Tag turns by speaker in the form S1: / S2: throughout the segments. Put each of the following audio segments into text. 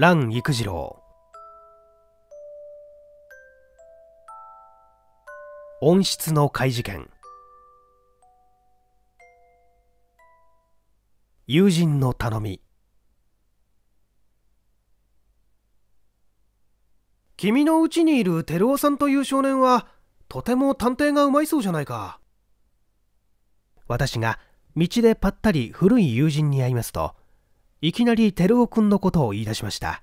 S1: 蘭育次郎温室の怪事件友人の頼み君のうちにいる照夫さんという少年はとても探偵がうまいそうじゃないか私が道でぱったり古い友人に会いますといきなり照夫君のことを言い出しました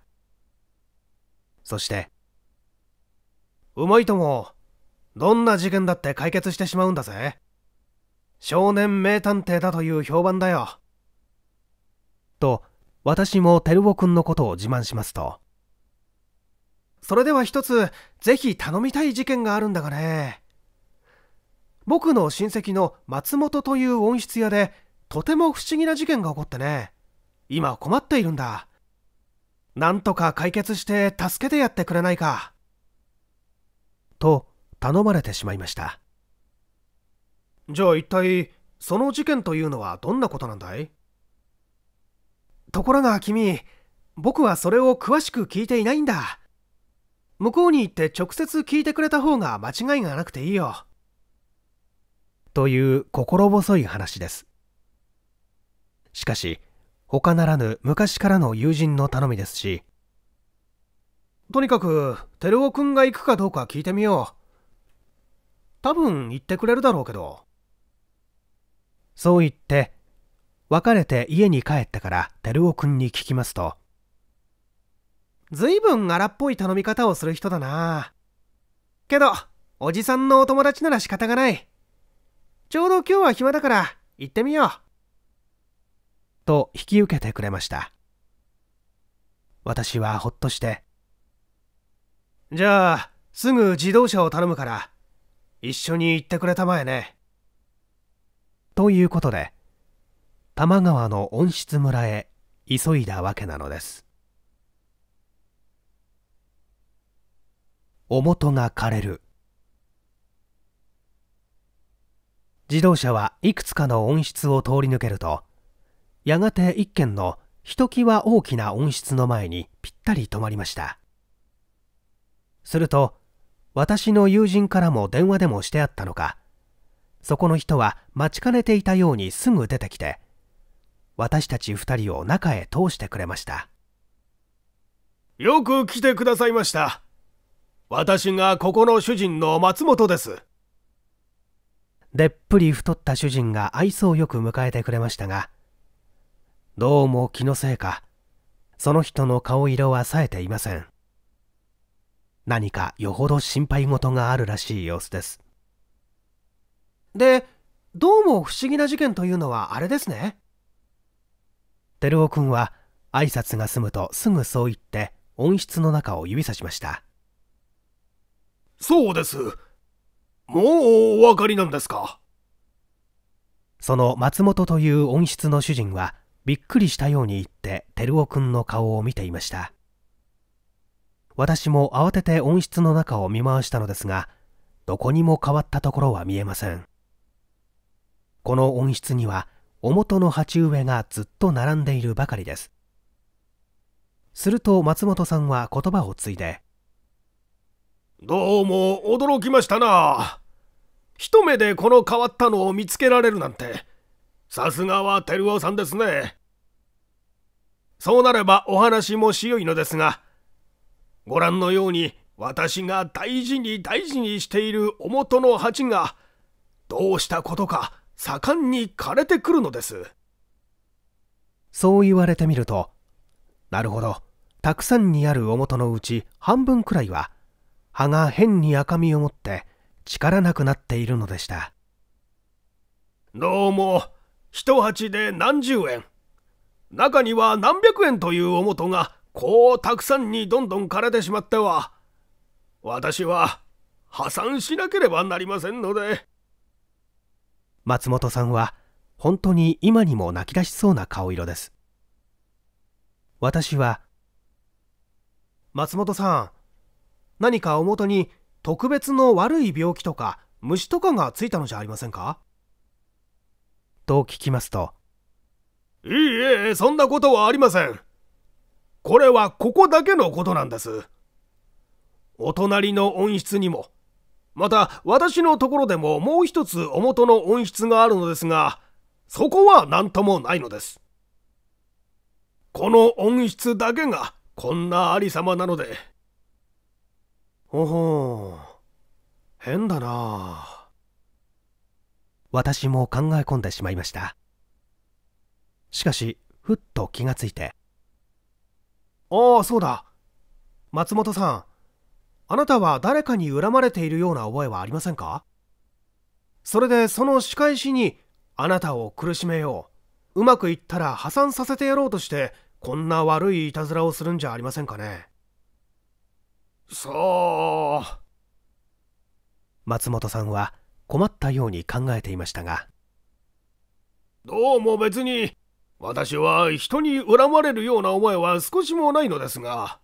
S1: そしてうまいともどんな事件だって解決してしまうんだぜ少年名探偵だという評判だよと私も照夫君のことを自慢しますとそれでは一つぜひ頼みたい事件があるんだがね僕の親戚の松本という温室屋でとても不思議な事件が起こってね今困っているんだなんとか解決して助けてやってくれないかと頼まれてしまいましたじゃあ一体その事件というのはどんなことなんだいところが君僕はそれを詳しく聞いていないんだ向こうに行って直接聞いてくれた方が間違いがなくていいよという心細い話ですしかし他ならぬ昔からの友人の頼みですしとにかく照雄君が行くかどうか聞いてみよう多分行ってくれるだろうけどそう言って別れて家に帰ってから照雄君に聞きますと随分荒っぽい頼み方をする人だなけどおじさんのお友達なら仕方がないちょうど今日は暇だから行ってみようと引き受けてくれました。私はほっとして、じゃあ、すぐ自動車を頼むから、一緒に行ってくれたまえね。ということで、多摩川の温室村へ急いだわけなのです。おもとが枯れる。自動車はいくつかの温室を通り抜けると、やがて一軒のひときわ大きな温室の前にぴったり止まりましたすると私の友人からも電話でもしてあったのかそこの人は待ちかねていたようにすぐ出てきて私たち2人を中へ通してくれましたよく来てくださいました私がここの主人の松本ですでっぷり太った主人が愛想よく迎えてくれましたがどうも気のせいかその人の顔色は冴えていません何かよほど心配事があるらしい様子ですでどうも不思議な事件というのはあれですね照夫君は挨拶が済むとすぐそう言って温室の中を指さしましたそうですもうお分かりなんですかその松本という温室の主人はびっくりしたように言って照夫君の顔を見ていました私も慌てて温室の中を見回したのですがどこにも変わったところは見えませんこの温室には表の鉢植えがずっと並んでいるばかりですすると松本さんは言葉を継いで「どうも驚きましたな一目でこの変わったのを見つけられるなんてさすがは照夫さんですね。そうなればお話もしよいのですが、ご覧のように私が大事に大事にしているおもとの鉢が、どうしたことか盛んに枯れてくるのです。そう言われてみると、なるほど、たくさんにあるおもとのうち半分くらいは、葉が変に赤みを持って力なくなっているのでした。どうも、一鉢で何十円中には何百円というおもとがこうたくさんにどんどん枯れてしまっては私は破産しなければなりませんので松本さんは本当に今にも泣き出しそうな顔色です私は松本さん何かおもとに特別の悪い病気とか虫とかがついたのじゃありませんかと聞きますといいえそんなことはありませんこれはここだけのことなんですお隣の温室にもまた私のところでももう一つお元の温室があるのですがそこは何ともないのですこの温室だけがこんなありさまなのでほほう、変だなあ私も考え込んでしまいましたしかしふっと気がついてああそうだ松本さんあなたは誰かに恨まれているような覚えはありませんかそれでその仕返しにあなたを苦しめよううまくいったら破産させてやろうとしてこんな悪いいたずらをするんじゃありませんかねそう松本さんは困ったように考えていましたがどうも別に私は人に恨まれるような思いは少しもないのですが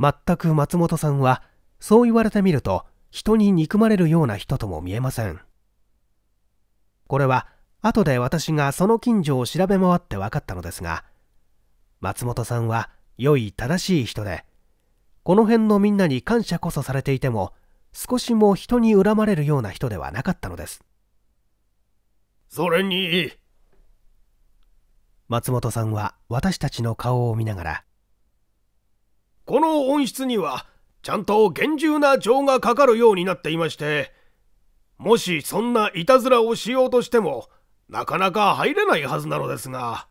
S1: 全く松本さんはそう言われてみると人に憎まれるような人とも見えませんこれは後で私がその近所を調べ回って分かったのですが松本さんは良い正しい人でこの辺のみんなに感謝こそされていても少しも人に恨まれるような人ではなかったのですそれに松本さんは私たちの顔を見ながらこの温室にはちゃんと厳重な情がかかるようになっていましてもしそんないたずらをしようとしてもなかなか入れないはずなのですが。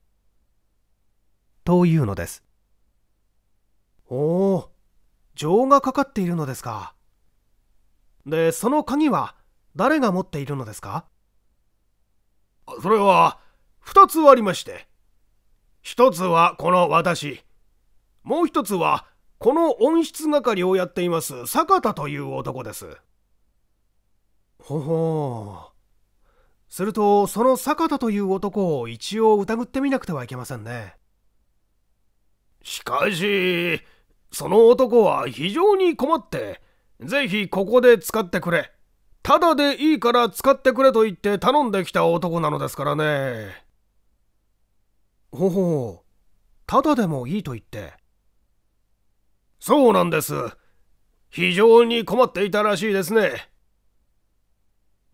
S1: というのです。おお、情がかかっているのですか。でその鍵は誰が持っているのですかそれは2つありまして1つはこの私もう1つはこの音質係をやっています坂田という男ですほほうするとその坂田という男を一応疑ってみなくてはいけませんねしかしその男は非常に困ってぜひここで使ってくれ。ただでいいから使ってくれと言って頼んできた男なのですからね。ほほう、ただでもいいと言って。そうなんです。非常に困っていたらしいですね。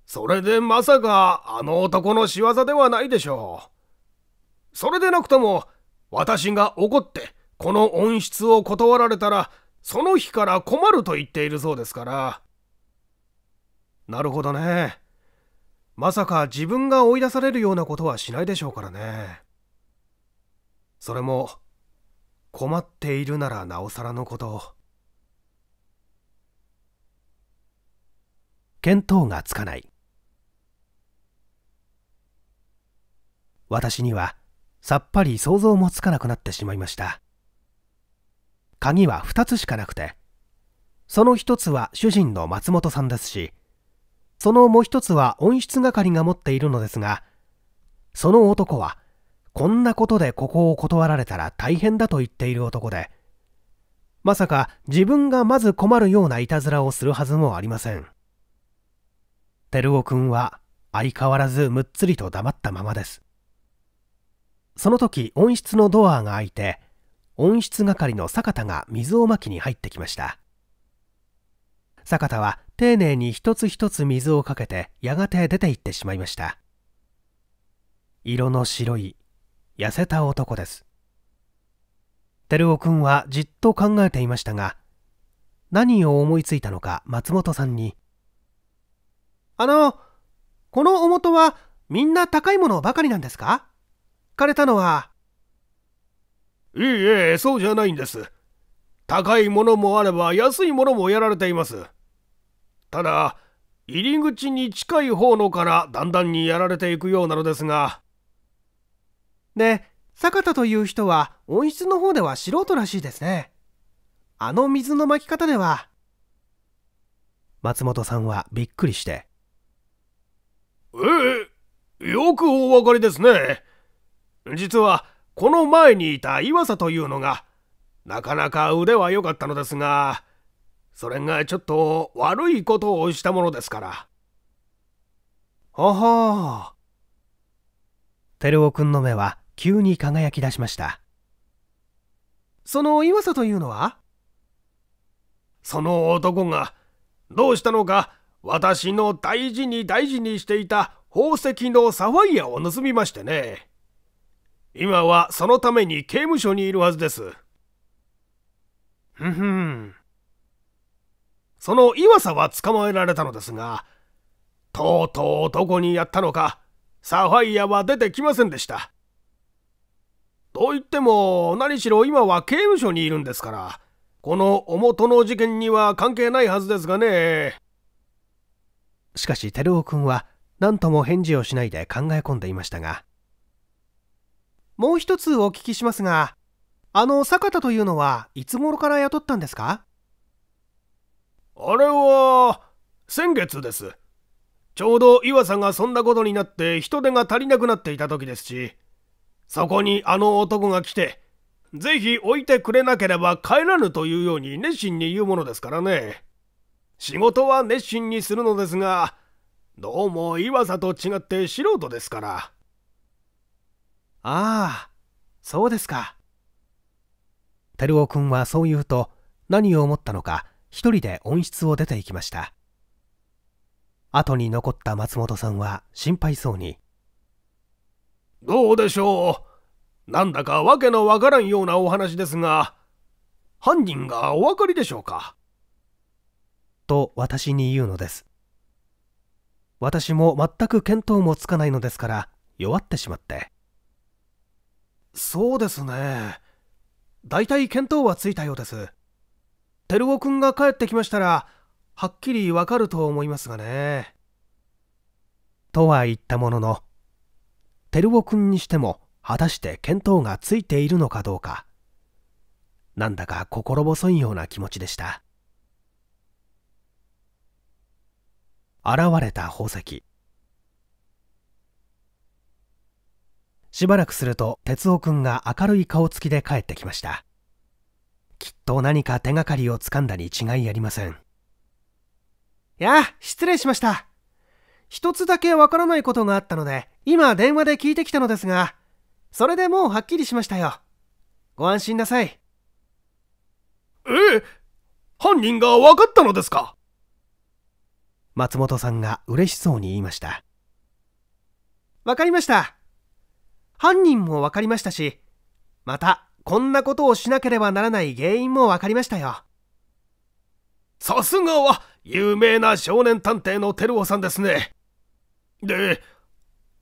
S1: それでまさかあの男の仕業ではないでしょう。それでなくとも、私が怒ってこの温室を断られたら、その日から困ると言っているそうですからなるほどねまさか自分が追い出されるようなことはしないでしょうからねそれも困っているならなおさらのこと見当がつかない私にはさっぱり想像もつかなくなってしまいました鍵は2つしかなくて、その1つは主人の松本さんですし、そのもう1つは温室係が持っているのですが、その男は、こんなことでここを断られたら大変だと言っている男で、まさか自分がまず困るようないたずらをするはずもありません。照夫君は相変わらずむっつりと黙ったままです。その時温室のドアが開いて、温室係の坂田が水をまきに入ってきました坂田は丁寧に一つ一つ水をかけてやがて出て行ってしまいました色の白い痩せた男です照夫君はじっと考えていましたが何を思いついたのか松本さんに「あのこのおもとはみんな高いものばかりなんですか枯れたのはいえいえ、そうじゃないんです。高いものもあれば安いものもやられています。ただ、入り口に近い方のからだんだんにやられていくようなのですが。ね、坂田という人は温室の方では素人らしいですね。あの水の巻き方では。松本さんはびっくりして。ええ、よくお分かりですね。実は、この前にいた岩佐というのが、なかなか腕は良かったのですが、それがちょっと悪いことをしたものですから。ほほう。照夫君の目は急に輝き出しました。その岩佐というのはその男が、どうしたのか、私の大事に大事にしていた宝石のサファイアを盗みましてね。今はそのために刑務所にいるはずです。ふふん。その岩佐は捕まえられたのですが、とうとうどこにやったのか、サファイアは出てきませんでした。と言っても、何しろ今は刑務所にいるんですから、このおもとの事件には関係ないはずですがね。しかし、照夫君は何とも返事をしないで考え込んでいましたが、もう一つお聞きしますが、あの坂田というのはいつ頃から雇ったんですかあれは、先月です。ちょうど岩佐がそんなことになって人手が足りなくなっていた時ですし、そこにあの男が来て、ぜひ置いてくれなければ帰らぬというように熱心に言うものですからね。仕事は熱心にするのですが、どうも岩佐と違って素人ですから。ああ、そうですか。照夫君はそう言うと、何を思ったのか、一人で温室を出て行きました。後に残った松本さんは心配そうに。どうでしょう。なんだかわけのわからんようなお話ですが、犯人がお分かりでしょうか。と私に言うのです。私も全く見当もつかないのですから弱ってしまって。そうですね大体見当はついたようです照夫君が帰ってきましたらはっきりわかると思いますがねとは言ったものの照夫君にしても果たして見当がついているのかどうかなんだか心細いような気持ちでした現れた宝石しばらくすると哲夫君が明るい顔つきで帰ってきましたきっと何か手がかりをつかんだに違いありませんやあ失礼しました一つだけわからないことがあったので今電話で聞いてきたのですがそれでもうはっきりしましたよご安心なさいええ犯人が分かったのですか松本さんが嬉しそうに言いましたわかりました犯人も分かりましたし、また、こんなことをしなければならない原因も分かりましたよ。さすがは、有名な少年探偵のテルオさんですね。で、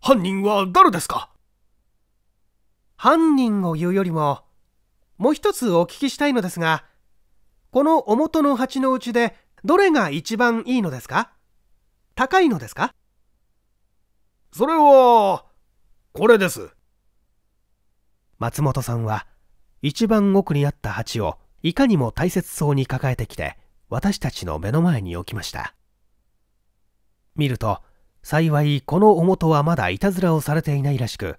S1: 犯人は誰ですか犯人を言うよりも、もう一つお聞きしたいのですが、このおもの鉢のうちで、どれが一番いいのですか高いのですかそれは、これです。松本さんは一番奥にあった鉢をいかにも大切そうに抱えてきて私たちの目の前に置きました見ると幸いこのとはまだいたずらをされていないらしく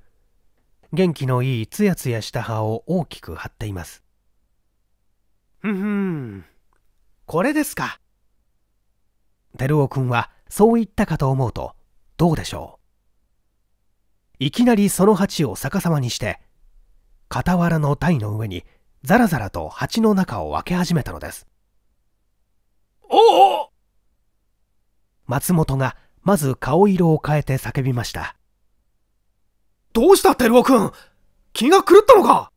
S1: 元気のいいつやつやした葉を大きく張っていますふふんこれですか照夫君はそう言ったかと思うとどうでしょういきなりその鉢を逆さまにして傍らの鯛の上にザラザラと鉢の中を開け始めたのですおお松本がまず顔色を変えて叫びましたどうした照夫君気が狂ったのか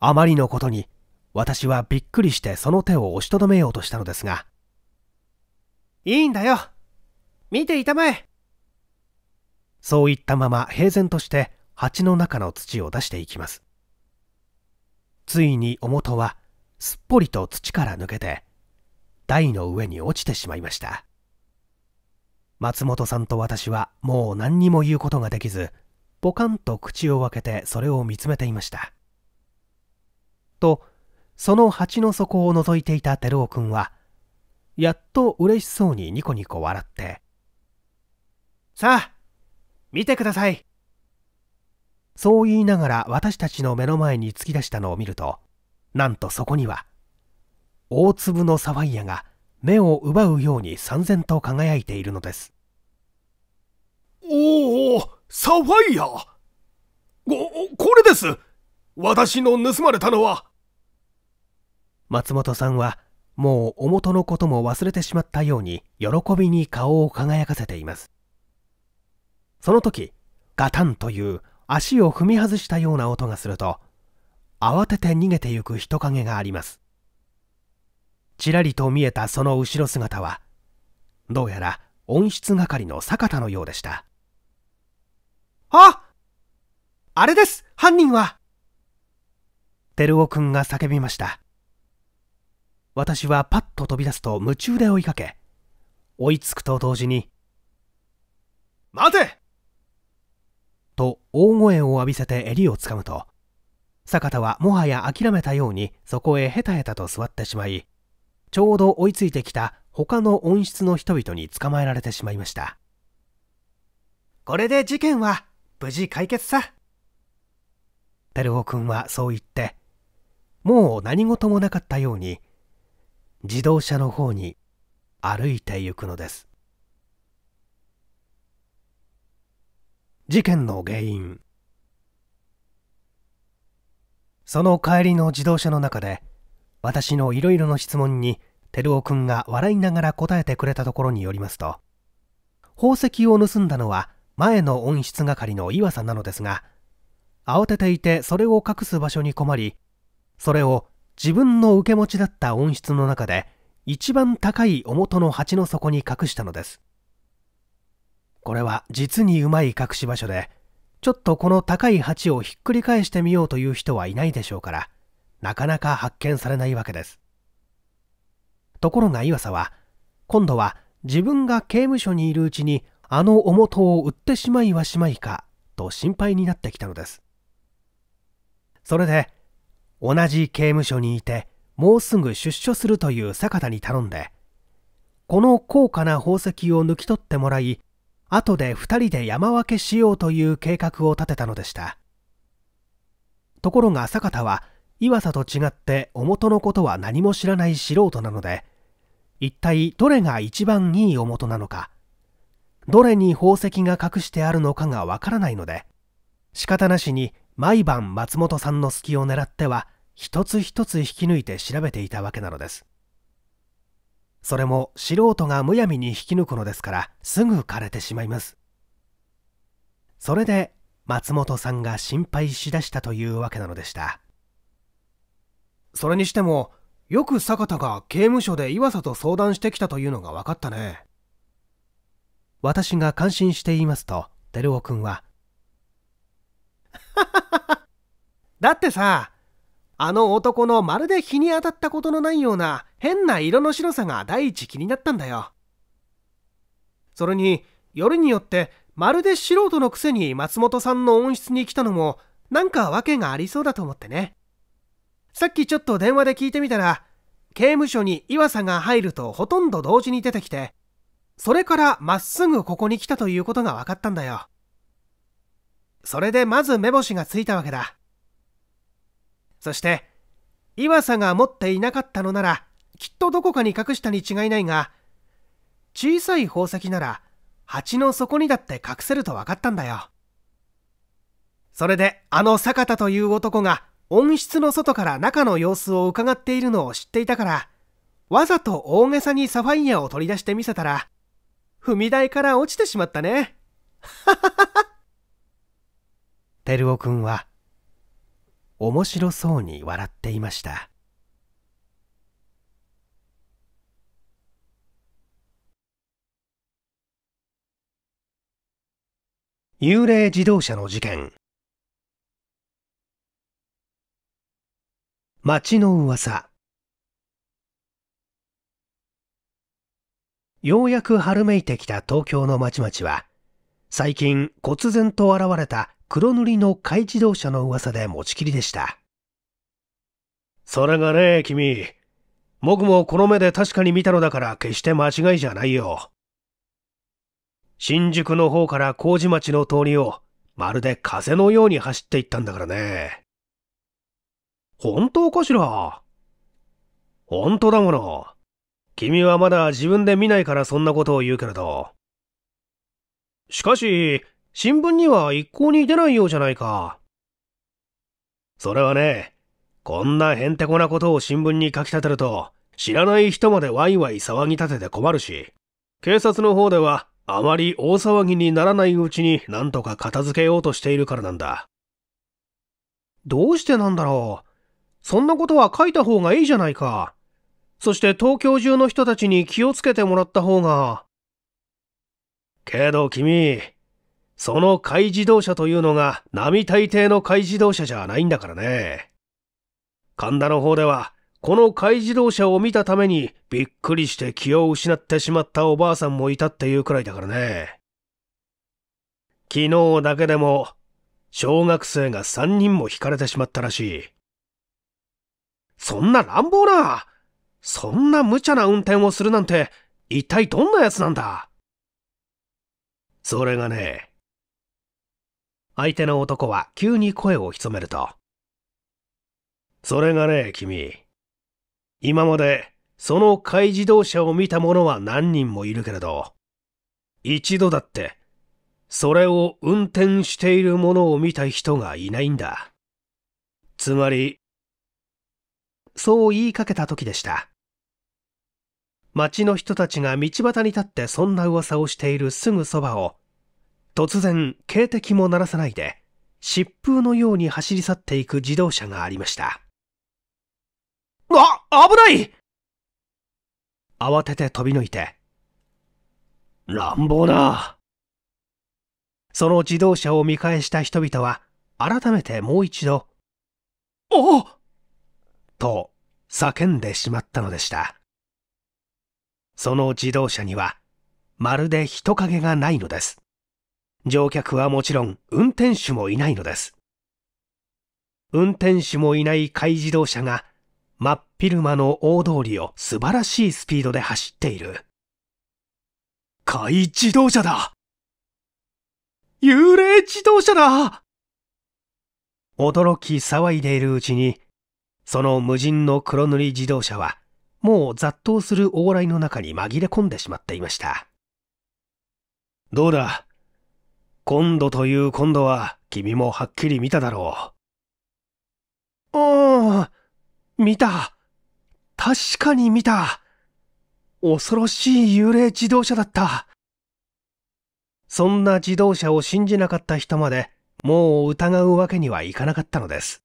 S1: あまりのことに私はびっくりしてその手を押しとどめようとしたのですがいいんだよ見ていたまえそう言ったまま平然として鉢の中の土を出していきますついに表はすっぽりと土から抜けて台の上に落ちてしまいました松本さんと私はもう何にも言うことができずポカンと口を開けてそれを見つめていましたとその鉢の底を覗いていた照夫君はやっと嬉しそうにニコニコ笑って「さあ見てくださいそう言いながら私たちの目の前に突き出したのを見るとなんとそこには大粒のサファイアが目を奪うように三然と輝いているのですおおサファイアここれです私の盗まれたのは松本さんはもうお元のことも忘れてしまったように喜びに顔を輝かせていますその時ガタンという足を踏み外したような音がすると慌てて逃げてゆく人影がありますちらりと見えたその後ろ姿はどうやら温室係の坂田のようでしたああれです犯人は照夫君が叫びました私はパッと飛び出すと夢中で追いかけ追いつくと同時に「待てと大声を浴びせて襟をつかむと坂田はもはや諦めたようにそこへヘタヘタと座ってしまいちょうど追いついてきた他の温室の人々に捕まえられてしまいましたこれで事件は無事解決さ照夫君はそう言ってもう何事もなかったように自動車の方に歩いて行くのです事件の原因その帰りの自動車の中で私のいろいろの質問に照夫君が笑いながら答えてくれたところによりますと宝石を盗んだのは前の温室係の岩佐なのですが慌てていてそれを隠す場所に困りそれを自分の受け持ちだった温室の中で一番高い表の鉢の底に隠したのですこれは実にうまい隠し場所で、ちょっとこの高い鉢をひっくり返してみようという人はいないでしょうから、なかなか発見されないわけです。ところが岩佐は、今度は自分が刑務所にいるうちにあのおもとを売ってしまいはしまいかと心配になってきたのです。それで、同じ刑務所にいてもうすぐ出所するという坂田に頼んで、この高価な宝石を抜き取ってもらい、後で2人で山分けしようという計画を立てたのでしたところが坂田は岩佐と違っておもとのことは何も知らない素人なので一体どれが一番いいおもとなのかどれに宝石が隠してあるのかがわからないので仕方なしに毎晩松本さんの隙を狙っては一つ一つ引き抜いて調べていたわけなのですそれも素人がむやみに引き抜くのですからすぐ枯れてしまいますそれで松本さんが心配しだしたというわけなのでしたそれにしてもよく坂田が刑務所で岩佐と相談してきたというのが分かったね私が感心していますと照夫君はだってさあの男のまるで日に当たったことのないような変な色の白さが第一気になったんだよ。それに、よりによってまるで素人のくせに松本さんの温室に来たのもなんか訳がありそうだと思ってね。さっきちょっと電話で聞いてみたら、刑務所に岩佐が入るとほとんど同時に出てきて、それからまっすぐここに来たということが分かったんだよ。それでまず目星がついたわけだ。そして岩佐が持っていなかったのならきっとどこかに隠したに違いないが小さい宝石なら鉢の底にだって隠せると分かったんだよそれであの坂田という男が温室の外から中の様子を伺っているのを知っていたからわざと大げさにサファイアを取り出してみせたら踏み台から落ちてしまったね。はははは。てるおは面白そうに笑っていました幽霊自動車の事件街の噂ようやく春めいてきた東京の町々は最近忽然と現れた黒塗りの怪自動車の噂で持ちきりでした。それがね、君。僕もこの目で確かに見たのだから決して間違いじゃないよ。新宿の方から麹町の通りをまるで風のように走っていったんだからね。本当かしら本当だもの。君はまだ自分で見ないからそんなことを言うけれど。しかし、新聞には一向に出ないようじゃないか。それはね、こんなへんてこなことを新聞に書き立てると、知らない人までワイワイ騒ぎ立てて困るし、警察の方ではあまり大騒ぎにならないうちに何とか片付けようとしているからなんだ。どうしてなんだろう。そんなことは書いた方がいいじゃないか。そして東京中の人たちに気をつけてもらった方が。けど君、その海自動車というのが並大抵の海自動車じゃないんだからね。神田の方では、この海自動車を見たためにびっくりして気を失ってしまったおばあさんもいたっていうくらいだからね。昨日だけでも、小学生が3人も惹かれてしまったらしい。そんな乱暴な、そんな無茶な運転をするなんて、一体どんな奴なんだそれがね、相手の男は急に声を潜めると。それがね、君。今まで、その怪自動車を見た者は何人もいるけれど、一度だって、それを運転している者を見た人がいないんだ。つまり、そう言いかけた時でした。町の人たちが道端に立ってそんな噂をしているすぐそばを突然警笛も鳴らさないで疾風のように走り去っていく自動車がありましたあ危ない慌てて飛び抜いて乱暴なその自動車を見返した人々は改めてもう一度「おお!」と叫んでしまったのでしたその自動車にはまるで人影がないのです乗客はもちろん運転手もいないのです。運転手もいない海自動車が真っ昼間の大通りを素晴らしいスピードで走っている。海自動車だ幽霊自動車だ驚き騒いでいるうちに、その無人の黒塗り自動車は、もう雑踏する往来の中に紛れ込んでしまっていました。どうだ今度という今度は君もはっきり見ただろう。うん、見た。確かに見た。恐ろしい幽霊自動車だった。そんな自動車を信じなかった人までもう疑うわけにはいかなかったのです。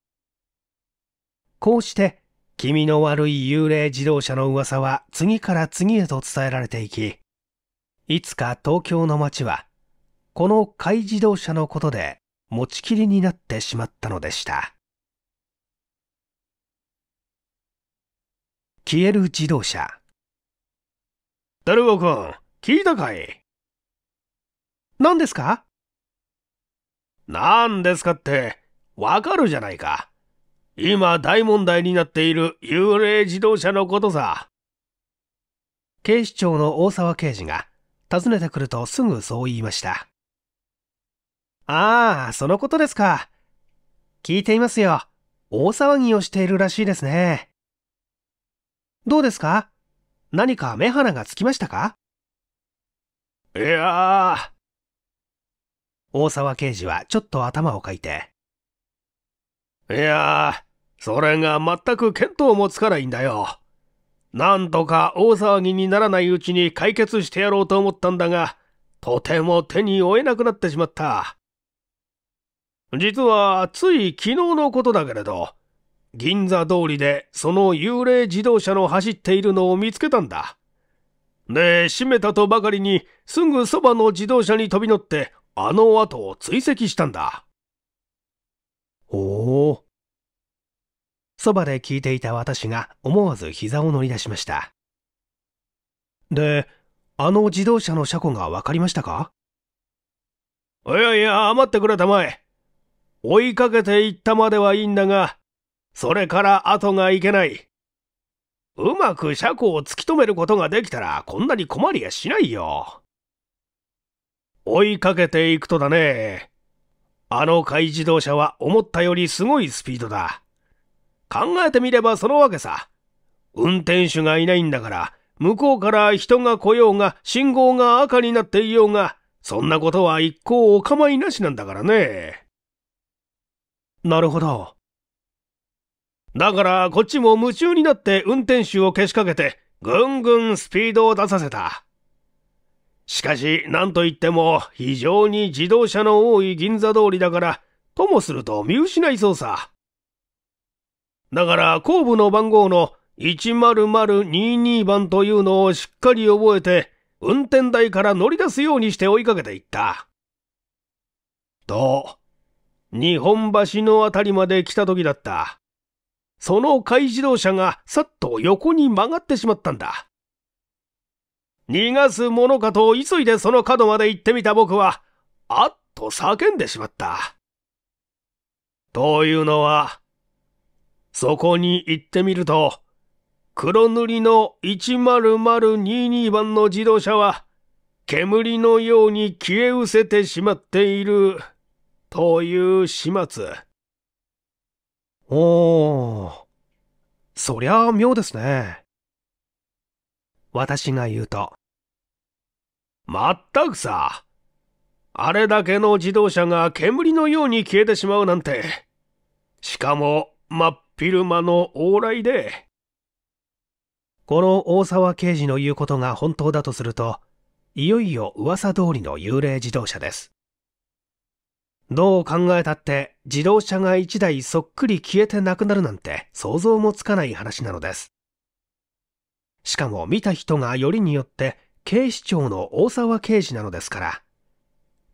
S1: こうして、気味の悪い幽霊自動車の噂は次から次へと伝えられていき、いつか東京の街はこの海自動車のことで持ちきりになってしまったのでした消える自動車ダルゴ君聞いたかい何ですか何ですかってわかるじゃないか今大問題になっている幽霊自動車のことさ警視庁の大沢刑事が訪ねてくるとすぐそう言いましたああ、そのことですか。聞いていますよ。大騒ぎをしているらしいですね。どうですか何か目鼻がつきましたかいやあ。大沢刑事はちょっと頭をかいて。いやあ、それが全く見当もつかないんだよ。なんとか大騒ぎにならないうちに解決してやろうと思ったんだが、とても手に負えなくなってしまった。実はつい昨日のことだけれど、銀座通りでその幽霊自動車の走っているのを見つけたんだ。で、閉めたとばかりにすぐそばの自動車に飛び乗ってあの後を追跡したんだ。おお。そばで聞いていた私が思わず膝を乗り出しました。で、あの自動車の車庫が分かりましたかいやいや、待ってくれたまえ。追いかけていったまではいいんだが、それから後がいけない。うまく車庫を突き止めることができたらこんなに困りやしないよ。追いかけていくとだね。あの怪自動車は思ったよりすごいスピードだ。考えてみればそのわけさ。運転手がいないんだから、向こうから人が来ようが、信号が赤になっていようが、そんなことは一向お構いなしなんだからね。なるほど。だからこっちも夢中になって運転手をけしかけて、ぐんぐんスピードを出させた。しかし、なんといっても、非常に自動車の多い銀座通りだから、ともすると見失いそうさ。だから、後部の番号の10022番というのをしっかり覚えて、運転台から乗り出すようにして追いかけていった。と、日本橋のあたりまで来た時だった。その怪自動車がさっと横に曲がってしまったんだ。逃がすものかと急いでその角まで行ってみた僕は、あっと叫んでしまった。というのは、そこに行ってみると、黒塗りの10022番の自動車は、煙のように消え失せてしまっている。という始末。おー、そりゃ妙ですね。私が言うと。まったくさ、あれだけの自動車が煙のように消えてしまうなんて。しかも、真っ昼間の往来で。この大沢刑事の言うことが本当だとすると、いよいよ噂通りの幽霊自動車です。どう考えたって自動車が1台そっくり消えてなくなるなんて想像もつかない話なのです。しかも見た人がよりによって警視庁の大沢刑事なのですから、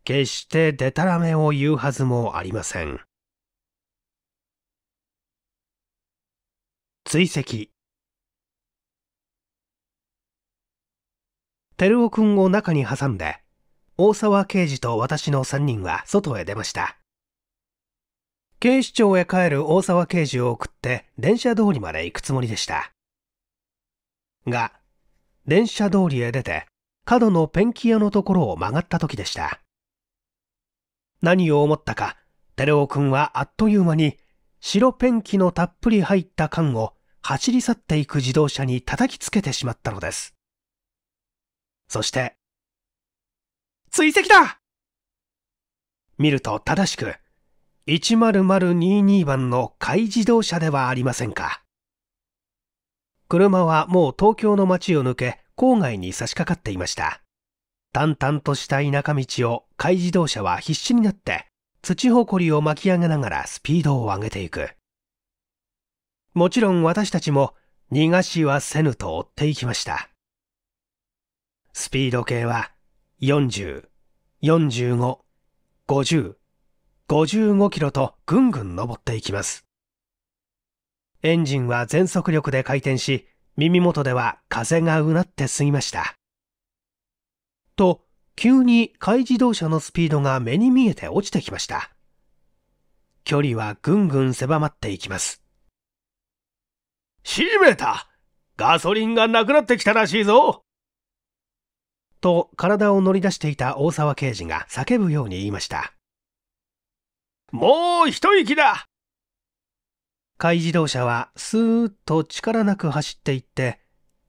S1: 決してデタラメを言うはずもありません。追跡照夫君を中に挟んで大沢刑事と私の3人は外へ出ました。警視庁へ帰る大沢刑事を送って電車通りまで行くつもりでした。が、電車通りへ出て角のペンキ屋のところを曲がった時でした。何を思ったか、テレオくんはあっという間に白ペンキのたっぷり入った缶を走り去っていく自動車に叩きつけてしまったのです。そして追跡だ見ると正しく、10022番の海自動車ではありませんか。車はもう東京の街を抜け、郊外に差し掛かっていました。淡々とした田舎道を海自動車は必死になって、土ぼこりを巻き上げながらスピードを上げていく。もちろん私たちも逃がしはせぬと追っていきました。スピード計は40、45、50、55キロとぐんぐん登っていきます。エンジンは全速力で回転し、耳元では風がうなって過ぎました。と、急に海自動車のスピードが目に見えて落ちてきました。距離はぐんぐん狭まっていきます。閉めたガソリンがなくなってきたらしいぞと体を乗り出していた大沢刑事が叫ぶように言いました。もう一息だ怪自動車はスーッと力なく走っていって、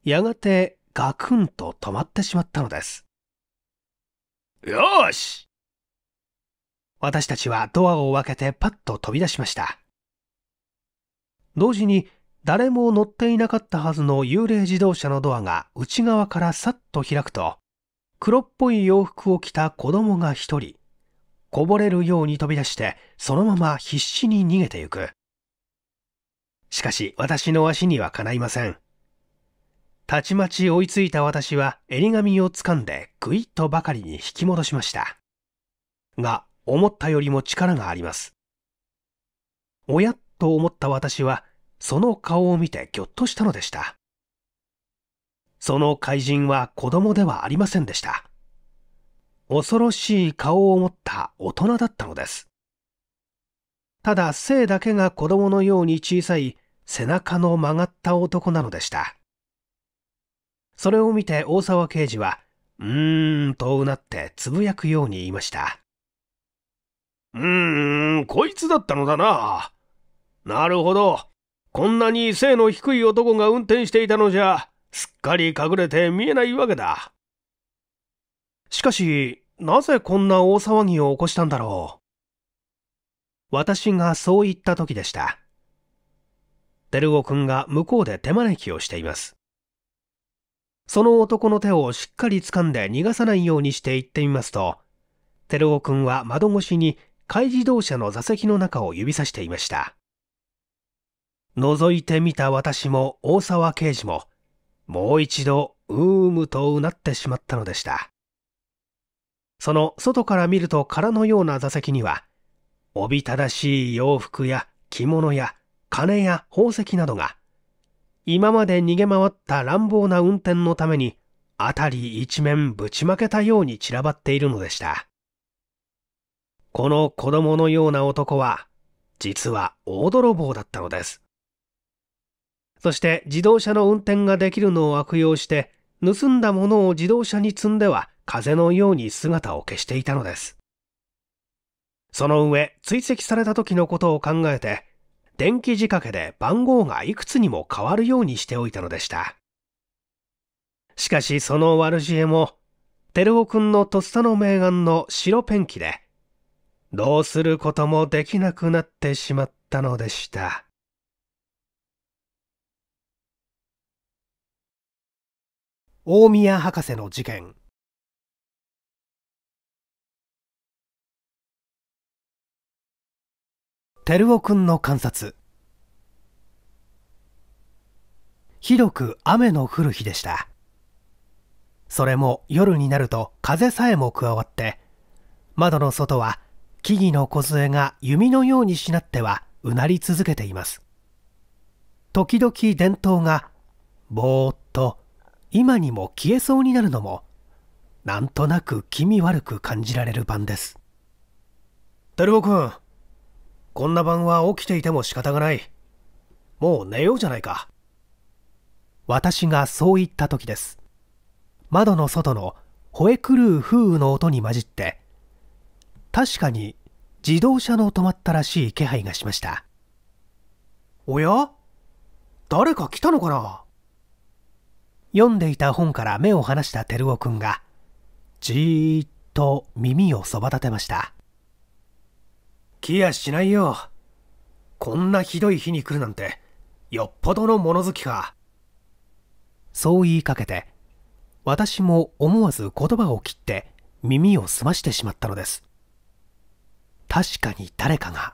S1: やがてガクンと止まってしまったのです。よし私たちはドアを開けてパッと飛び出しました。同時に誰も乗っていなかったはずの幽霊自動車のドアが内側からさっと開くと、黒っぽい洋服を着た子供が一人、こぼれるように飛び出して、そのまま必死に逃げてゆく。しかし、私の足にはかないません。たちまち追いついた私は、襟紙を掴んで、ぐいっとばかりに引き戻しました。が、思ったよりも力があります。おやと思った私は、その顔を見てぎょっとしたのでした。その怪人は子供ではありませんでした。恐ろしい顔を持った大人だったのです。ただ背だけが子供のように小さい背中の曲がった男なのでした。それを見て大沢刑事は、うーんとうなってつぶやくように言いました。うーん、こいつだったのだな。なるほど。こんなに背の低い男が運転していたのじゃ、すっかり隠れて見えないわけだ。しかし、なぜこんな大騒ぎを起こしたんだろう。私がそう言った時でした。照男君が向こうで手招きをしています。その男の手をしっかり掴んで逃がさないようにして行ってみますと、照男君は窓越しに軽自動車の座席の中を指さしていました。覗いてみた私も大沢刑事も、もう一度うーむとうなってしまったのでしたその外から見ると空のような座席にはおびただしい洋服や着物や金や宝石などが今まで逃げ回った乱暴な運転のために辺り一面ぶちまけたように散らばっているのでしたこの子供のような男は実は大泥棒だったのですそして自動車の運転ができるのを悪用して、盗んだものを自動車に積んでは風のように姿を消していたのです。その上、追跡された時のことを考えて、電気仕掛けで番号がいくつにも変わるようにしておいたのでした。しかしその悪知恵も、テルオのとっさの名眼の白ペンキで、どうすることもできなくなってしまったのでした。大宮博士の事件照オ君の観察ひどく雨の降る日でしたそれも夜になると風さえも加わって窓の外は木々の梢が弓のようにしなってはうなり続けています時々電灯がぼーっと今にも消えそうになるのもなんとなく気味悪く感じられる番ですルボ君こんな晩は起きていても仕方がないもう寝ようじゃないか私がそう言った時です窓の外の吠え狂う風雨の音に混じって確かに自動車の止まったらしい気配がしましたおや誰か来たのかな読んでいた本から目を離した照夫君がじーっと耳をそば立てました来やしないよこんなひどい日に来るなんてよっぽどの物好きかそう言いかけて私も思わず言葉を切って耳を澄ましてしまったのです確かに誰かが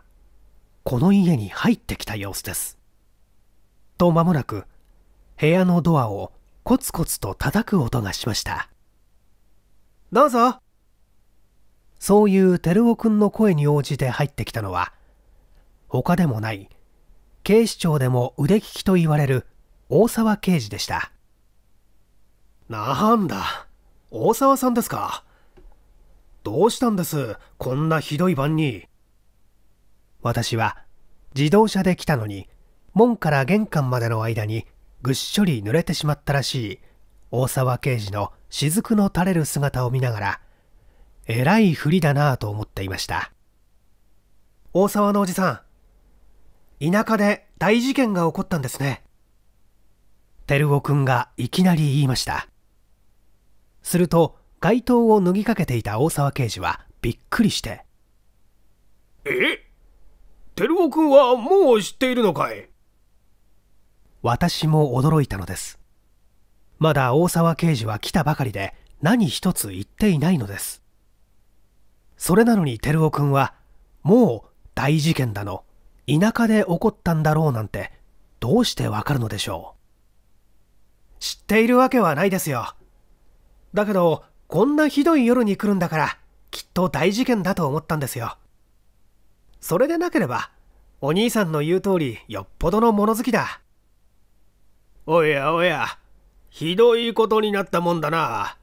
S1: この家に入ってきた様子ですと間もなく部屋のドアをコツコツと叩く音がしましたどうぞそういう照夫君の声に応じて入ってきたのは他でもない警視庁でも腕利きと言われる大沢刑事でしたなんだ大沢さんですかどうしたんですこんなひどい晩に私は自動車で来たのに門から玄関までの間にぐっしょり濡れてしまったらしい大沢刑事の雫の垂れる姿を見ながらえらいふりだなぁと思っていました大沢のおじさん田舎で大事件が起こったんですね照男君がいきなり言いましたすると街灯を脱ぎかけていた大沢刑事はびっくりしてえ照男君はもう知っているのかい私も驚いたのですまだ大沢刑事は来たばかりで何一つ言っていないのですそれなのに照夫君はもう大事件だの田舎で起こったんだろうなんてどうしてわかるのでしょう知っているわけはないですよだけどこんなひどい夜に来るんだからきっと大事件だと思ったんですよそれでなければお兄さんの言う通りよっぽどの物好きだおやおや、ひどいことになったもんだな。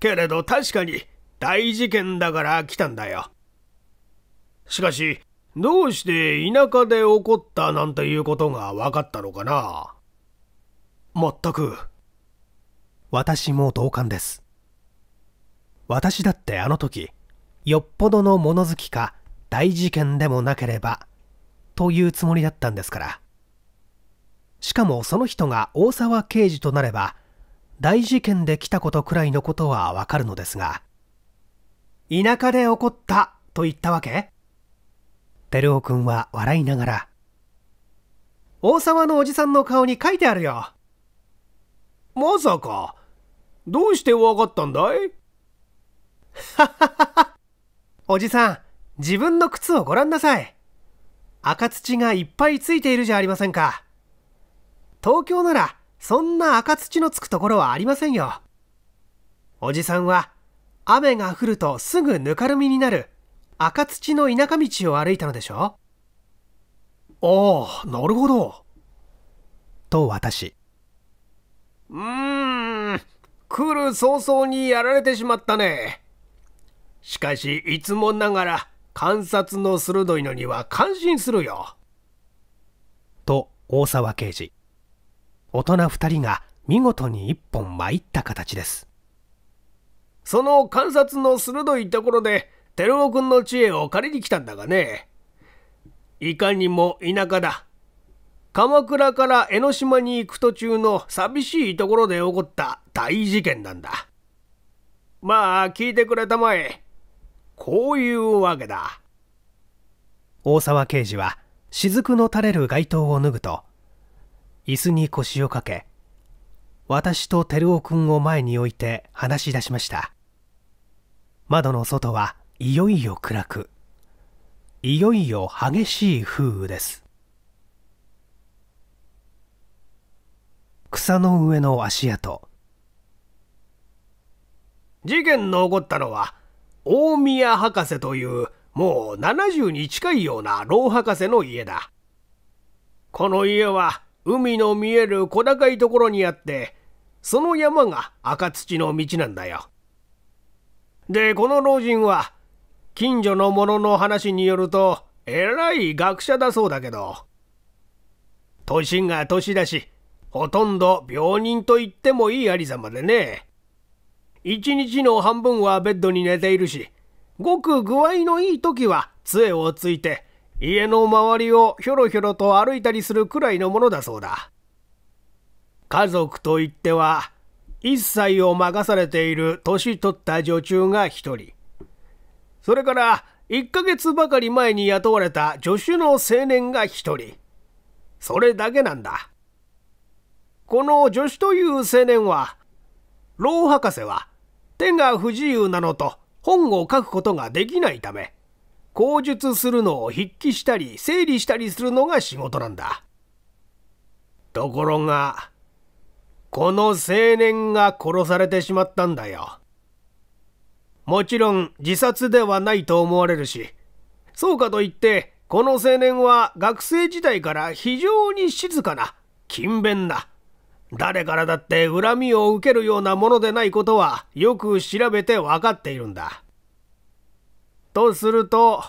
S1: けれど確かに大事件だから来たんだよ。しかし、どうして田舎で起こったなんていうことが分かったのかなまったく。私も同感です。私だってあの時、よっぽどの物好きか大事件でもなければ、というつもりだったんですから。しかもその人が大沢刑事となれば大事件で来たことくらいのことはわかるのですが田舎で起こったと言ったわけ照く君は笑いながら大沢のおじさんの顔に書いてあるよまさかどうしてわかったんだい おじさん自分の靴をご覧なさい赤土がいっぱいついているじゃありませんか東京ならそんな赤土のつくところはありませんよおじさんは雨が降るとすぐぬかるみになる赤土の田舎道を歩いたのでしょああなるほどと私うーん来る早々にやられてしまったねしかしいつもながら観察の鋭いのには感心するよと大沢刑事大人2人が見事に一本参った形ですその観察の鋭いところで照男君の知恵を借りに来たんだがねいかにも田舎だ鎌倉から江ノ島に行く途中の寂しいところで起こった大事件なんだまあ聞いてくれたまえこういうわけだ大沢刑事は雫の垂れる街灯を脱ぐと椅子に腰をかけ私と照夫君を前に置いて話し出しました窓の外はいよいよ暗くいよいよ激しい風雨です草の上の足跡事件の起こったのは大宮博士というもう70に近いような老博士の家だこの家は海の見える小高いところにあってその山が赤土の道なんだよでこの老人は近所の者の話によるとえらい学者だそうだけど年が年だしほとんど病人と言ってもいいありさまでね一日の半分はベッドに寝ているしごく具合のいい時は杖をついて家の周りをひょろひょろと歩いたりするくらいのものだそうだ。家族といっては、一切を任されている年取った女中が一人。それから、1ヶ月ばかり前に雇われた助手の青年が一人。それだけなんだ。この助手という青年は、老博士は手が不自由なのと本を書くことができないため、口述するのを筆記したり整理したりするのが仕事なんだところがこの青年が殺されてしまったんだよもちろん自殺ではないと思われるしそうかといってこの青年は学生時代から非常に静かな勤勉な誰からだって恨みを受けるようなものでないことはよく調べて分かっているんだとすると、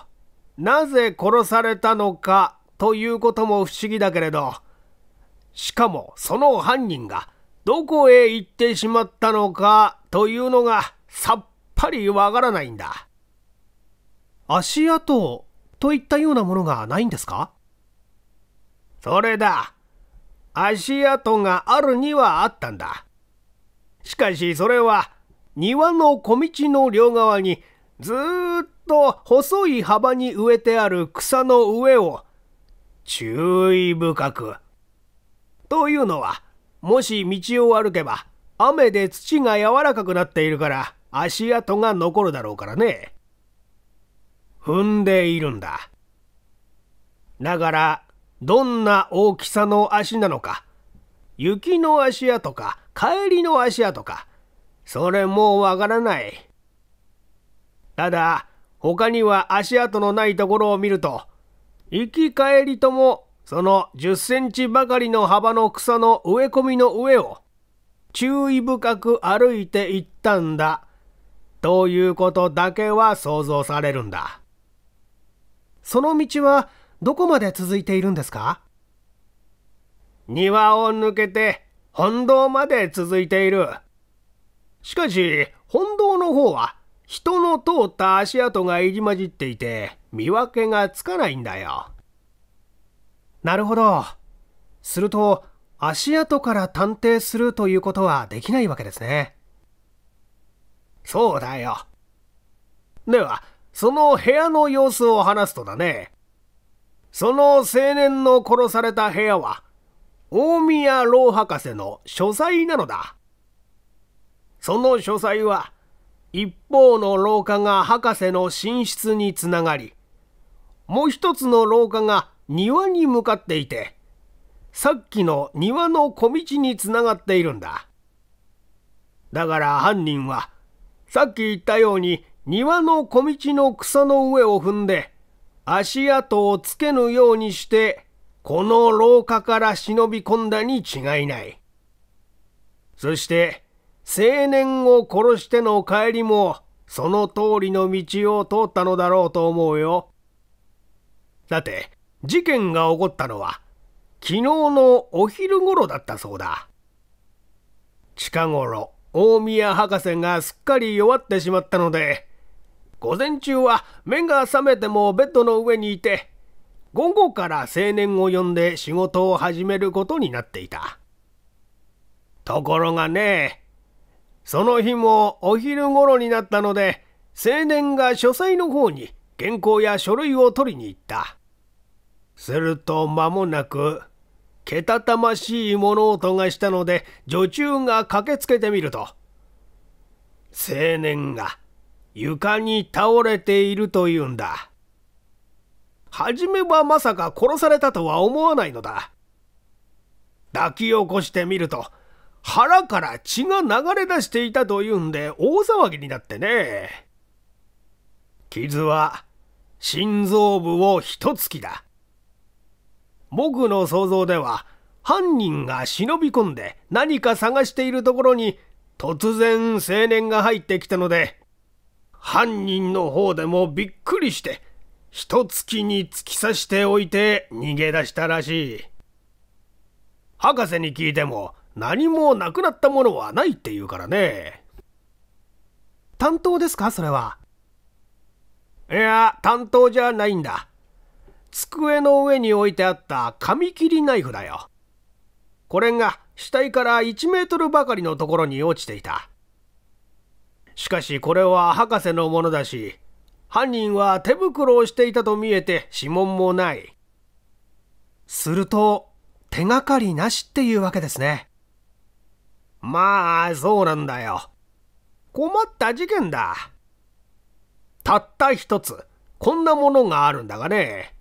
S1: なぜ殺されたのかということも不思議だけれど、しかもその犯人がどこへ行ってしまったのかというのがさっぱりわからないんだ。足跡といったようなものがないんですかそれだ。足跡があるにはあったんだ。しかしそれは庭の小道の両側にずっと細い幅に植えてある草の上を注意深く。というのは、もし道を歩けば雨で土が柔らかくなっているから足跡が残るだろうからね。踏んでいるんだ。だから、どんな大きさの足なのか、雪の足跡か、帰りの足跡か、それもわからない。ただ、他には足跡のないところを見ると、行き帰りともその10センチばかりの幅の草の植え込みの上を注意深く歩いて行ったんだ。ということだけは想像されるんだ。その道はどこまで続いているんですか庭を抜けて本堂まで続いている。しかし本堂の方は人の通った足跡が入り混じっていて見分けがつかないんだよ。なるほど。すると足跡から探偵するということはできないわけですね。そうだよ。では、その部屋の様子を話すとだね。その青年の殺された部屋は、大宮老博士の書斎なのだ。その書斎は、一方の廊下が博士の寝室につながりもう一つの廊下が庭に向かっていてさっきの庭の小道につながっているんだだから犯人はさっき言ったように庭の小道の草の上を踏んで足跡をつけぬようにしてこの廊下から忍び込んだに違いないそして青年を殺しての帰りも、その通りの道を通ったのだろうと思うよ。だて、事件が起こったのは、昨日のお昼頃だったそうだ。近頃、大宮博士がすっかり弱ってしまったので、午前中は目が覚めてもベッドの上にいて、午後から青年を呼んで仕事を始めることになっていた。ところがね、その日もお昼頃になったので、青年が書斎の方に原稿や書類を取りに行った。すると間もなく、けたたましい物音がしたので、女中が駆けつけてみると、青年が床に倒れているというんだ。初めはまさか殺されたとは思わないのだ。抱き起こしてみると、腹から血が流れ出していたというんで大騒ぎになってね。傷は心臓部を一突きだ。僕の想像では犯人が忍び込んで何か探しているところに突然青年が入ってきたので犯人の方でもびっくりして一月に突き刺しておいて逃げ出したらしい。博士に聞いても何もなくなったものはないって言うからね。担当ですかそれは。いや、担当じゃないんだ。机の上に置いてあった紙切りナイフだよ。これが死体から1メートルばかりのところに落ちていた。しかしこれは博士のものだし、犯人は手袋をしていたと見えて指紋もない。すると、手がかりなしっていうわけですね。まあ、そうなんだよ。困った事件だ。たった一つ、こんなものがあるんだがね。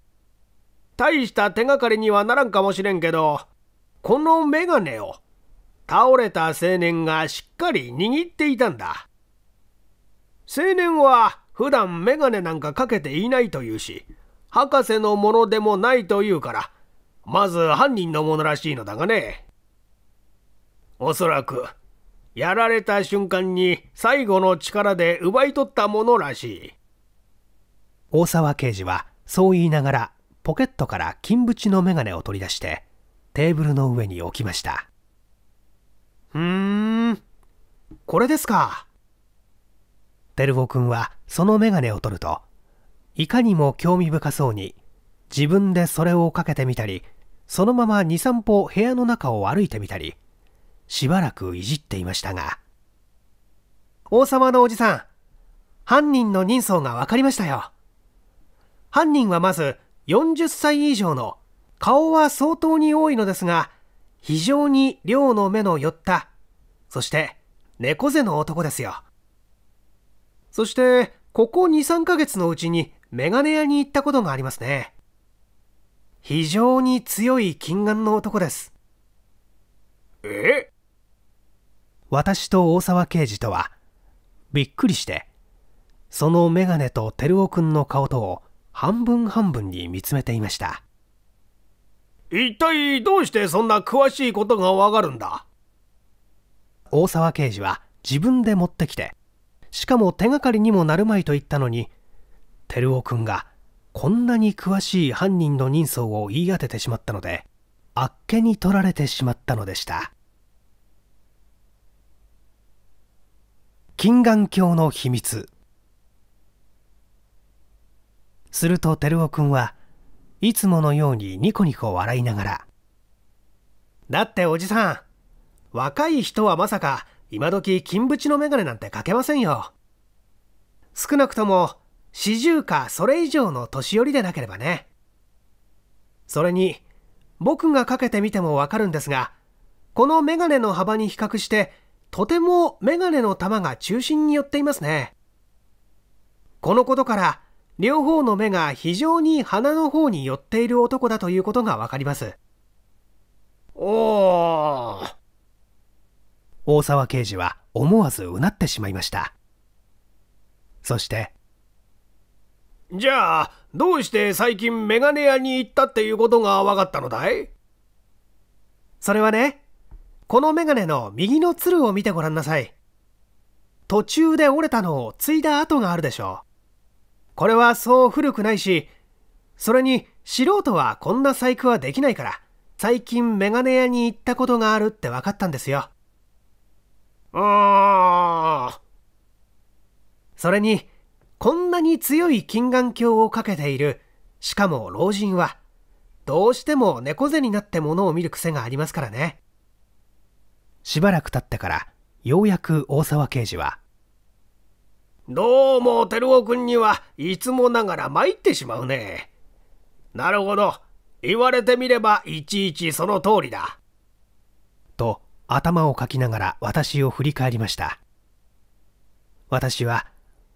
S1: 大した手がかりにはならんかもしれんけど、このメガネを、倒れた青年がしっかり握っていたんだ。青年は普段メガネなんかかけていないというし、博士のものでもないというから、まず犯人のものらしいのだがね。おそらく、やられた瞬間に最後の力で奪い取ったものらしい。大沢刑事はそう言いながらポケットから金縁の眼鏡を取り出してテーブルの上に置きました。ふーん、これですか。照く君はその眼鏡を取ると、いかにも興味深そうに自分でそれをかけてみたり、そのまま2、3歩部屋の中を歩いてみたり、しばらくいじっていましたが王様のおじさん犯人の人相が分かりましたよ犯人はまず40歳以上の顔は相当に多いのですが非常に量の目の寄ったそして猫背の男ですよそしてここ23ヶ月のうちにメガネ屋に行ったことがありますね非常に強い近眼の男ですえ私と大沢刑事とは、びっくりして、そのメガネと照夫君の顔とを半分半分に見つめていました。一体どうしてそんな詳しいことがわかるんだ大沢刑事は自分で持ってきて、しかも手がかりにもなるまいと言ったのに、照夫君がこんなに詳しい犯人の人相を言い当ててしまったので、あっけに取られてしまったのでした。金眼鏡の秘密すると照夫君はいつものようにニコニコ笑いながら「だっておじさん若い人はまさか今時金縁の眼鏡なんてかけませんよ少なくとも四十かそれ以上の年寄りでなければねそれに僕がかけてみてもわかるんですがこの眼鏡の幅に比較してとてもメガネの玉が中心に寄っていますねこのことから両方の目が非常に鼻の方に寄っている男だということがわかりますおお大沢刑事は思わずうなってしまいましたそしてじゃあどうして最近メガネ屋に行ったっていうことがわかったのだいそれはねこのメガネの右のつるを見てごらんなさい。途中で折れたのを継いだ跡があるでしょう。これはそう古くないし、それに素人はこんな細工はできないから、最近メガネ屋に行ったことがあるって分かったんですよ。ああ。それに、こんなに強い金眼鏡をかけている、しかも老人は、どうしても猫背になって物を見る癖がありますからね。しばらく経ってからようやく大沢刑事は「どうも照夫君にはいつもながら参ってしまうね。なるほど言われてみればいちいちその通りだ」と頭をかきながら私を振り返りました私は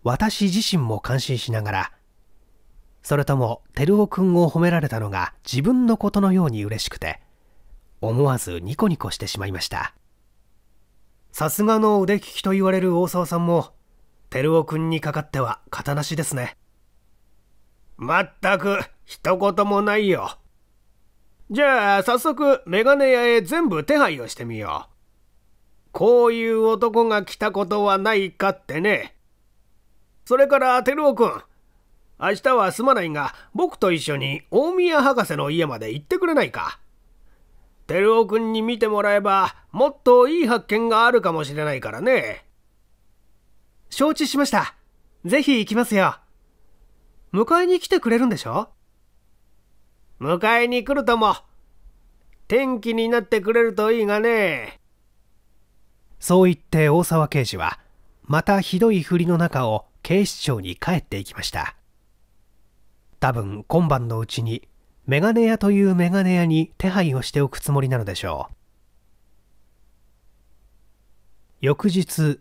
S1: 私自身も感心しながらそれとも照夫君を褒められたのが自分のことのように嬉しくて思わずニコニコしてしまいましたさすがの腕利きと言われる大沢さんも照夫君にかかっては型なしですねまったく一言もないよじゃあ早速メガネ屋へ全部手配をしてみようこういう男が来たことはないかってねそれから照夫君明日はすまないが僕と一緒に大宮博士の家まで行ってくれないか照夫君に見てもらえばもっといい発見があるかもしれないからね承知しましたぜひ行きますよ迎えに来てくれるんでしょ迎えに来るとも天気になってくれるといいがねそう言って大沢刑事はまたひどい振りの中を警視庁に帰っていきました多分今晩のうちにメガネ屋というメガネ屋に手配をしておくつもりなのでしょう翌日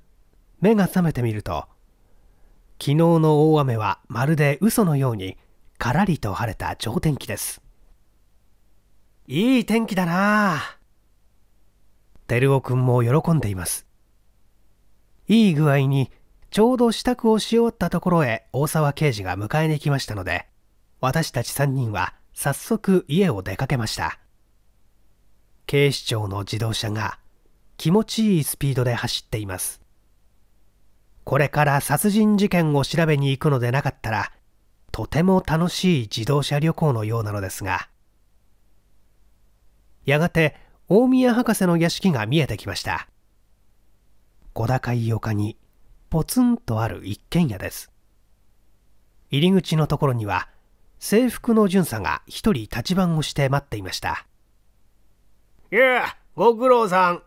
S1: 目が覚めてみると昨日の大雨はまるで嘘のようにからりと晴れた超天気ですいい天気だなあ照夫君も喜んでいますいい具合にちょうど支度をし終わったところへ大沢刑事が迎えに来ましたので私たち3人は早速家を出かけました警視庁の自動車が気持ちいいスピードで走っていますこれから殺人事件を調べに行くのでなかったらとても楽しい自動車旅行のようなのですがやがて大宮博士の屋敷が見えてきました小高い丘にポツンとある一軒家です入り口のところには制服の巡査が一人立ち番をして待っていましたいやご苦労さん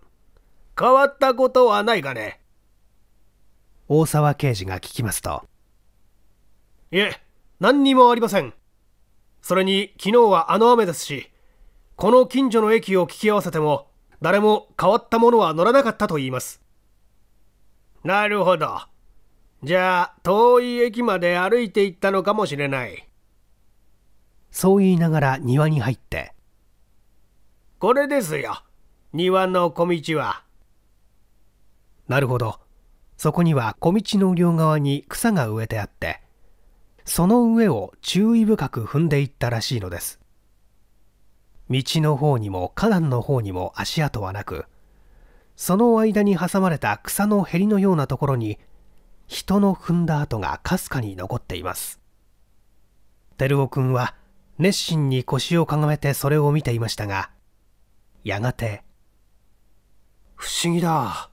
S1: 変わったことはないかね大沢刑事が聞きますといえ何にもありませんそれに昨日はあの雨ですしこの近所の駅を聞き合わせても誰も変わったものは乗らなかったと言いますなるほどじゃあ遠い駅まで歩いて行ったのかもしれないそう言いながら庭に入って。これですよ。庭の小道は。なるほど。そこには小道の両側に草が植えてあって、その上を注意深く踏んでいったらしいのです。道の方にも花壇の方にも足跡はなく、その間に挟まれた草のへりのようなところに、人の踏んだ跡がかすかに残っています。照夫君は熱心に腰をかがめてそれを見ていましたがやがて不思議だ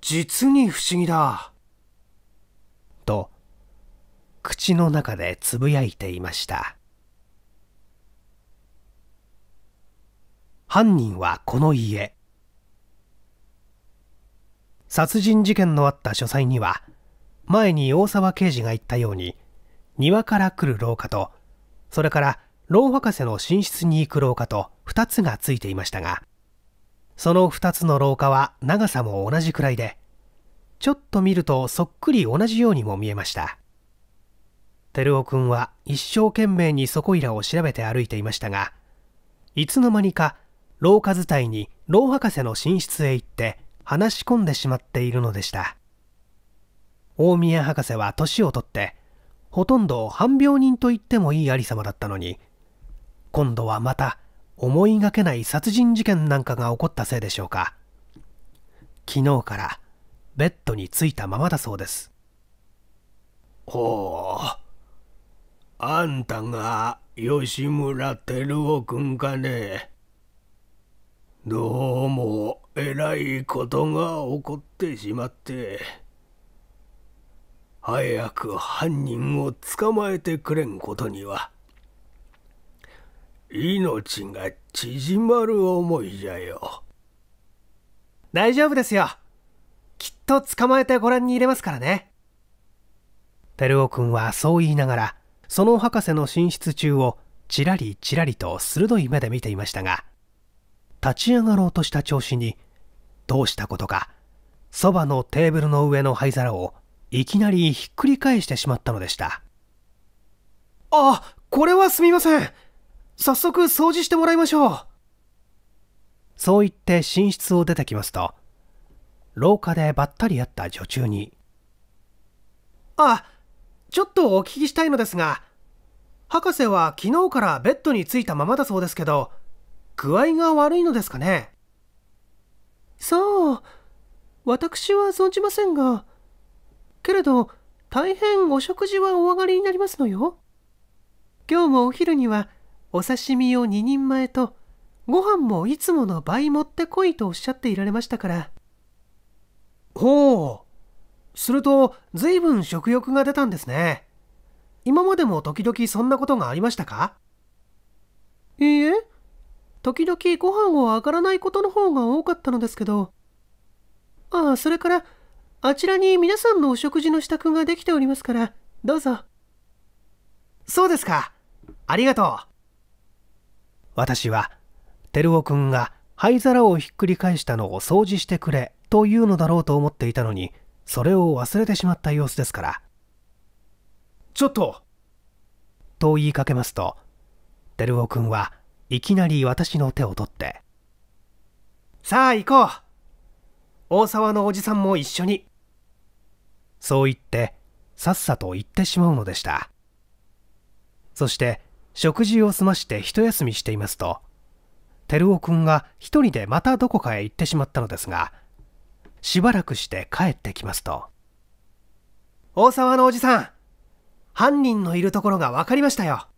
S1: 実に不思議だと口の中でつぶやいていました犯人はこの家殺人事件のあった書斎には前に大沢刑事が言ったように庭から来る廊下とそれから老博士の寝室に行く廊下と2つがついていましたがその2つの廊下は長さも同じくらいでちょっと見るとそっくり同じようにも見えました照夫君は一生懸命にそこいらを調べて歩いていましたがいつの間にか廊下伝いに老博士の寝室へ行って話し込んでしまっているのでした大宮博士は年を取ってほとんど半病人と言ってもいい有様だったのに今度はまた思いがけない殺人事件なんかが起こったせいでしょうか昨日からベッドに着いたままだそうですほうあんたが吉村照夫君かねどうもえらいことが起こってしまって。早く犯人を捕まえてくれんことには命が縮まる思いじゃよ大丈夫ですよきっと捕まえてご覧に入れますからね照夫君はそう言いながらその博士の寝室中をちらりちらりと鋭い目で見ていましたが立ち上がろうとした調子にどうしたことかそばのテーブルの上の灰皿をいきなりひっくり返してしまったのでした。あ、これはすみません。早速掃除してもらいましょう。そう言って寝室を出てきますと、廊下でばったり会った女中に、あ、ちょっとお聞きしたいのですが、博士は昨日からベッドに着いたままだそうですけど、具合が悪いのですかねそう、私は存じませんが、けれど、大変お食事はお上がりになりますのよ。今日もお昼には、お刺身を2人前と、ご飯もいつもの倍持ってこいとおっしゃっていられましたから。ほう。すると、ずいぶん食欲が出たんですね。今までも時々そんなことがありましたかいいえ、時々ご飯を上がらないことの方が多かったのですけど。ああ、それから、あちらに皆さんのお食事の支度ができておりますから、どうぞ。そうですか。ありがとう。私は、照夫君が灰皿をひっくり返したのを掃除してくれというのだろうと思っていたのに、それを忘れてしまった様子ですから。ちょっとと言いかけますと、照夫君はいきなり私の手を取って、さあ行こう大沢のおじさんも一緒に。そう言って、さっさと行ってしまうのでした。そして、食事を済まして一休みしていますと、照夫くんが一人でまたどこかへ行ってしまったのですが、しばらくして帰ってきますと、大沢のおじさん、犯人のいるところが分かりましたよ。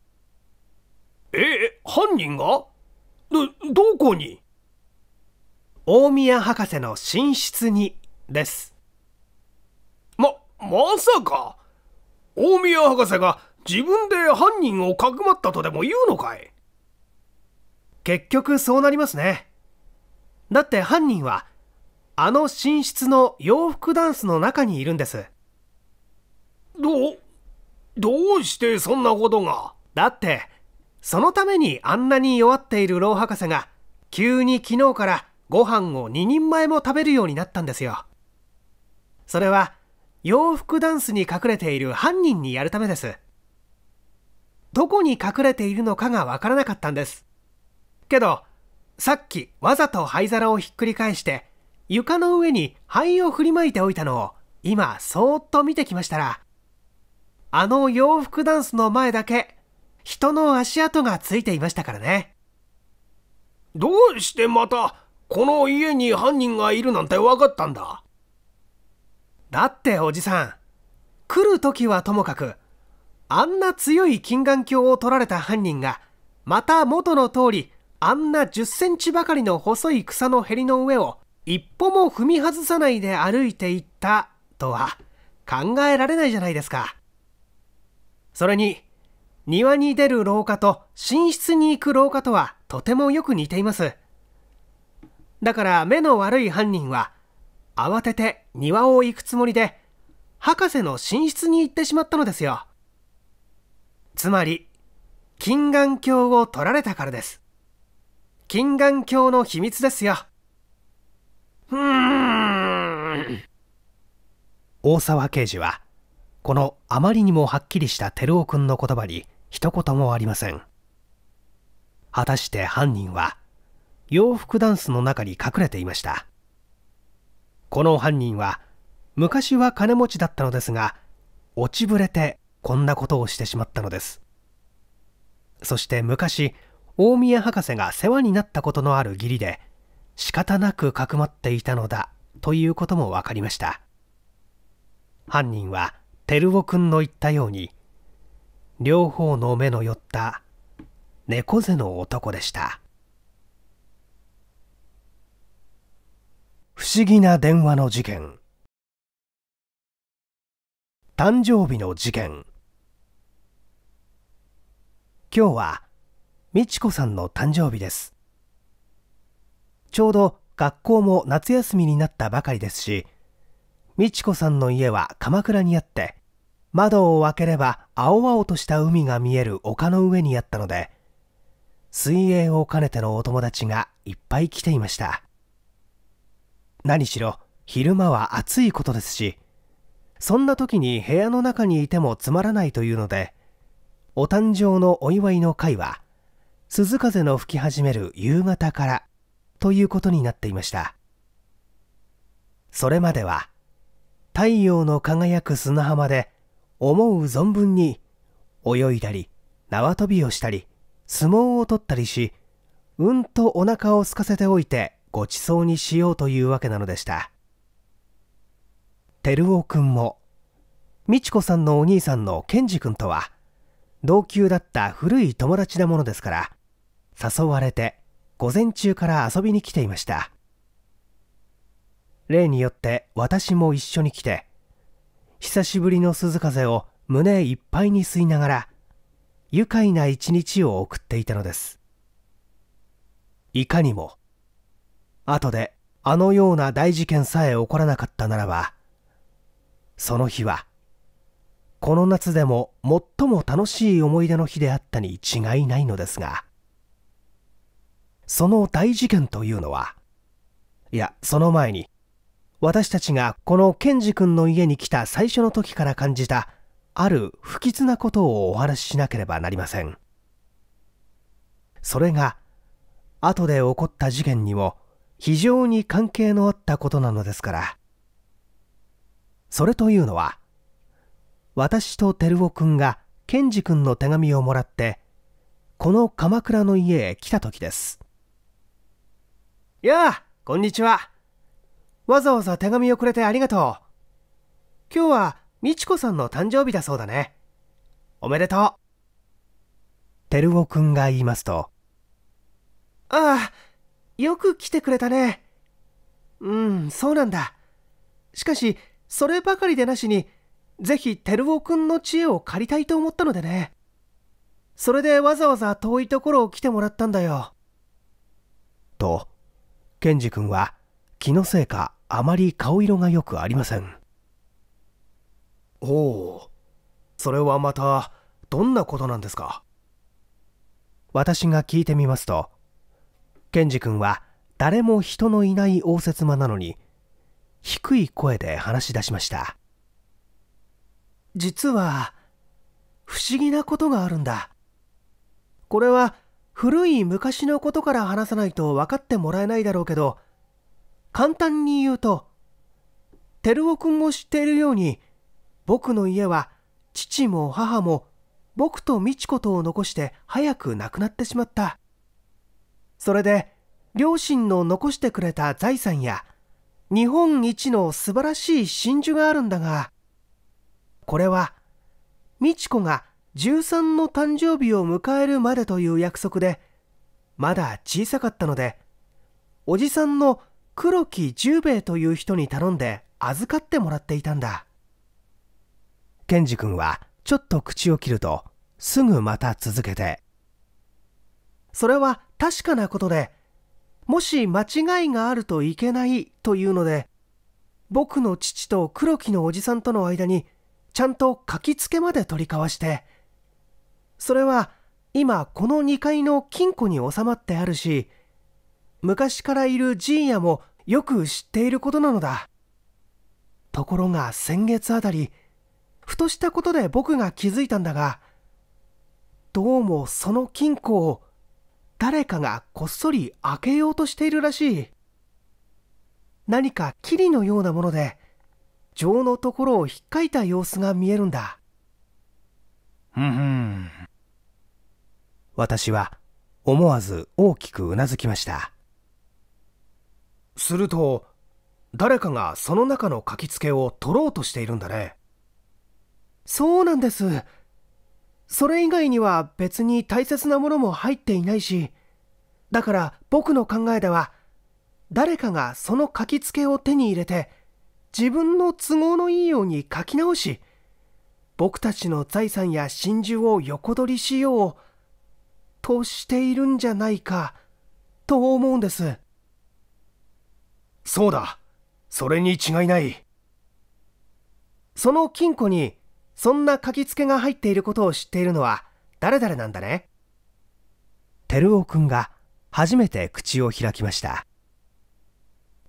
S1: え、犯人がど、どこに大宮博士の寝室にですままさか大宮博士が自分で犯人をかくまったとでも言うのかい結局そうなりますねだって犯人はあの寝室の洋服ダンスの中にいるんですどどうしてそんなことがだってそのためにあんなに弱っている老博士が急に昨日からご飯を2人前も食べるようになったんですよそれは洋服ダンスに隠れている犯人にやるためですどこに隠れているのかがわからなかったんですけどさっきわざと灰皿をひっくり返して床の上に灰を振りまいておいたのを今そーっと見てきましたらあの洋服ダンスの前だけ人の足跡がついていましたからねどうしてまたこの家に犯人がいるなんて分かったんだだっておじさん来る時はともかくあんな強い金眼鏡を取られた犯人がまた元の通りあんな10センチばかりの細い草のへりの上を一歩も踏み外さないで歩いていったとは考えられないじゃないですかそれに庭に出る廊下と寝室に行く廊下とはとてもよく似ていますだから目の悪い犯人は慌てて庭を行くつもりで博士の寝室に行ってしまったのですよつまり金眼鏡を取られたからです金眼鏡の秘密ですよーん大沢刑事はこのあまりにもはっきりした照夫君の言葉に一言もありません果たして犯人は洋服ダンスの中に隠れていましたこの犯人は昔は金持ちだったのですが落ちぶれてこんなことをしてしまったのですそして昔大宮博士が世話になったことのある義理で仕方なくかくまっていたのだということも分かりました犯人は照夫君の言ったように両方の目の寄った猫背の男でした不思議な電話の事件誕生日の事件今日は美智子さんの誕生日ですちょうど学校も夏休みになったばかりですし美智子さんの家は鎌倉にあって窓を開ければ青々とした海が見える丘の上にあったので水泳を兼ねてのお友達がいっぱい来ていました何しろ昼間は暑いことですしそんな時に部屋の中にいてもつまらないというのでお誕生のお祝いの会は鈴風の吹き始める夕方からということになっていましたそれまでは太陽の輝く砂浜で思う存分に泳いだり縄跳びをしたり相撲を取ったりしうんとお腹を空かせておいてご馳走にしようというわけなのでした照夫君も美智子さんのお兄さんの健治君とは同級だった古い友達なものですから誘われて午前中から遊びに来ていました例によって私も一緒に来て久しぶりの涼風を胸いっぱいに吸いながら愉快な一日を送っていたのですいかにも後であのような大事件さえ起こらなかったならばその日はこの夏でも最も楽しい思い出の日であったに違いないのですがその大事件というのはいやその前に私たちがこのケンジ君の家に来た最初の時から感じたある不吉なことをお話ししなければなりませんそれが後で起こった事件にも非常に関係のあったことなのですからそれというのは私と照夫君が賢治君の手紙をもらってこの鎌倉の家へ来た時ですやあこんにちはわざわざ手紙をくれてありがとう今日は美智子さんの誕生日だそうだねおめでとう照夫君が言いますとああよく来てくれたね。うん、そうなんだ。しかし、そればかりでなしに、ぜひ、照夫くんの知恵を借りたいと思ったのでね。それでわざわざ遠いところを来てもらったんだよ。と、ケンジ君は気のせいかあまり顔色がよくありません。おお、それはまたどんなことなんですか私が聞いてみますと、ケンジ君は誰も人のいない応接間なのに低い声で話し出しました実は不思議なことがあるんだこれは古い昔のことから話さないと分かってもらえないだろうけど簡単に言うと照夫君も知っているように僕の家は父も母も僕と美智子とを残して早く亡くなってしまったそれで両親の残してくれた財産や日本一の素晴らしい真珠があるんだがこれは美智子が13の誕生日を迎えるまでという約束でまだ小さかったのでおじさんの黒木十兵衛という人に頼んで預かってもらっていたんだ賢治君はちょっと口を切るとすぐまた続けてそれは確かなことで、もし間違いがあるといけないというので、僕の父と黒木のおじさんとの間に、ちゃんと書きつけまで取り交わして、それは今この2階の金庫に収まってあるし、昔からいるじいやもよく知っていることなのだ。ところが先月あたり、ふとしたことで僕が気づいたんだが、どうもその金庫を誰かがこっそり開けようとしているらしい。何か霧のようなもので、錠のところをひっかいた様子が見えるんだ。ふん。私は思わず大きくうなずきました。すると、誰かがその中の書きつけを取ろうとしているんだね。そうなんです。それ以外には別に大切なものも入っていないし、だから僕の考えでは、誰かがその書き付けを手に入れて、自分の都合のいいように書き直し、僕たちの財産や真珠を横取りしよう、としているんじゃないか、と思うんです。そうだ。それに違いない。その金庫にそんな書きつけが入っていることを知っているのは誰々なんだね。照夫くんが初めて口を開きました。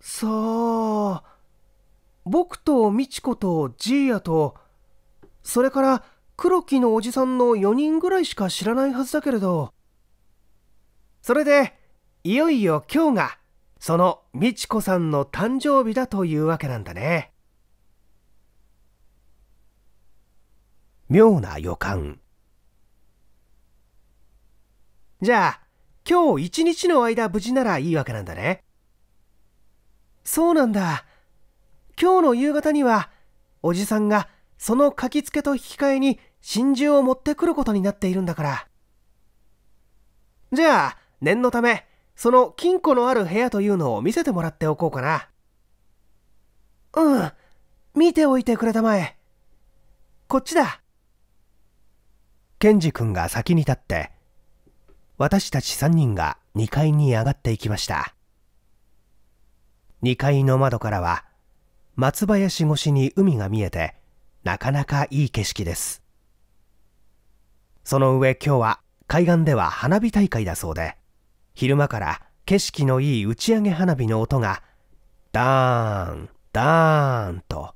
S1: そう。僕と美智子とジーヤと、それから黒木のおじさんの4人ぐらいしか知らないはずだけれど。それで、いよいよ今日が、その美智子さんの誕生日だというわけなんだね。妙な予感じゃあ今日一日の間無事ならいいわけなんだねそうなんだ今日の夕方にはおじさんがその書きつけと引き換えに真珠を持ってくることになっているんだからじゃあ念のためその金庫のある部屋というのを見せてもらっておこうかなうん見ておいてくれたまえこっちだケンジ君が先に立って私たち3人が2階に上がっていきました2階の窓からは松林越しに海が見えてなかなかいい景色ですその上今日は海岸では花火大会だそうで昼間から景色のいい打ち上げ花火の音がダーンダーンと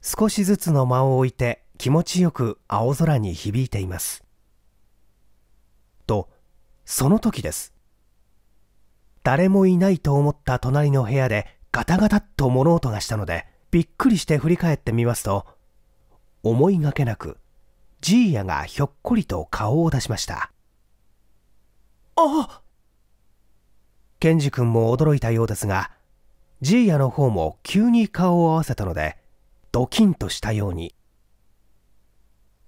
S1: 少しずつの間を置いて気持ちよく青空に響いていますとその時です誰もいないと思った隣の部屋でガタガタっと物音がしたのでびっくりして振り返ってみますと思いがけなくジーヤがひょっこりと顔を出しましたあケンジ君も驚いたようですがジーヤの方も急に顔を合わせたのでドキンとしたように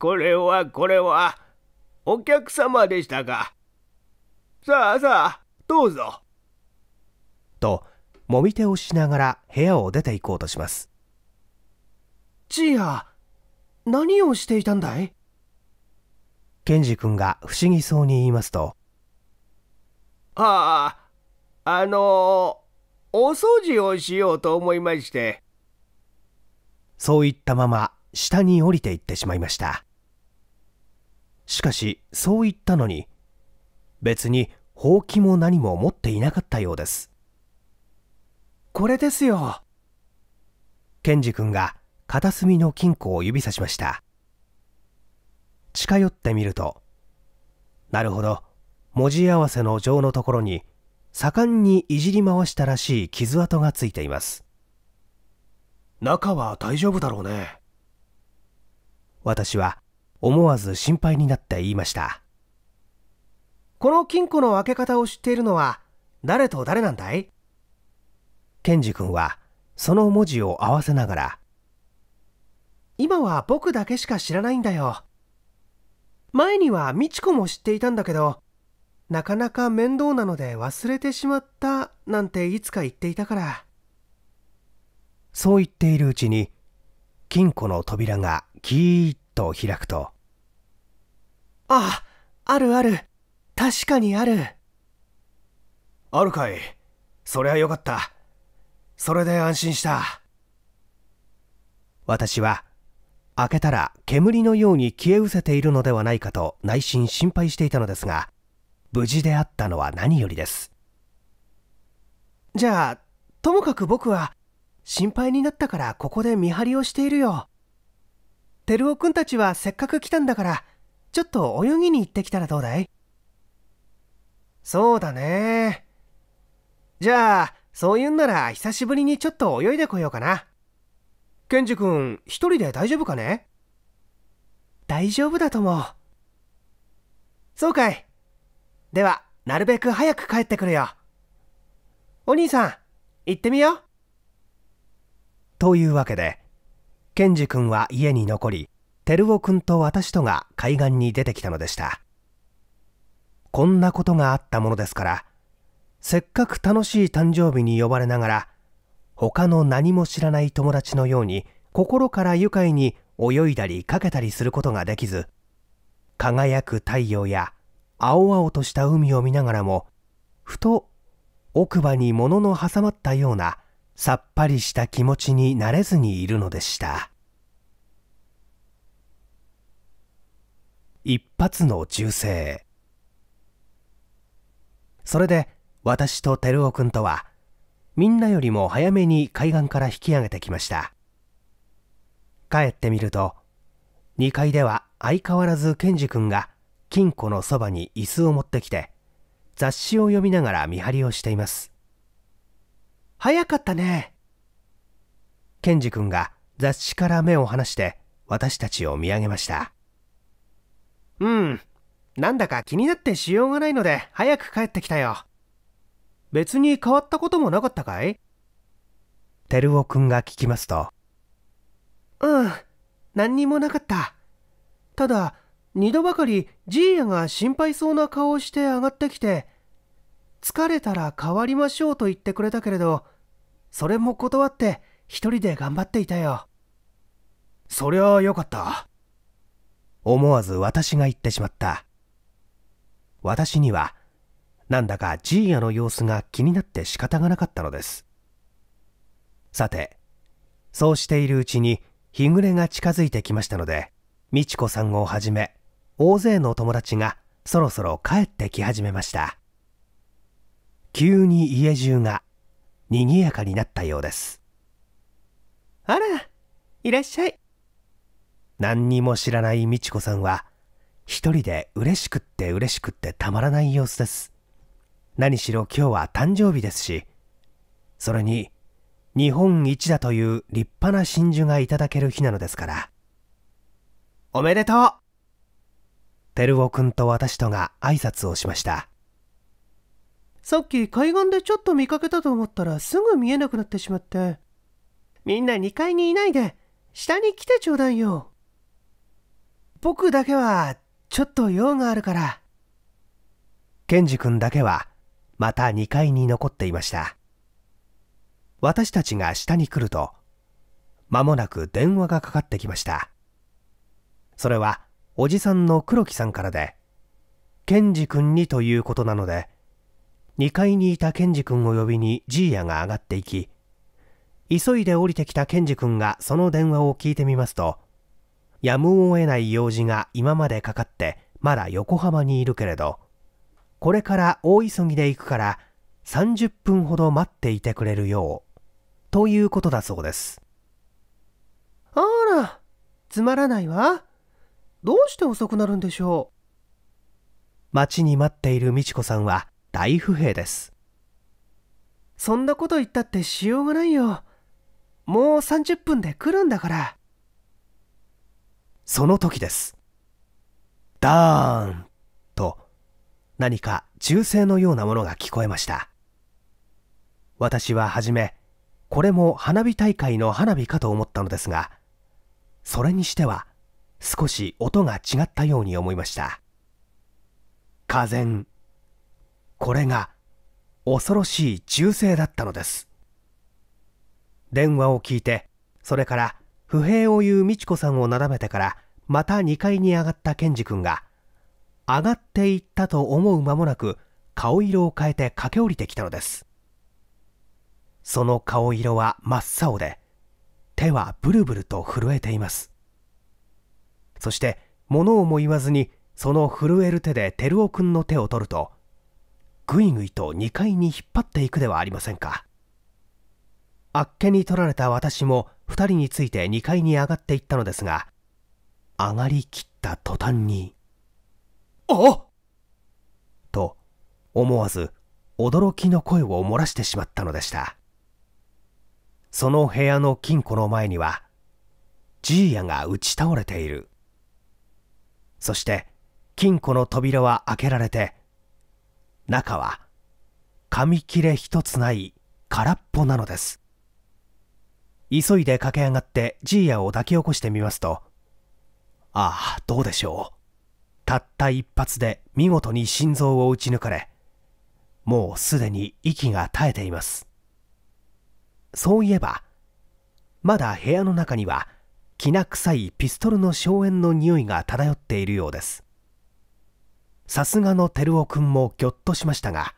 S1: これはこれは、お客様でしたか。さあさあ、どうぞ。と、もみ手をしながら部屋を出て行こうとします。ちや、何をしていたんだいケンジ君が不思議そうに言いますと。ああ、あのー、お掃除をしようと思いまして。そう言ったまま下に降りていってしまいました。しかし、そう言ったのに、別にほうきも何も持っていなかったようです。これですよ。ケンジ君が片隅の金庫を指さしました。近寄ってみると、なるほど、文字合わせの錠のところに、盛んにいじり回したらしい傷跡がついています。中は大丈夫だろうね。私は思わず心配になって言いましたこの金庫の開け方を知っているのは誰と誰なんだいケンジ君はその文字を合わせながら今は僕だけしか知らないんだよ前には美智子も知っていたんだけどなかなか面倒なので忘れてしまったなんていつか言っていたからそう言っているうちに金庫の扉がキーットを開くと。あ、あるある。確かにある。あるかい。そりゃよかった。それで安心した。私は、開けたら煙のように消え失せているのではないかと内心心配していたのですが、無事であったのは何よりです。じゃあ、ともかく僕は、心配になったからここで見張りをしているよ。テルオくんたちはせっかく来たんだから、ちょっと泳ぎに行ってきたらどうだいそうだね。じゃあ、そういうんなら久しぶりにちょっと泳いでこようかな。ケンジ君、一人で大丈夫かね大丈夫だと思う。そうかい。では、なるべく早く帰ってくるよ。お兄さん、行ってみよう。というわけで、ケンジ君は家に残り照夫君と私とが海岸に出てきたのでしたこんなことがあったものですからせっかく楽しい誕生日に呼ばれながら他の何も知らない友達のように心から愉快に泳いだりかけたりすることができず輝く太陽や青々とした海を見ながらもふと奥歯に物の挟まったようなさっぱりした気持ちになれずにいるのでした一発の銃声それで私と照夫君とはみんなよりも早めに海岸から引き上げてきました帰ってみると2階では相変わらず賢治君が金庫のそばに椅子を持ってきて雑誌を読みながら見張りをしています早かったね。ケンジ君が雑誌から目を離して私たちを見上げました。うん。なんだか気になってしようがないので早く帰ってきたよ。別に変わったこともなかったかいテルオ君が聞きますと。うん。何にもなかった。ただ、二度ばかりじいやが心配そうな顔をして上がってきて、疲れたら変わりましょうと言ってくれたけれど、それも断って一人で頑張っていたよ。そりゃよかった。思わず私が言ってしまった。私には、なんだかジーヤの様子が気になって仕方がなかったのです。さて、そうしているうちに日暮れが近づいてきましたので、美智子さんをはじめ、大勢の友達がそろそろ帰ってき始めました。急に家中が賑やかになったようですあらいらっしゃい何にも知らない美智子さんは一人で嬉しくって嬉しくってたまらない様子です何しろ今日は誕生日ですしそれに日本一だという立派な真珠がいただける日なのですからおめでとう照夫君と私とが挨拶をしましたさっき海岸でちょっと見かけたと思ったらすぐ見えなくなってしまって。みんな2階にいないで、下に来てちょうだいよ。僕だけは、ちょっと用があるから。ケンジ君だけは、また2階に残っていました。私たちが下に来ると、間もなく電話がかかってきました。それは、おじさんの黒木さんからで、ケンジ君にということなので、2階にいたケンジ君を呼びにジーヤが上がっていき、急いで降りてきたケンジ君がその電話を聞いてみますと、やむを得ない用事が今までかかってまだ横浜にいるけれど、これから大急ぎで行くから30分ほど待っていてくれるよう、ということだそうです。あら、つまらないわ。どうして遅くなるんでしょう。待ちに待っている美智子さんは、大不平ですそんなこと言ったってしようがないよもう30分で来るんだからその時ですダーンと何か銃声のようなものが聞こえました私は初めこれも花火大会の花火かと思ったのですがそれにしては少し音が違ったように思いました風これが恐ろしい銃声だったのです電話を聞いてそれから不平を言う美智子さんをなだめてからまた2階に上がった賢治君が上がっていったと思う間もなく顔色を変えて駆け下りてきたのですその顔色は真っ青で手はブルブルと震えていますそして物をも言わずにその震える手で照夫君の手を取るとぐいぐいと2階に引っ張っていくではありませんかあっけに取られた私も2人について2階に上がっていったのですが上がりきった途端に「あと思わず驚きの声を漏らしてしまったのでしたその部屋の金庫の前にはじいやが打ち倒れているそして金庫の扉は開けられて中は紙切れ一つない空っぽなのです急いで駆け上がってジーヤを抱き起こしてみますとああどうでしょうたった一発で見事に心臓を打ち抜かれもうすでに息が絶えていますそういえばまだ部屋の中にはきな臭いピストルの硝煙の匂いが漂っているようですさすがの照夫君もぎょっとしましたが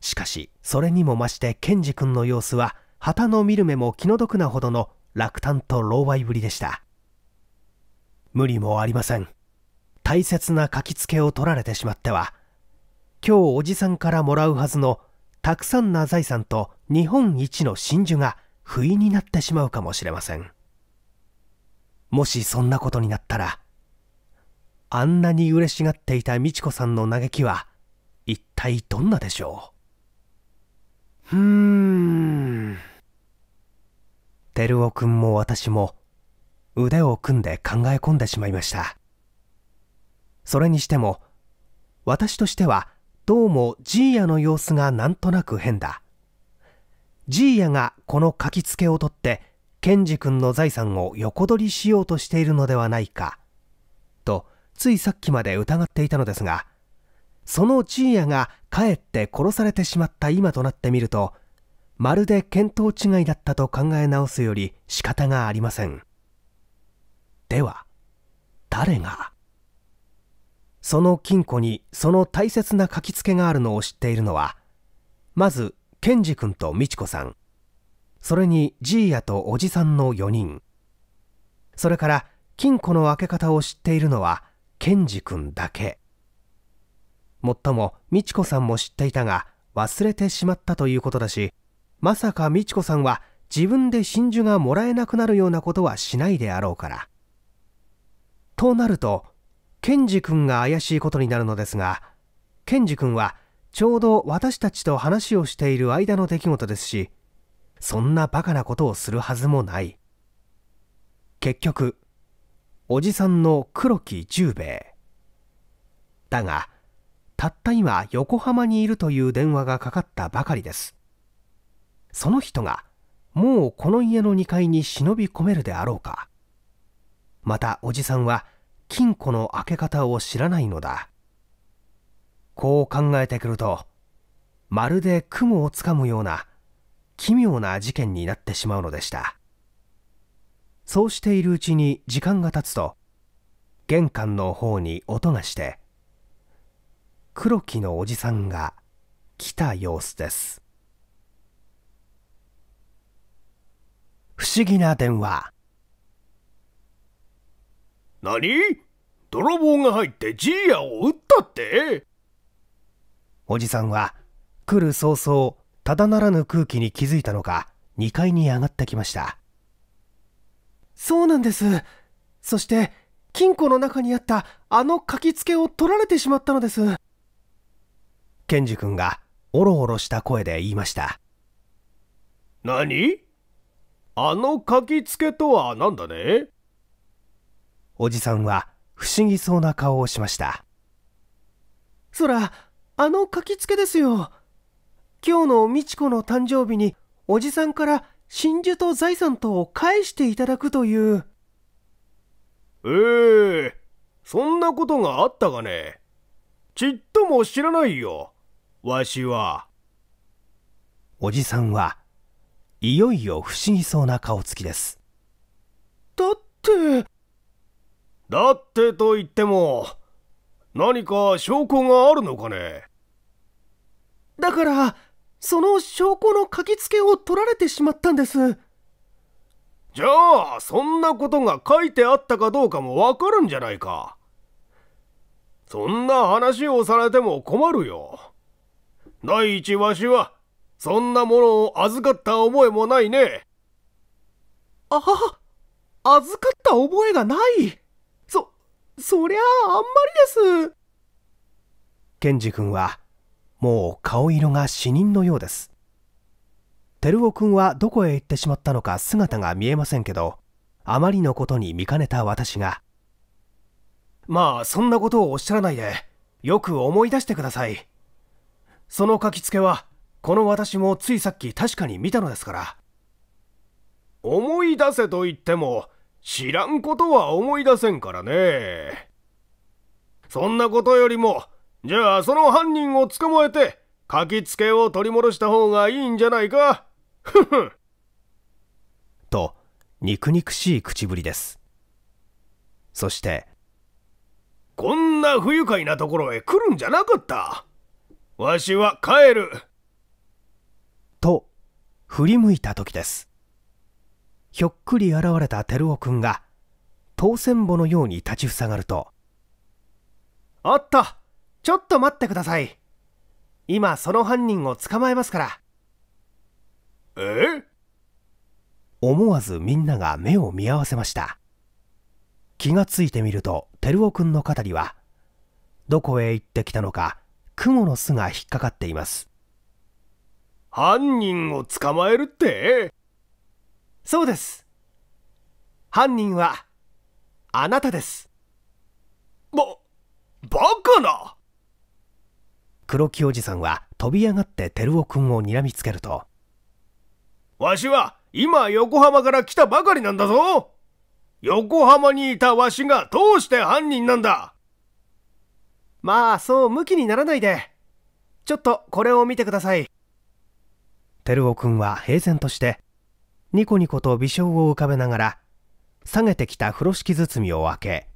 S1: しかしそれにも増して賢治君の様子は旗の見る目も気の毒なほどの落胆と老狽ぶりでした無理もありません大切な書きつけを取られてしまっては今日おじさんからもらうはずのたくさんな財産と日本一の真珠が不意になってしまうかもしれませんもしそんなことになったらあんなに嬉しがっていた美智子さんの嘆きは一体どんなでしょううーん照夫君も私も腕を組んで考え込んでしまいましたそれにしても私としてはどうもジーヤの様子がなんとなく変だジーヤがこの書きつけを取ってケンジ君の財産を横取りしようとしているのではないかついさっきまで疑っていたのですがそのジーヤがかえって殺されてしまった今となってみるとまるで見当違いだったと考え直すより仕方がありませんでは誰がその金庫にその大切な書きつけがあるのを知っているのはまずケンジ君と美智子さんそれにジーヤとおじさんの4人それから金庫の開け方を知っているのは賢治君だけもっとも美智子さんも知っていたが忘れてしまったということだしまさか美智子さんは自分で真珠がもらえなくなるようなことはしないであろうからとなると賢治君が怪しいことになるのですが賢治君はちょうど私たちと話をしている間の出来事ですしそんなバカなことをするはずもない結局おじさんの黒木十兵衛だがたった今横浜にいるという電話がかかったばかりですその人がもうこの家の2階に忍び込めるであろうかまたおじさんは金庫の開け方を知らないのだこう考えてくるとまるで雲をつかむような奇妙な事件になってしまうのでしたそうしているうちに時間が経つと玄関の方に音がして黒木のおじさんが来た様子です不思議な電話何泥棒が入ってジーやを撃ったっておじさんは来る早々ただならぬ空気に気づいたのか2階に上がってきましたそうなんです。そして、金庫の中にあったあの書き付けを取られてしまったのです。ケンジ君がおろおろした声で言いました。何あの書き付けとは何だねおじさんは不思議そうな顔をしました。そら、あの書き付けですよ。今日の美智子の誕生日におじさんから真珠と財産と返していただくという。ええー、そんなことがあったがね。ちっとも知らないよ、わしは。おじさんはいよいよ不思議そうな顔つきです。だって。だってと言っても、何か証拠があるのかねだから、その証拠の書きつけを取られてしまったんですじゃあそんなことが書いてあったかどうかもわかるんじゃないかそんな話をされても困るよ第一わしはそんなものを預かった覚えもないねあは預かった覚えがないそそりゃああんまりですケンジ君はもう顔色が死人のようです照夫君はどこへ行ってしまったのか姿が見えませんけどあまりのことに見かねた私がまあそんなことをおっしゃらないでよく思い出してくださいその書きつけはこの私もついさっき確かに見たのですから思い出せと言っても知らんことは思い出せんからねそんなことよりもじゃあその犯人を捕まえて書きつけを取り戻した方がいいんじゃないかふふ と肉々しい口ぶりですそしてこんな不愉快なところへ来るんじゃなかったわしは帰ると振り向いた時ですひょっくり現れた照夫君が当んぼのように立ちふさがるとあったちょっと待ってください。今その犯人を捕まえますから。え思わずみんなが目を見合わせました。気がついてみると、照夫君の肩には、どこへ行ってきたのか、雲の巣が引っかかっています。犯人を捕まえるってそうです。犯人は、あなたです。ば、バカな黒木おじさんは飛び上がって照夫君をにらみつけると「わしは今横浜から来たばかりなんだぞ横浜にいたわしがどうして犯人なんだまあそうムきにならないでちょっとこれを見てください照夫君は平然としてニコニコと微笑を浮かべながら下げてきた風呂敷包みを開け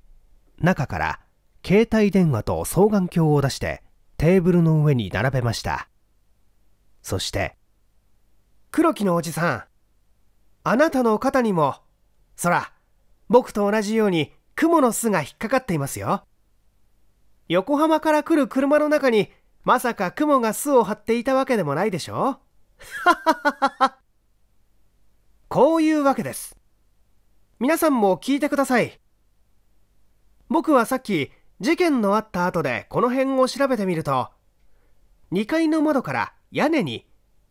S1: 中から携帯電話と双眼鏡を出してテーブルの上に並べましたそして黒木のおじさんあなたの肩にもそら僕と同じように雲の巣が引っかかっていますよ横浜から来る車の中にまさか雲が巣を張っていたわけでもないでしょ こういうわけです皆さんも聞いてください僕はさっき事件のあった後でこの辺を調べてみると2階の窓から屋根に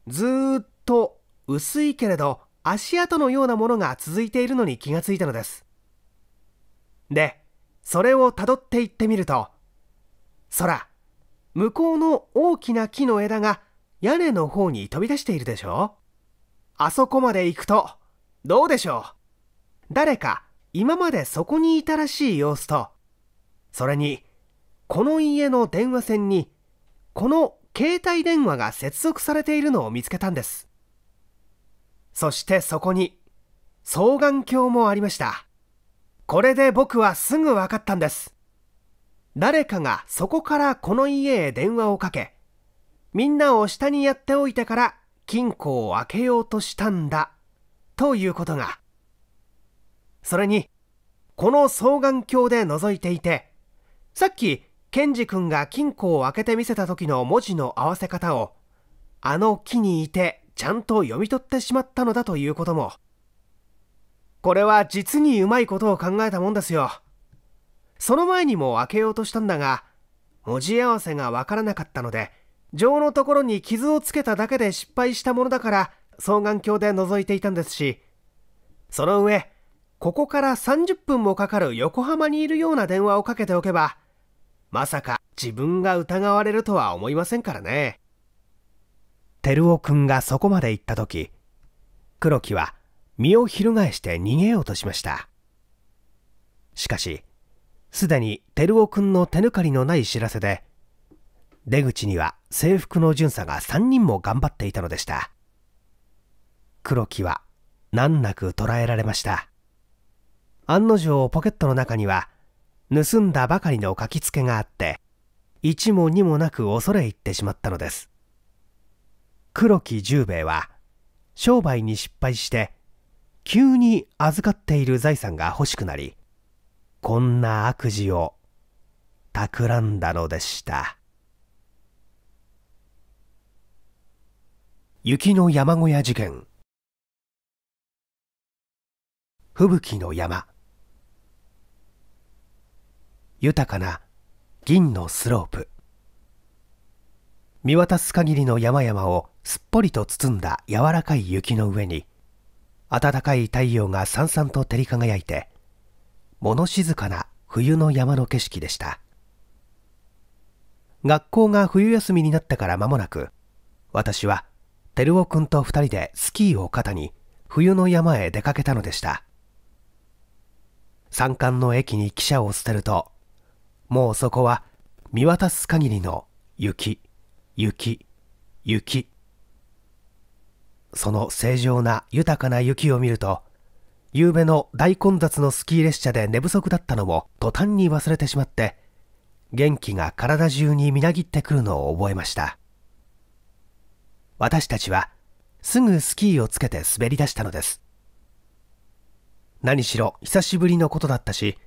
S1: ずっと薄いけれど足跡のようなものが続いているのに気がついたのですでそれをたどっていってみると空向こうの大きな木の枝が屋根の方に飛び出しているでしょあそこまで行くとどうでしょう誰か今までそこにいたらしい様子とそれにこの家の電話線にこの携帯電話が接続されているのを見つけたんですそしてそこに双眼鏡もありましたこれで僕はすぐ分かったんです誰かがそこからこの家へ電話をかけみんなを下にやっておいてから金庫を開けようとしたんだということがそれにこの双眼鏡で覗いていてさっき、ケンジ君が金庫を開けてみせた時の文字の合わせ方を、あの木にいてちゃんと読み取ってしまったのだということも。これは実にうまいことを考えたもんですよ。その前にも開けようとしたんだが、文字合わせがわからなかったので、錠のところに傷をつけただけで失敗したものだから、双眼鏡で覗いていたんですし、その上、ここから30分もかかる横浜にいるような電話をかけておけば、まさか自分が疑われるとは思いませんからね。照夫君がそこまで言った時、黒木は身を翻して逃げようとしました。しかし、すでに照夫君の手抜かりのない知らせで、出口には制服の巡査が3人も頑張っていたのでした。黒木は難なく捕らえられました。案の定ポケットの中には盗んだばかりの書きつけがあって一も二もなく恐れ入ってしまったのです黒木十兵衛は商売に失敗して急に預かっている財産が欲しくなりこんな悪事を企んだのでした雪の山小屋事件吹雪の山豊かな銀のスロープ見渡す限りの山々をすっぽりと包んだ柔らかい雪の上に暖かい太陽がさんさんと照り輝いて物静かな冬の山の景色でした学校が冬休みになってから間もなく私は照夫君と2人でスキーを肩に冬の山へ出かけたのでした山間の駅に汽車を捨てるともうそこは見渡す限りの雪雪雪その正常な豊かな雪を見ると夕べの大混雑のスキー列車で寝不足だったのも途端に忘れてしまって元気が体中にみなぎってくるのを覚えました私たちはすぐスキーをつけて滑り出したのです何しろ久しぶりのことだったし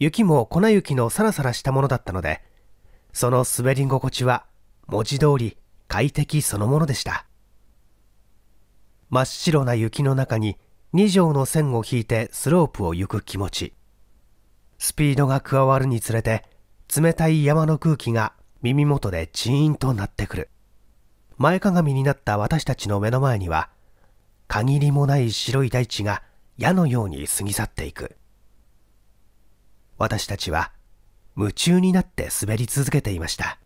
S1: 雪も粉雪のサラサラしたものだったので、その滑り心地は文字通り快適そのものでした。真っ白な雪の中に2畳の線を引いてスロープを行く気持ち。スピードが加わるにつれて、冷たい山の空気が耳元でチーンとなってくる。前かがみになった私たちの目の前には、限りもない白い大地が矢のように過ぎ去っていく。私たちは夢中になって滑り続けていました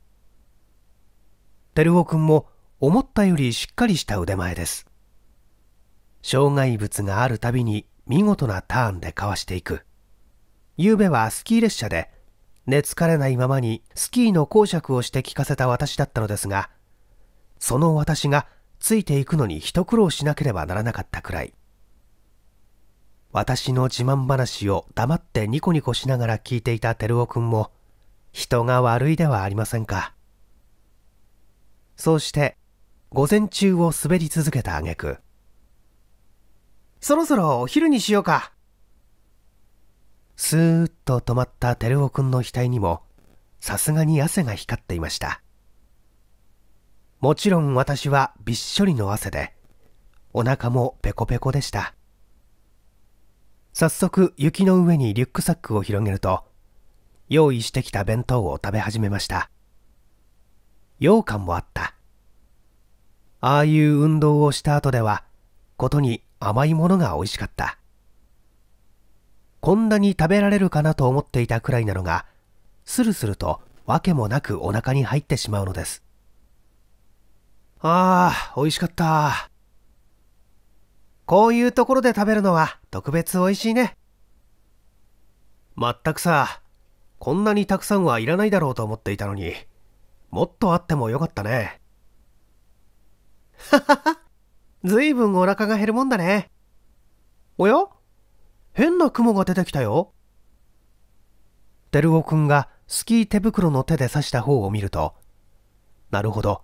S1: 照夫君も思ったよりしっかりした腕前です障害物があるたびに見事なターンでかわしていく昨夜はスキー列車で寝つかれないままにスキーの講釈をして聞かせた私だったのですがその私がついていくのに一苦労しなければならなかったくらい私の自慢話を黙ってニコニコしながら聞いていた照夫君も、人が悪いではありませんか。そうして、午前中を滑り続けた挙句、そろそろお昼にしようか。スーッと止まった照夫君の額にも、さすがに汗が光っていました。もちろん私はびっしょりの汗で、お腹もペコペコでした。早速雪の上にリュックサックを広げると用意してきた弁当を食べ始めました羊羹もあったああいう運動をした後ではことに甘いものが美味しかったこんなに食べられるかなと思っていたくらいなのがスルスルとわけもなくお腹に入ってしまうのですああ美味しかったこういうところで食べるのは特別美味しいね。まったくさ、こんなにたくさんはいらないだろうと思っていたのに、もっとあってもよかったね。ははは、ずいぶんお腹が減るもんだね。おや変な雲が出てきたよ。照夫君くんがスキー手袋の手で刺した方を見ると、なるほど、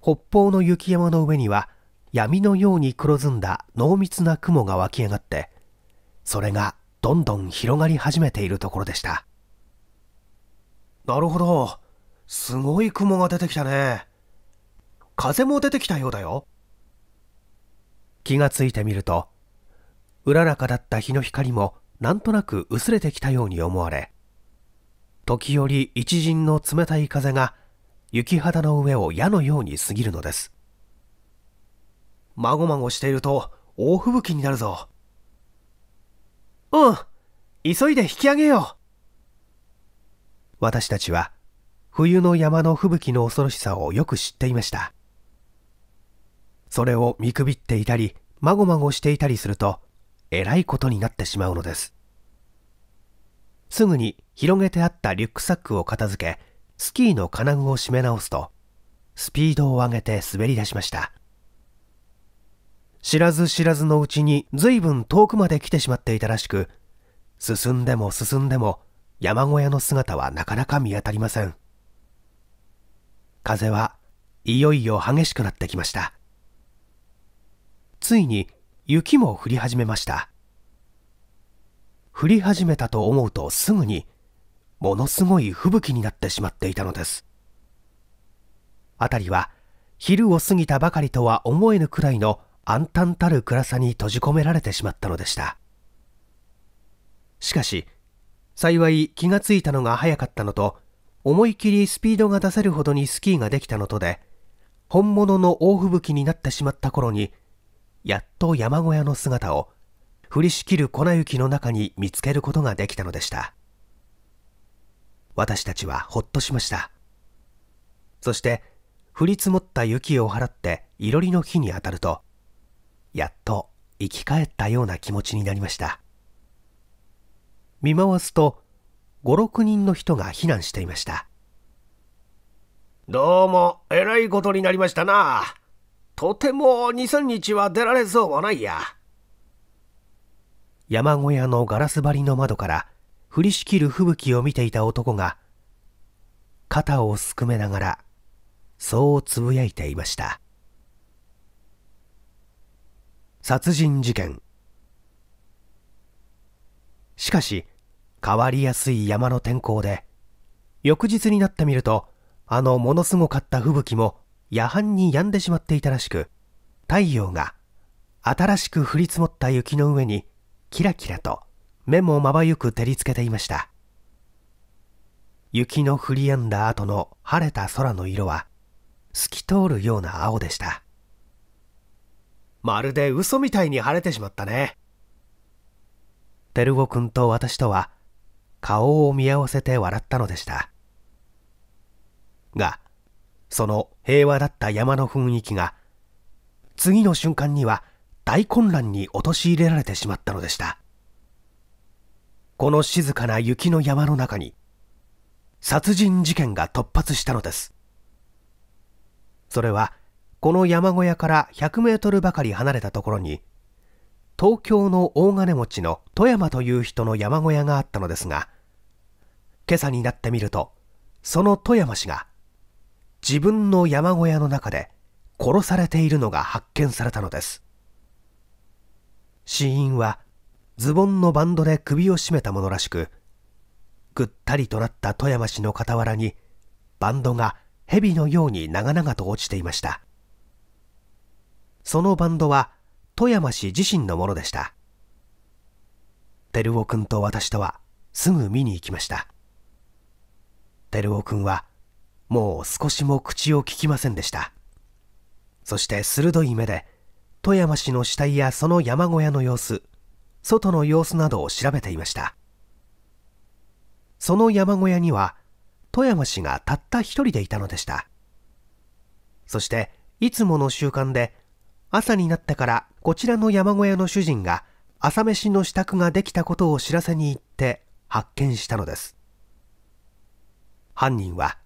S1: 北方の雪山の上には闇のように黒ずんだ濃密な雲が湧き上がってそれがどんどん広がり始めているところでしたなるほどすごい雲が出てきたね風も出てきたようだよ気がついてみるとうららかだった日の光もなんとなく薄れてきたように思われ時折一陣の冷たい風が雪肌の上を矢のように過ぎるのですまごまごしていると大吹雪になるぞ。うん、急いで引き上げよう。私たちは冬の山の吹雪の恐ろしさをよく知っていました。それを見くびっていたり、まごまごしていたりすると、えらいことになってしまうのです。すぐに広げてあったリュックサックを片付け、スキーの金具を締め直すと、スピードを上げて滑り出しました。知らず知らずのうちに随分遠くまで来てしまっていたらしく、進んでも進んでも山小屋の姿はなかなか見当たりません。風はいよいよ激しくなってきました。ついに雪も降り始めました。降り始めたと思うとすぐにものすごい吹雪になってしまっていたのです。辺りは昼を過ぎたばかりとは思えぬくらいの暗淡たる暗さに閉じ込められてしまったのでしたしかし幸い気がついたのが早かったのと思い切りスピードが出せるほどにスキーができたのとで本物の大吹雪になってしまった頃にやっと山小屋の姿を降りしきる粉雪の中に見つけることができたのでした私たちはほっとしましたそして降り積もった雪を払って囲炉裏の火に当たるとやっと生き返ったような気持ちになりました見回すと五六人の人が避難していましたどうもえらいことになりましたなとても二三日は出られそうもないや山小屋のガラス張りの窓から降りしきる吹雪を見ていた男が肩をすくめながらそうつぶやいていました殺人事件しかし変わりやすい山の天候で翌日になってみるとあのものすごかった吹雪も夜半に止んでしまっていたらしく太陽が新しく降り積もった雪の上にキラキラと目もまばゆく照りつけていました雪の降り止んだ後の晴れた空の色は透き通るような青でしたまるで嘘みたいに晴れてしまったね。照子くんと私とは顔を見合わせて笑ったのでした。が、その平和だった山の雰囲気が、次の瞬間には大混乱に陥れられてしまったのでした。この静かな雪の山の中に、殺人事件が突発したのです。それは、この山小屋から100メートルばかり離れたところに、東京の大金持ちの富山という人の山小屋があったのですが、今朝になってみると、その富山氏が、自分の山小屋の中で殺されているのが発見されたのです。死因は、ズボンのバンドで首を絞めたものらしく、ぐったりとなった富山氏の傍らに、バンドが蛇のように長々と落ちていました。そのバンドは富山市自身のものでした照夫君と私とはすぐ見に行きました照夫君はもう少しも口をききませんでしたそして鋭い目で富山市の死体やその山小屋の様子外の様子などを調べていましたその山小屋には富山氏がたった一人でいたのでしたそしていつもの習慣で朝になったからこちらの山小屋の主人が朝飯の支度ができたことを知らせに行って発見したのです犯人は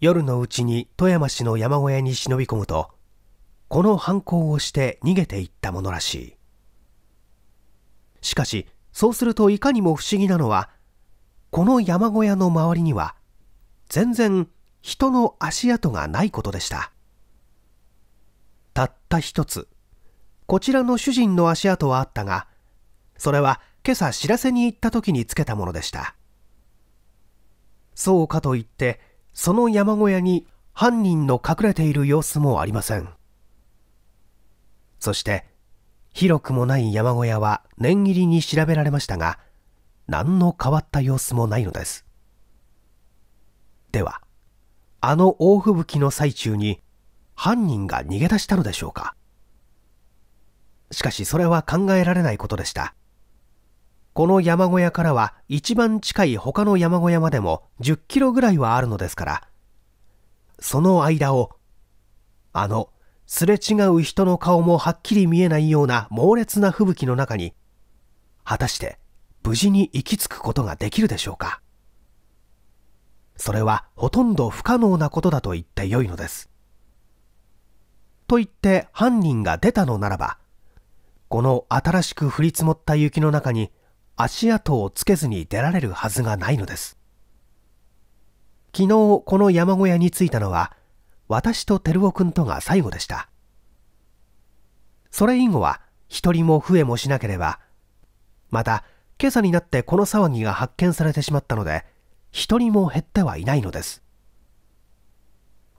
S1: 夜のうちに富山市の山小屋に忍び込むとこの犯行をして逃げていったものらしいしかしそうするといかにも不思議なのはこの山小屋の周りには全然人の足跡がないことでしたたった一つこちらの主人の足跡はあったがそれは今朝知らせに行った時につけたものでしたそうかといってその山小屋に犯人の隠れている様子もありませんそして広くもない山小屋は念入りに調べられましたが何の変わった様子もないのですではあの大吹雪の最中に犯人が逃げ出したのでしょうかしかしそれは考えられないことでしたこの山小屋からは一番近い他の山小屋までも10キロぐらいはあるのですからその間をあのすれ違う人の顔もはっきり見えないような猛烈な吹雪の中に果たして無事に行き着くことができるでしょうかそれはほとんど不可能なことだと言ってよいのですと言って犯人が出たのならば、この新しく降り積もった雪の中に足跡をつけずに出られるはずがないのです。昨日この山小屋に着いたのは、私と照夫君とが最後でした。それ以後は一人も増えもしなければ、また今朝になってこの騒ぎが発見されてしまったので、一人も減ってはいないのです。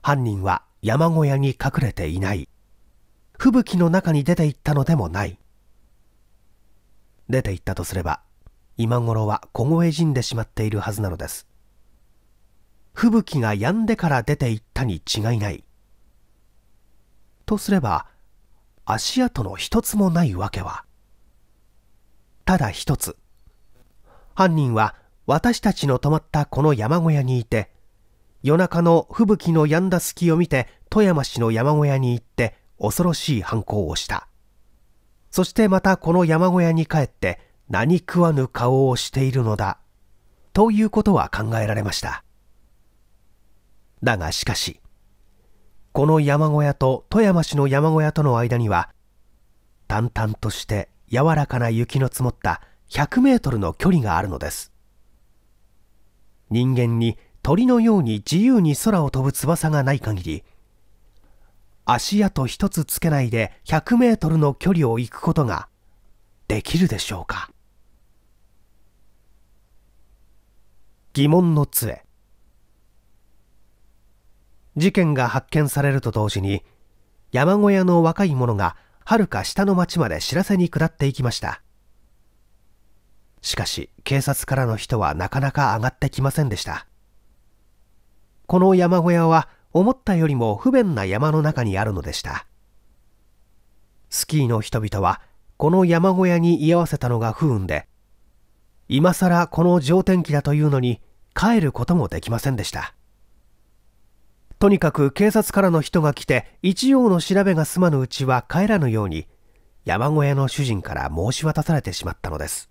S1: 犯人は山小屋に隠れていない吹雪の中に出て行ったのでもない出て行ったとすれば今頃は凍え死んでしまっているはずなのです吹雪が止んでから出て行ったに違いないとすれば足跡の一つもないわけはただ一つ犯人は私たちの泊まったこの山小屋にいて夜中の吹雪の止んだ隙を見て富山市の山小屋に行って恐ろしい犯行をしたそしてまたこの山小屋に帰って何食わぬ顔をしているのだということは考えられましただがしかしこの山小屋と富山市の山小屋との間には淡々として柔らかな雪の積もった100メートルの距離があるのです人間に鳥のように自由に空を飛ぶ翼がない限り足跡一つつけないで100メートルの距離を行くことができるでしょうか疑問の杖事件が発見されると同時に山小屋の若い者がはるか下の町まで知らせに下っていきましたしかし警察からの人はなかなか上がってきませんでしたこの山小屋は思ったよりも不便な山の中にあるのでしたスキーの人々はこの山小屋に居合わせたのが不運で今さらこの上天気だというのに帰ることもできませんでしたとにかく警察からの人が来て一応の調べが済まぬうちは帰らぬように山小屋の主人から申し渡されてしまったのです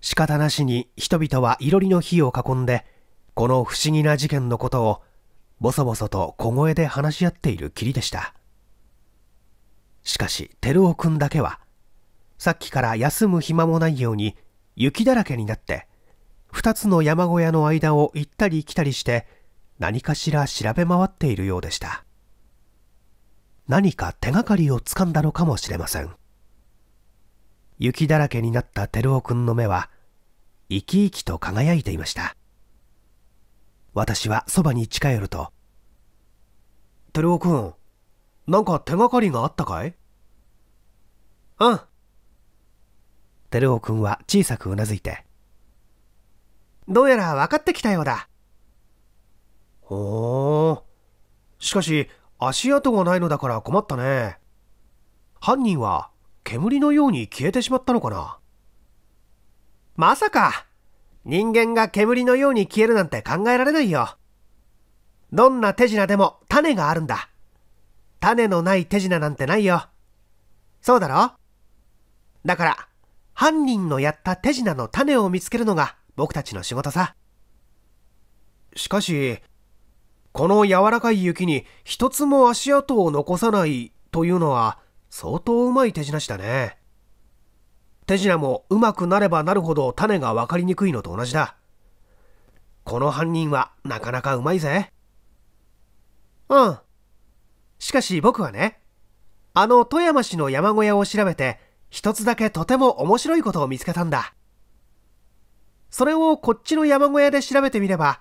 S1: 仕方なしに人々はいろりの火を囲んでこの不思議な事件のことをぼそぼそと小声で話し合っているきりでしたしかし照夫君だけはさっきから休む暇もないように雪だらけになって2つの山小屋の間を行ったり来たりして何かしら調べ回っているようでした何か手がかりをつかんだのかもしれません雪だらけになった照夫君の目は生き生きと輝いていました私はそばに近寄ると。てるおくん、なんか手がかりがあったかいうん。てるおくんは小さくうなずいて。どうやら分かってきたようだ。ほう。しかし、足跡がないのだから困ったね。犯人は煙のように消えてしまったのかなまさか人間が煙のように消えるなんて考えられないよ。どんな手品でも種があるんだ。種のない手品なんてないよ。そうだろだから、犯人のやった手品の種を見つけるのが僕たちの仕事さ。しかし、この柔らかい雪に一つも足跡を残さないというのは相当うまい手品師だね。手品もうまくなればなるほど種が分かりにくいのと同じだこの犯人はなかなかうまいぜうんしかし僕はねあの富山市の山小屋を調べて一つだけとても面白いことを見つけたんだそれをこっちの山小屋で調べてみれば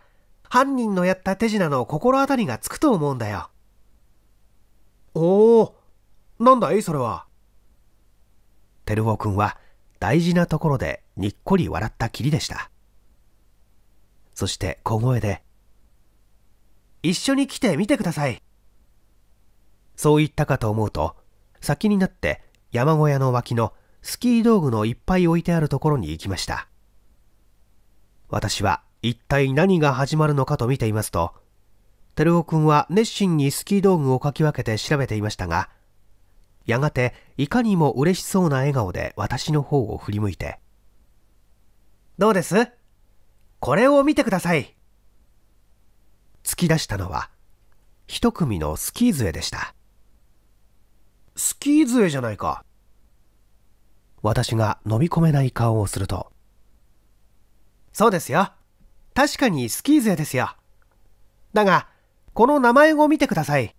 S1: 犯人のやった手品の心当たりがつくと思うんだよおおなんだいそれは照夫君は大事なところでにっこり笑ったきりでした。そして小声で、一緒に来て見てください。そう言ったかと思うと、先になって山小屋の脇のスキー道具のいっぱい置いてあるところに行きました。私は一体何が始まるのかと見ていますと、照夫君は熱心にスキー道具をかき分けて調べていましたが、やがていかにも嬉しそうな笑顔で私の方を振り向いてどうですこれを見てください突き出したのは一組のスキー杖でしたスキー杖じゃないか私が飲み込めない顔をするとそうですよ確かにスキー杖ですよだがこの名前を見てください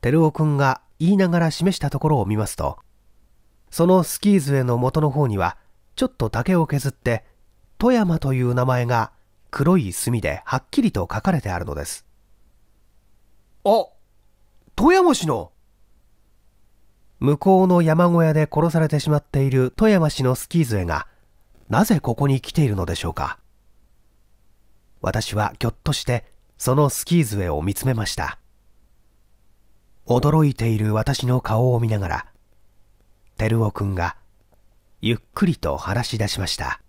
S1: 照夫君が言いながら示したところを見ますと、そのスキー杖への元の方には、ちょっと竹を削って、富山という名前が黒い墨ではっきりと書かれてあるのです。あ富山市の向こうの山小屋で殺されてしまっている富山市のスキー杖が、なぜここに来ているのでしょうか。私はぎょっとして、そのスキー杖を見つめました。驚いている私の顔を見ながら、照夫くんが、ゆっくりと話し出しました。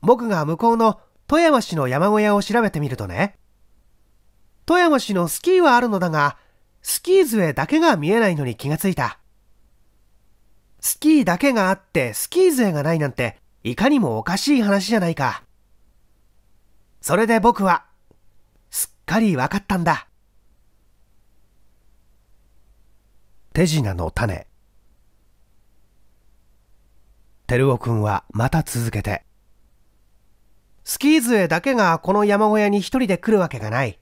S1: 僕が向こうの富山市の山小屋を調べてみるとね、富山市のスキーはあるのだが、スキー杖だけが見えないのに気がついた。スキーだけがあってスキー杖がないなんて、いかにもおかしい話じゃないか。それで僕は、すっかりわかったんだ。手品の種照夫君はまた続けてスキー杖だけがこの山小屋に一人で来るわけがない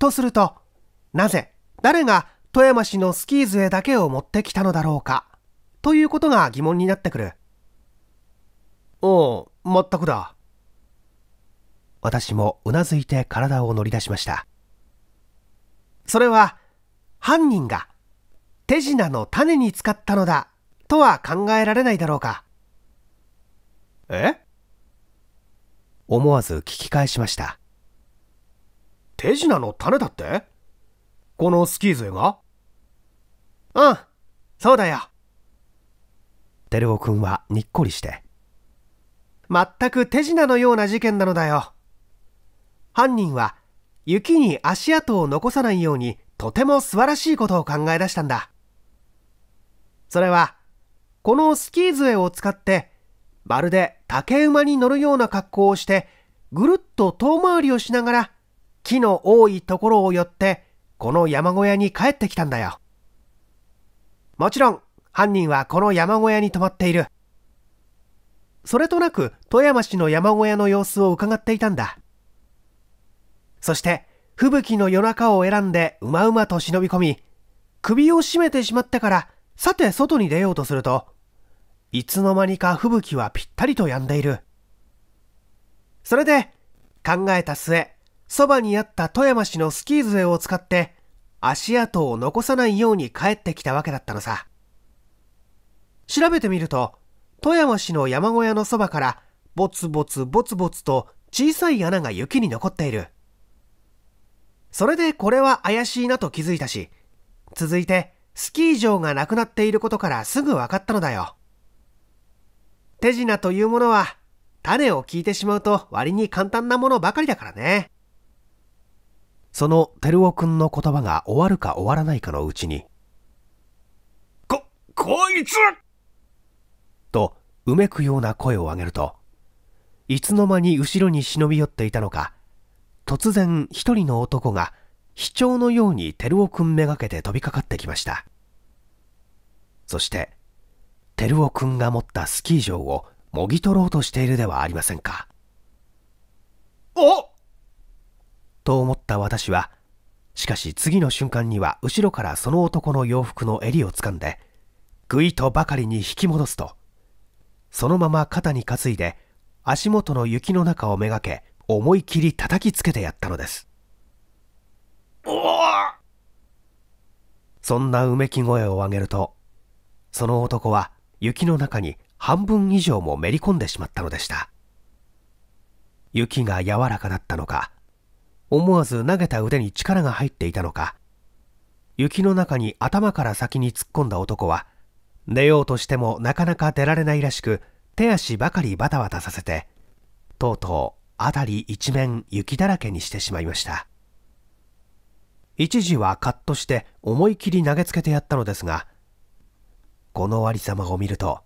S1: とするとなぜ誰が富山市のスキー杖だけを持ってきたのだろうかということが疑問になってくるおう全くだ私もうなずいて体を乗り出しましたそれは犯人が手品の種に使ったのだとは考えられないだろうかえ思わず聞き返しました手品の種だってこのスキーズがうんそうだよ照夫君はにっこりして全く手品のような事件なのだよ犯人は雪に足跡を残さないようにとても素晴らしいことを考え出したんだそれは、このスキー杖を使って、まるで竹馬に乗るような格好をして、ぐるっと遠回りをしながら、木の多いところを寄って、この山小屋に帰ってきたんだよ。もちろん、犯人はこの山小屋に泊まっている。それとなく、富山市の山小屋の様子を伺っていたんだ。そして、吹雪の夜中を選んでうまうまと忍び込み、首を絞めてしまってから、さて、外に出ようとすると、いつの間にか吹雪はぴったりと止んでいる。それで、考えた末、そばにあった富山市のスキー杖を使って、足跡を残さないように帰ってきたわけだったのさ。調べてみると、富山市の山小屋のそばから、ぼつぼつぼつぼつと小さい穴が雪に残っている。それでこれは怪しいなと気づいたし、続いて、スキー場がなくなっていることからすぐ分かったのだよ。手品というものは、種を聞いてしまうと割に簡単なものばかりだからね。その照夫君の言葉が終わるか終わらないかのうちに、こ、こいつと、うめくような声を上げると、いつの間に後ろに忍び寄っていたのか、突然一人の男が飛鳥のように照オくんめがけて飛びかかってきましたそして照夫くんが持ったスキー場をもぎ取ろうとしているではありませんかおっと思った私はしかし次の瞬間には後ろからその男の洋服の襟をつかんでぐいとばかりに引き戻すとそのまま肩に担いで足元の雪の中をめがけ思い切り叩きつけてやったのですそんなうめき声を上げると、その男は雪の中に半分以上もめり込んでしまったのでした。雪が柔らかだったのか、思わず投げた腕に力が入っていたのか、雪の中に頭から先に突っ込んだ男は、寝ようとしてもなかなか出られないらしく、手足ばかりバタバタさせて、とうとう辺り一面雪だらけにしてしまいました。一時はカッとして思い切り投げつけてやったのですが、このありさまを見ると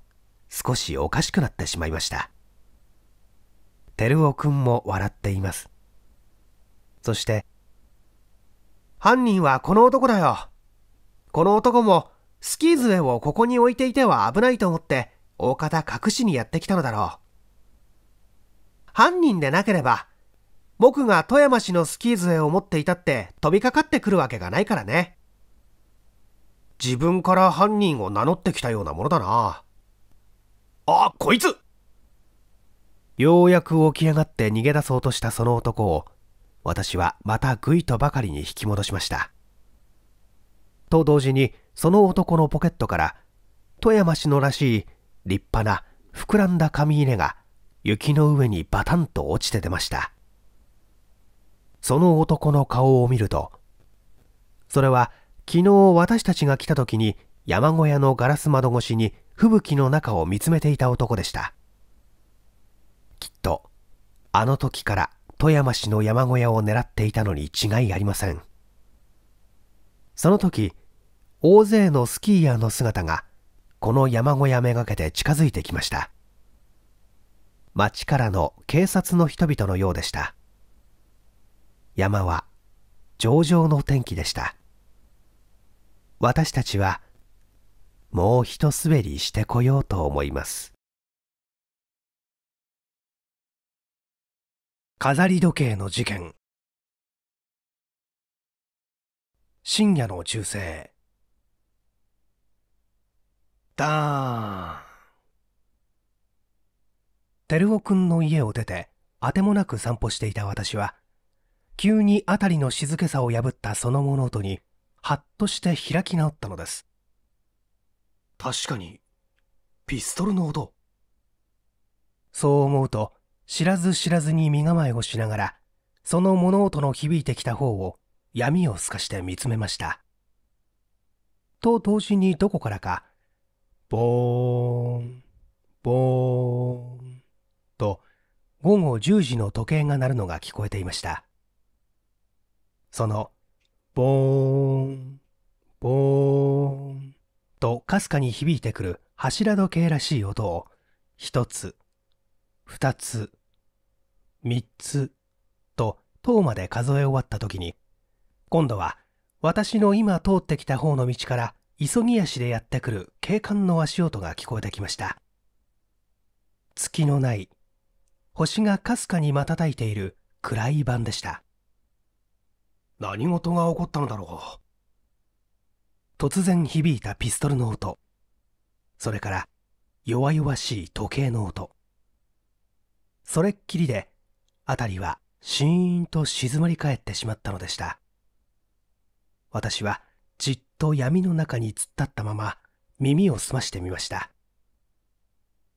S1: 少しおかしくなってしまいました。照夫君も笑っています。そして、犯人はこの男だよ。この男もスキー杖をここに置いていては危ないと思って大方隠しにやってきたのだろう。犯人でなければ僕が富山市のスキー杖を持っていたって飛びかかってくるわけがないからね。自分から犯人を名乗ってきたようなものだな。あ、こいつようやく起き上がって逃げ出そうとしたその男を、私はまたぐいとばかりに引き戻しました。と同時に、その男のポケットから、富山市のらしい立派な膨らんだ紙入れが雪の上にバタンと落ちて出ました。その男の顔を見るとそれは昨日私たちが来た時に山小屋のガラス窓越しに吹雪の中を見つめていた男でしたきっとあの時から富山市の山小屋を狙っていたのに違いありませんその時大勢のスキーヤーの姿がこの山小屋めがけて近づいてきました町からの警察の人々のようでした山は上々の天気でした私たちはもう一滑りしてこようと思います飾り時計の事件深夜の銃声ダーン照夫君の家を出てあてもなく散歩していた私は急に辺りの静けさを破ったその物音にはっとして開き直ったのです確かにピストルの音そう思うと知らず知らずに身構えをしながらその物音の響いてきた方を闇を透かして見つめましたと同時にどこからかボーンボーンと午後10時の時計が鳴るのが聞こえていましたその、ボーン、ボーンとかすかに響いてくる柱時計らしい音を、一つ、二つ、三つと、塔まで数え終わった時に、今度は私の今通ってきた方の道から急ぎ足でやってくる警官の足音が聞こえてきました。月のない、星がかすかに瞬いている暗い晩でした。何事が起こったのだろう突然響いたピストルの音それから弱々しい時計の音それっきりで辺りはシーンと静まり返ってしまったのでした私はじっと闇の中に突っ立ったまま耳を澄ましてみました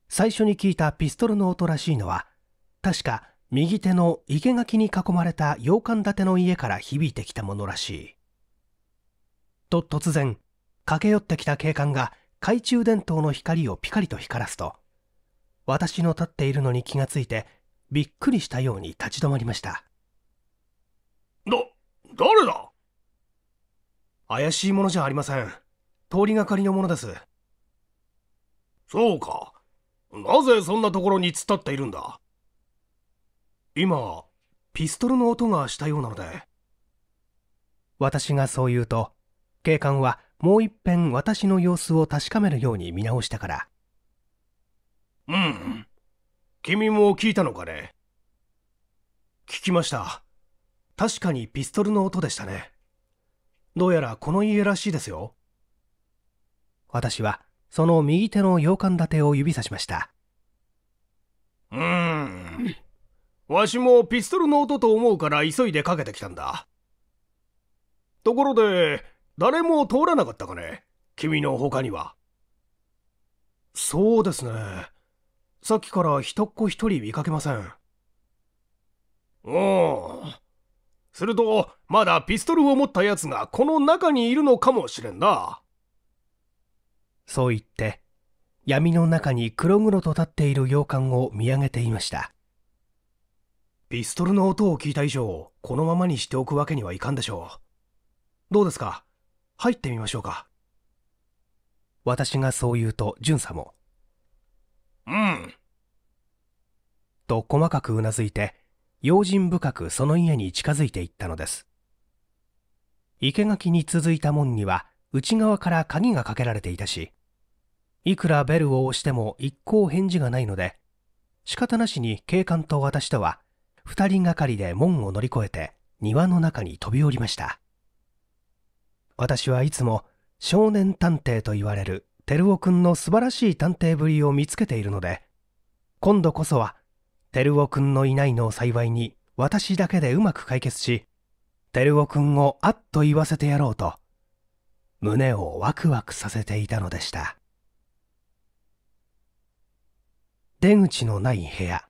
S1: 最初に聞いたピストルの音らしいのは確か右手の生垣に囲まれた洋館建ての家から響いてきたものらしい。と突然、駆け寄ってきた警官が懐中電灯の光をピカリと光らすと、私の立っているのに気がついて、びっくりしたように立ち止まりました。だ、誰だ怪しいものじゃありません。通りがかりのものです。そうか。なぜそんなところに突っ立っているんだ今ピストルの音がしたようなので私がそう言うと警官はもういっぺん私の様子を確かめるように見直したからうん君も聞いたのかね聞きました確かにピストルの音でしたねどうやらこの家らしいですよ私はその右手の洋館建てを指さしましたうんわしもピストルの音と思うから急いでかけてきたんだ。ところで、誰も通らなかったかね君の他には。そうですね。さっきから人っ子一人見かけません。おん。すると、まだピストルを持った奴がこの中にいるのかもしれんな。そう言って、闇の中に黒々と立っている洋館を見上げていました。ピストルの音を聞いた以上、このままにしておくわけにはいかんでしょう。どうですか入ってみましょうか。私がそう言うと、巡査も。うん。と細かくうなずいて、用心深くその家に近づいていったのです。生垣に続いた門には内側から鍵がかけられていたし、いくらベルを押しても一向返事がないので、仕方なしに警官と私とは2人がかりで門を乗り越えて庭の中に飛び降りました私はいつも少年探偵と言われる照く君の素晴らしい探偵ぶりを見つけているので今度こそは照夫君のいないのを幸いに私だけでうまく解決し照く君をあっと言わせてやろうと胸をワクワクさせていたのでした出口のない部屋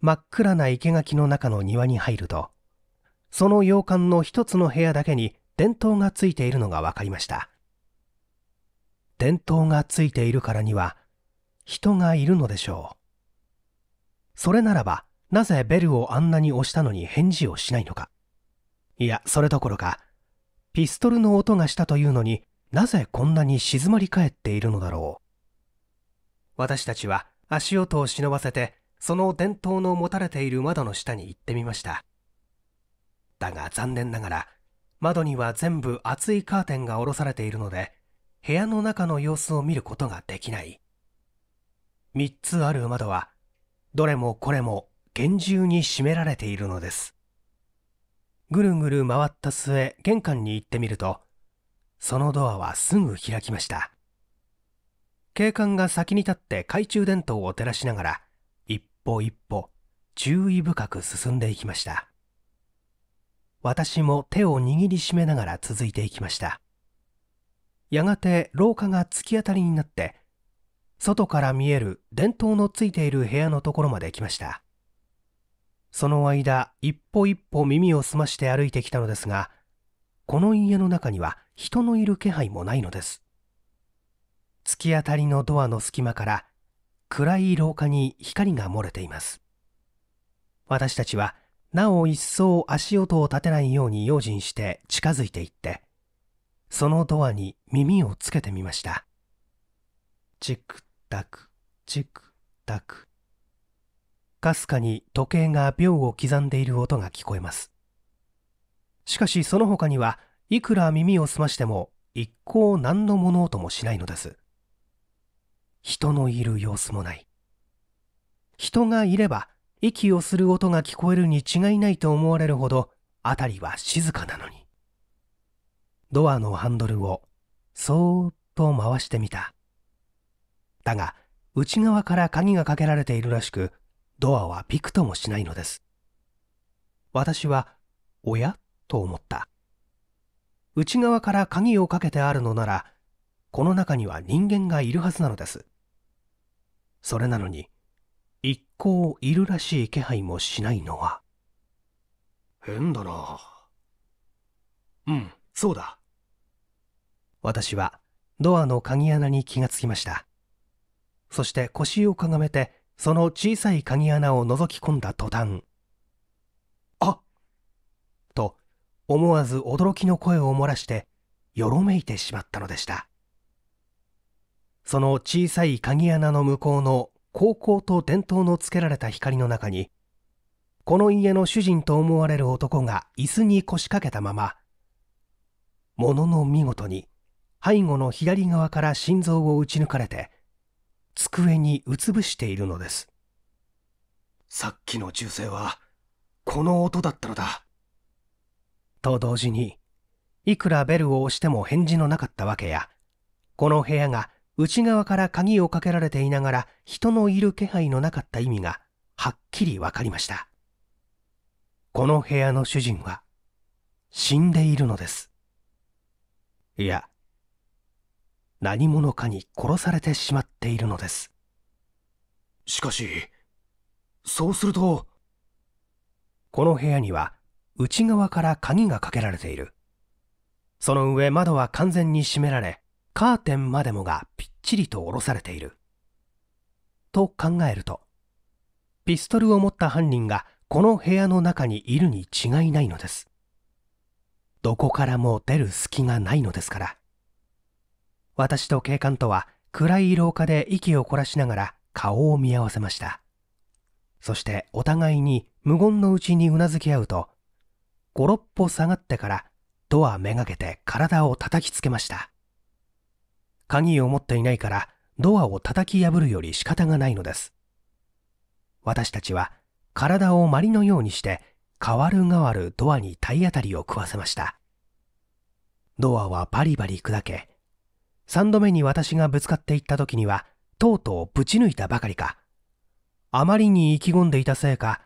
S1: 真っ暗な生垣の中の庭に入るとその洋館の一つの部屋だけに電灯がついているのが分かりました電灯がついているからには人がいるのでしょうそれならばなぜベルをあんなに押したのに返事をしないのかいやそれどころかピストルの音がしたというのになぜこんなに静まり返っているのだろう私たちは足音を忍ばせてその伝統の持たれている窓の下に行ってみましただが残念ながら窓には全部厚いカーテンが下ろされているので部屋の中の様子を見ることができない3つある窓はどれもこれも厳重に閉められているのですぐるぐる回った末玄関に行ってみるとそのドアはすぐ開きました警官が先に立って懐中電灯を照らしながら歩一歩注意深く進んでいきました私も手を握りしめながら続いていきましたやがて廊下が突き当たりになって外から見える電灯のついている部屋のところまで来ましたその間一歩一歩耳を澄まして歩いてきたのですがこの家の中には人のいる気配もないのです突き当たりのドアの隙間から暗い廊下に光が漏れています私たちはなお一層足音を立てないように用心して近づいていってそのドアに耳をつけてみましたチクタクチクタクかすかに時計が秒を刻んでいる音が聞こえますしかしその他にはいくら耳を澄ましても一向何の物音もしないのです人のいる様子もない人がいれば息をする音が聞こえるに違いないと思われるほど辺りは静かなのにドアのハンドルをそーっと回してみただが内側から鍵がかけられているらしくドアはピクともしないのです私はおやと思った内側から鍵をかけてあるのならこの中には人間がいるはずなのですそれなのに一向いるらしい気配もしないのは変だなうんそうだ私はドアの鍵穴に気がつきましたそして腰をかがめてその小さい鍵穴を覗き込んだ途端あっと思わず驚きの声を漏らしてよろめいてしまったのでしたその小さい鍵穴の向こうの高校と伝統のつけられた光の中に、この家の主人と思われる男が椅子に腰掛けたまま、ものの見事に背後の左側から心臓を打ち抜かれて、机にうつぶしているのです。さっきの銃声は、この音だったのだ。と同時に、いくらベルを押しても返事のなかったわけや、この部屋が内側から鍵をかけられていながら人のいる気配のなかった意味がはっきりわかりました。この部屋の主人は死んでいるのです。いや、何者かに殺されてしまっているのです。しかし、そうすると、この部屋には内側から鍵がかけられている。その上窓は完全に閉められ、カーテンまでもがぴっちりと下ろされている。と考えると、ピストルを持った犯人がこの部屋の中にいるに違いないのです。どこからも出る隙がないのですから。私と警官とは暗い廊下で息を凝らしながら顔を見合わせました。そしてお互いに無言のうちにうなずき合うと、五六歩下がってからドアめがけて体を叩きつけました。鍵を持っていないからドアを叩き破るより仕方がないのです。私たちは体をまりのようにして変わる変わるドアに体当たりを食わせました。ドアはバリバリ砕け、3度目に私がぶつかっていった時にはとうとうぶち抜いたばかりか、あまりに意気込んでいたせいか、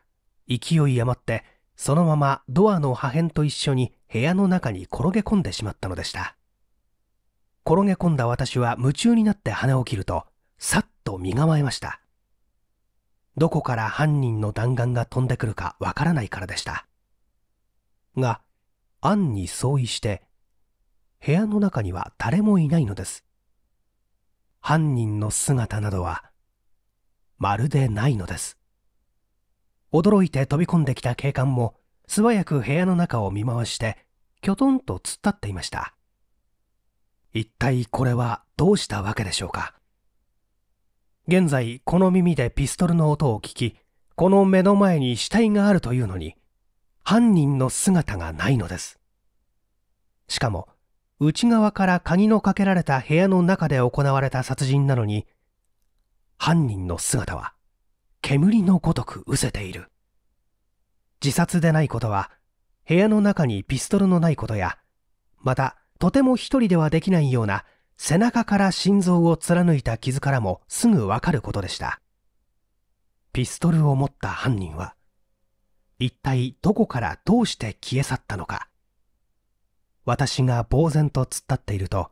S1: 勢い余ってそのままドアの破片と一緒に部屋の中に転げ込んでしまったのでした。転げ込んだ私は夢中になって羽を切ると、さっと身構えました。どこから犯人の弾丸が飛んでくるかわからないからでした。が、暗に相違して、部屋の中には誰もいないのです。犯人の姿などは、まるでないのです。驚いて飛び込んできた警官も、素早く部屋の中を見回して、きょとんと突っ立っていました。一体これはどうしたわけでしょうか現在この耳でピストルの音を聞きこの目の前に死体があるというのに犯人の姿がないのですしかも内側から鍵のかけられた部屋の中で行われた殺人なのに犯人の姿は煙のごとく失せている自殺でないことは部屋の中にピストルのないことやまたとても一人ではできないような背中から心臓を貫いた傷からもすぐわかることでしたピストルを持った犯人は一体どこからどうして消え去ったのか私が呆然と突っ立っていると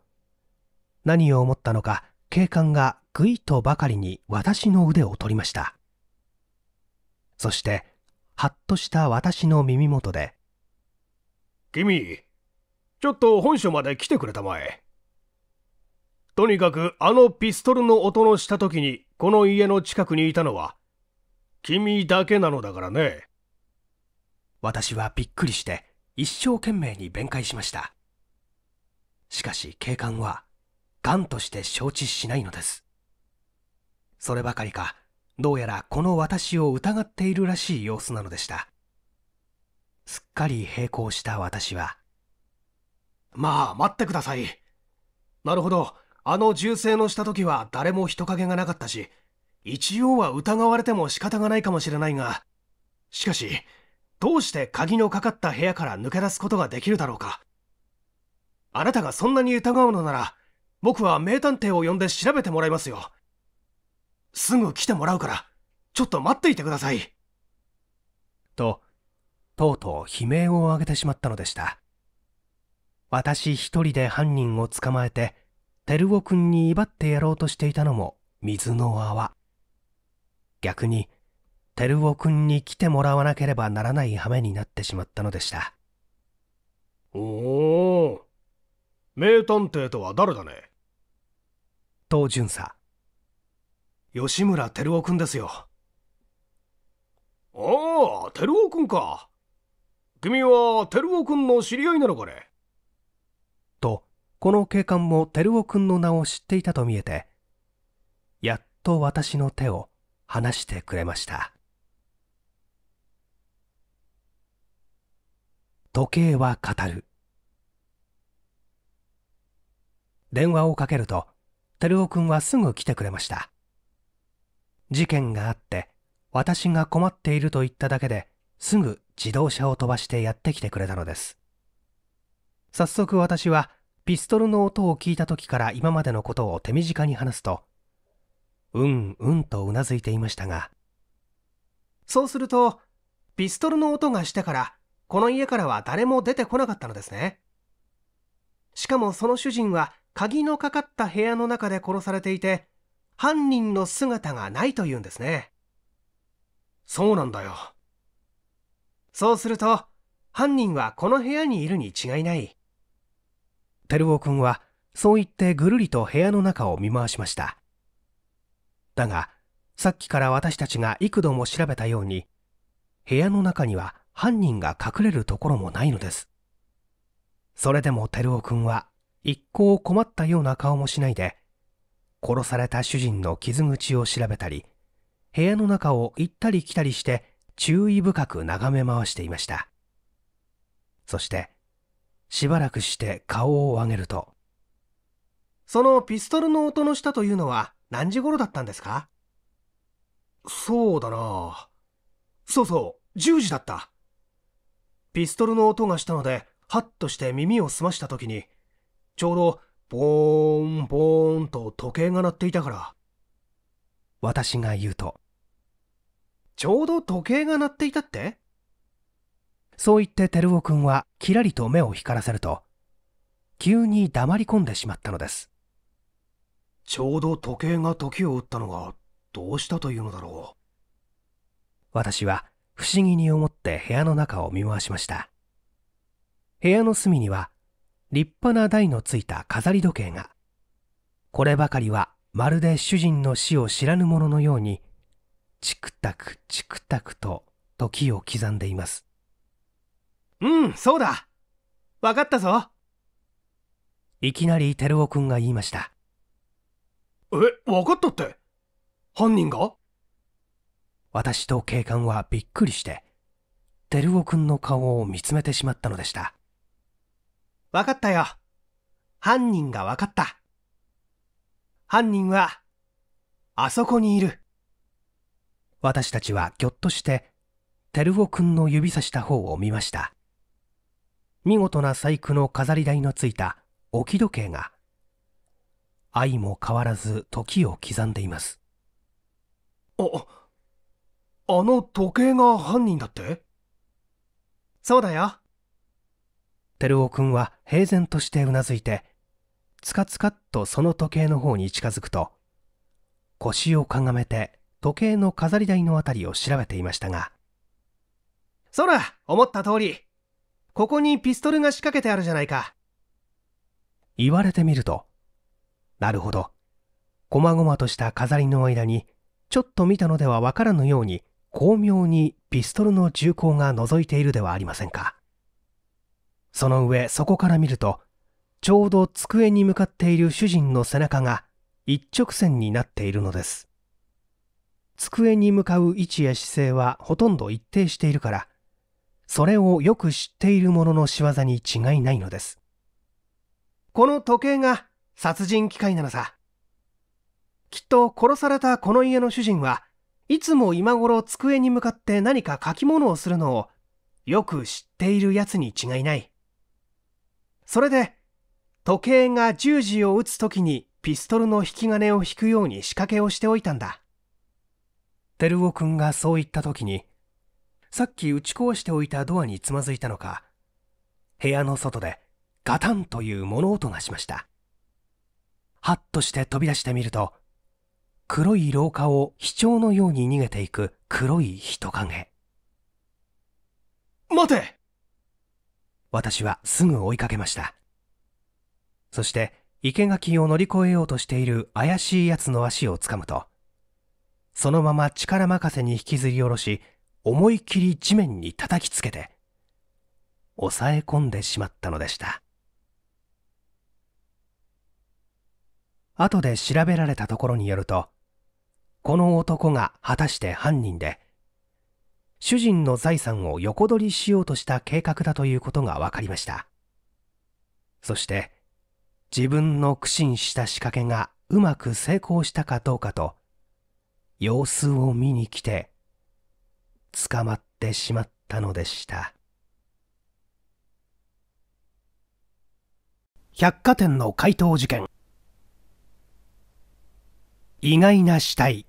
S1: 何を思ったのか警官がぐいとばかりに私の腕を取りましたそしてはっとした私の耳元で「君ちょっと本所まで来てくれたまえ。とにかくあのピストルの音のした時にこの家の近くにいたのは君だけなのだからね。私はびっくりして一生懸命に弁解しました。しかし警官は癌として承知しないのです。そればかりか、どうやらこの私を疑っているらしい様子なのでした。すっかり並行した私は、まあ待ってくださいなるほどあの銃声のした時は誰も人影がなかったし一応は疑われても仕方がないかもしれないがしかしどうして鍵のかかった部屋から抜け出すことができるだろうかあなたがそんなに疑うのなら僕は名探偵を呼んで調べてもらいますよすぐ来てもらうからちょっと待っていてくださいととうとう悲鳴を上げてしまったのでした私一人で犯人を捕まえて、照男君に威張ってやろうとしていたのも水の泡。逆に、照男君に来てもらわなければならない羽目になってしまったのでした。おお、名探偵とは誰だねと巡査。吉村照夫君ですよ。ああ、照男君か。君は照男君の知り合いなのかねとこの警官も照夫君の名を知っていたと見えてやっと私の手を離してくれました時計は語る電話をかけると照夫君はすぐ来てくれました事件があって私が困っていると言っただけですぐ自動車を飛ばしてやってきてくれたのです早速私はピストルの音を聞いた時から今までのことを手短に話すとうんうんとうなずいていましたがそうするとピストルの音がしてからこの家からは誰も出てこなかったのですねしかもその主人は鍵のかかった部屋の中で殺されていて犯人の姿がないというんですねそうなんだよそうすると犯人はこの部屋にいるに違いない照夫君はそう言ってぐるりと部屋の中を見回しましただがさっきから私たちが幾度も調べたように部屋の中には犯人が隠れるところもないのですそれでも照夫君は一向困ったような顔もしないで殺された主人の傷口を調べたり部屋の中を行ったり来たりして注意深く眺め回していましたそしてしばらくして顔を上げるとそのピストルの音の下というのは何時頃だったんですかそうだなそうそう10時だったピストルの音がしたのでハッとして耳を澄ました時にちょうどボーンボーンと時計が鳴っていたから私が言うとちょうど時計が鳴っていたってそう言って照夫君はきらりと目を光らせると急に黙り込んでしまったのですちょうど時計が時を打ったのがどうしたというのだろう私は不思議に思って部屋の中を見回しました部屋の隅には立派な台のついた飾り時計がこればかりはまるで主人の死を知らぬ者のようにチクタクチクタクと時を刻んでいますうんそうだ分かったぞいきなりオくんが言いましたえ分かったって犯人が私と警官はびっくりして照く君の顔を見つめてしまったのでした分かったよ犯人が分かった犯人はあそこにいる私たちはぎょっとしてオくんの指さした方を見ました見事な細工の飾り台のついた置き時計が愛も変わらず時を刻んでいますああの時計が犯人だってそうだよ照夫君は平然としてうなずいてつかつかっとその時計の方に近づくと腰をかがめて時計の飾り台のあたりを調べていましたがそら思った通りここにピストルが仕掛けてあるじゃないか。言われてみると、なるほど。細々とした飾りの間に、ちょっと見たのではわからぬように、巧妙にピストルの銃口が覗いているではありませんか。その上、そこから見ると、ちょうど机に向かっている主人の背中が一直線になっているのです。机に向かう位置や姿勢はほとんど一定しているから、それをよく知っている者の仕業に違いないのです。この時計が殺人機械なのさ。きっと殺されたこの家の主人はいつも今頃机に向かって何か書き物をするのをよく知っている奴に違いない。それで時計が10時を打つ時にピストルの引き金を引くように仕掛けをしておいたんだ。照夫君がそう言った時にさっき打ち壊しておいたドアにつまずいたのか部屋の外でガタンという物音がしましたハッとして飛び出してみると黒い廊下を卑怯のように逃げていく黒い人影待て私はすぐ追いかけましたそして生垣を乗り越えようとしている怪しい奴の足をつかむとそのまま力任せに引きずり下ろし思い切り地面に叩きつけて抑え込んでしまったのでした後で調べられたところによるとこの男が果たして犯人で主人の財産を横取りしようとした計画だということが分かりましたそして自分の苦心した仕掛けがうまく成功したかどうかと様子を見に来て捕まってしまったのでした百貨店の怪盗事件意外な死体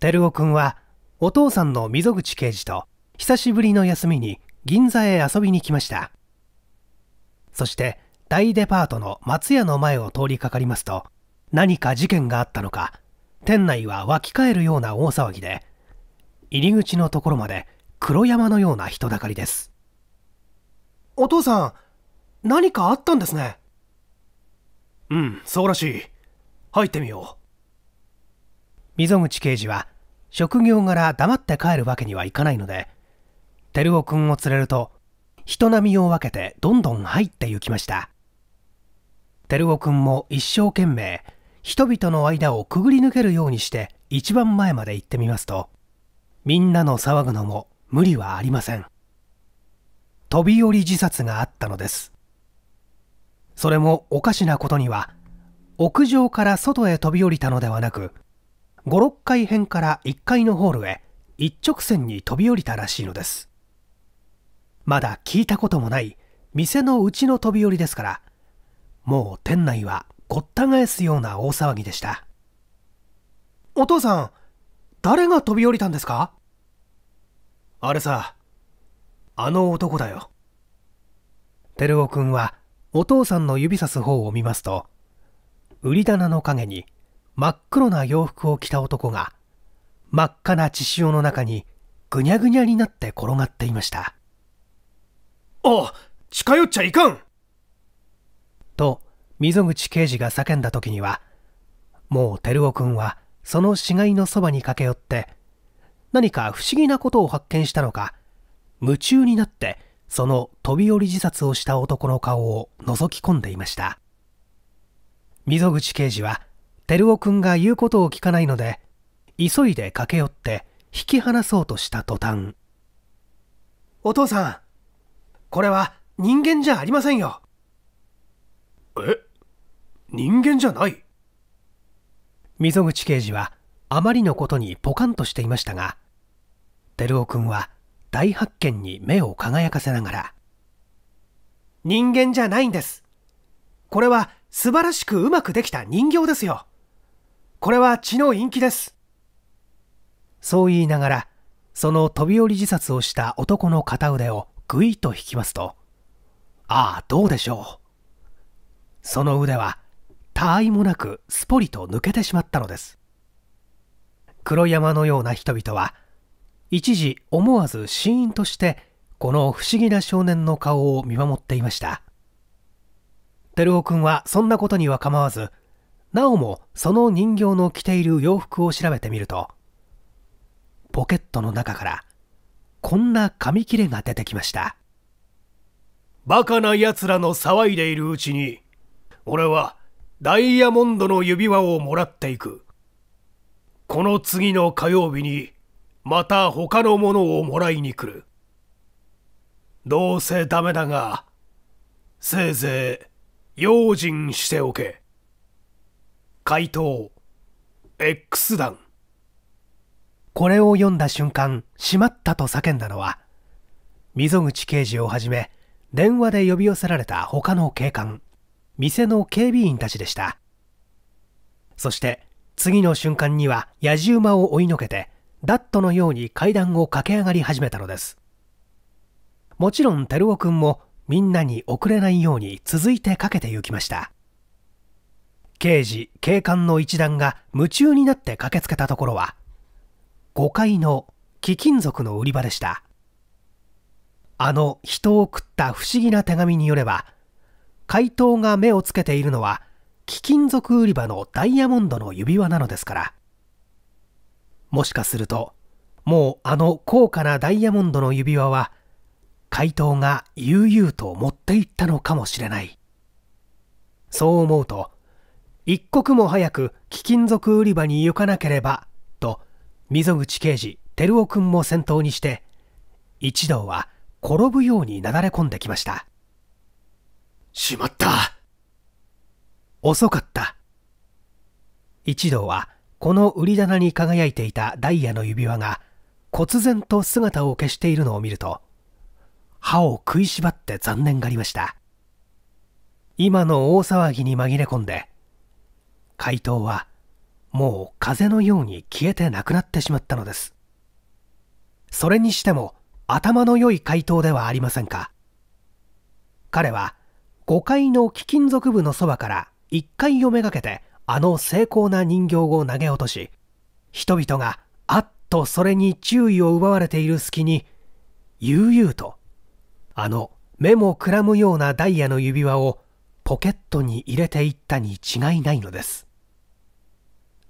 S1: 照夫君はお父さんの溝口刑事と久しぶりの休みに銀座へ遊びに来ましたそして大デパートの松屋の前を通りかかりますと何か事件があったのか店内は湧き返るような大騒ぎで入り口のところまで黒山のような人だかりですお父さん何かあったんですねうんそうらしい入ってみよう溝口刑事は職業柄黙って帰るわけにはいかないので照夫君を連れると人並みを分けてどんどん入って行きました照夫君も一生懸命人々の間をくぐり抜けるようにして一番前まで行ってみますとみんなの騒ぐのも無理はありません飛び降り自殺があったのですそれもおかしなことには屋上から外へ飛び降りたのではなく56階辺から1階のホールへ一直線に飛び降りたらしいのですまだ聞いたこともない店のうちの飛び降りですからもう店内はごった返すような大騒ぎでしたお父さん誰が飛び降りたんですかあれさ、あの男だよ。照夫君はお父さんの指さす方を見ますと、売り棚の陰に真っ黒な洋服を着た男が真っ赤な血潮の中にぐにゃぐにゃになって転がっていましたあ近寄っちゃいかんと溝口刑事が叫んだ時にはもう照夫君はその死骸のそばに駆け寄って何か不思議なことを発見したのか夢中になってその飛び降り自殺をした男の顔を覗き込んでいました溝口刑事は照夫君が言うことを聞かないので急いで駆け寄って引き離そうとした途端お父さんこれは人間じゃありませんよえ人間じゃない溝口刑事はあまりのことにポカンとしていましたが照夫君は大発見に目を輝かせながら人間じゃないんですこれは素晴らしくうまくできた人形ですよこれは血の陰気ですそう言いながらその飛び降り自殺をした男の片腕をぐいと引きますとああどうでしょうその腕は他愛もなくすぽりと抜けてしまったのです黒山のような人々は一時思わずシーンとしてこの不思議な少年の顔を見守っていました照夫君はそんなことには構わずなおもその人形の着ている洋服を調べてみるとポケットの中からこんな紙切れが出てきましたバカな奴らの騒いでいるうちに俺はダイヤモンドの指輪をもらっていく。この次の火曜日に、また他のものをもらいに来る。どうせダメだが、せいぜい用心しておけ。回答、X 弾。これを読んだ瞬間、しまったと叫んだのは、溝口刑事をはじめ、電話で呼び寄せられた他の警官。店の警備員たちでしたそして次の瞬間にはやじ馬を追いのけてダットのように階段を駆け上がり始めたのですもちろん照夫君もみんなに遅れないように続いてかけてゆきました刑事警官の一団が夢中になって駆けつけたところは5階の貴金属の売り場でしたあの人を食った不思議な手紙によれば怪盗が目をつけているのは貴金属売り場のダイヤモンドの指輪なのですからもしかするともうあの高価なダイヤモンドの指輪は怪盗が悠々と持っていったのかもしれないそう思うと一刻も早く貴金属売り場に行かなければと溝口刑事照夫君も先頭にして一同は転ぶようになだれ込んできましたしまった。遅かった。一同は、この売り棚に輝いていたダイヤの指輪が、忽然と姿を消しているのを見ると、歯を食いしばって残念がりました。今の大騒ぎに紛れ込んで、怪盗は、もう風のように消えてなくなってしまったのです。それにしても、頭の良い怪盗ではありませんか。彼は、5階の貴金属部のそばから1階をめがけてあの精巧な人形を投げ落とし人々があっとそれに注意を奪われている隙に悠々とあの目もくらむようなダイヤの指輪をポケットに入れていったに違いないのです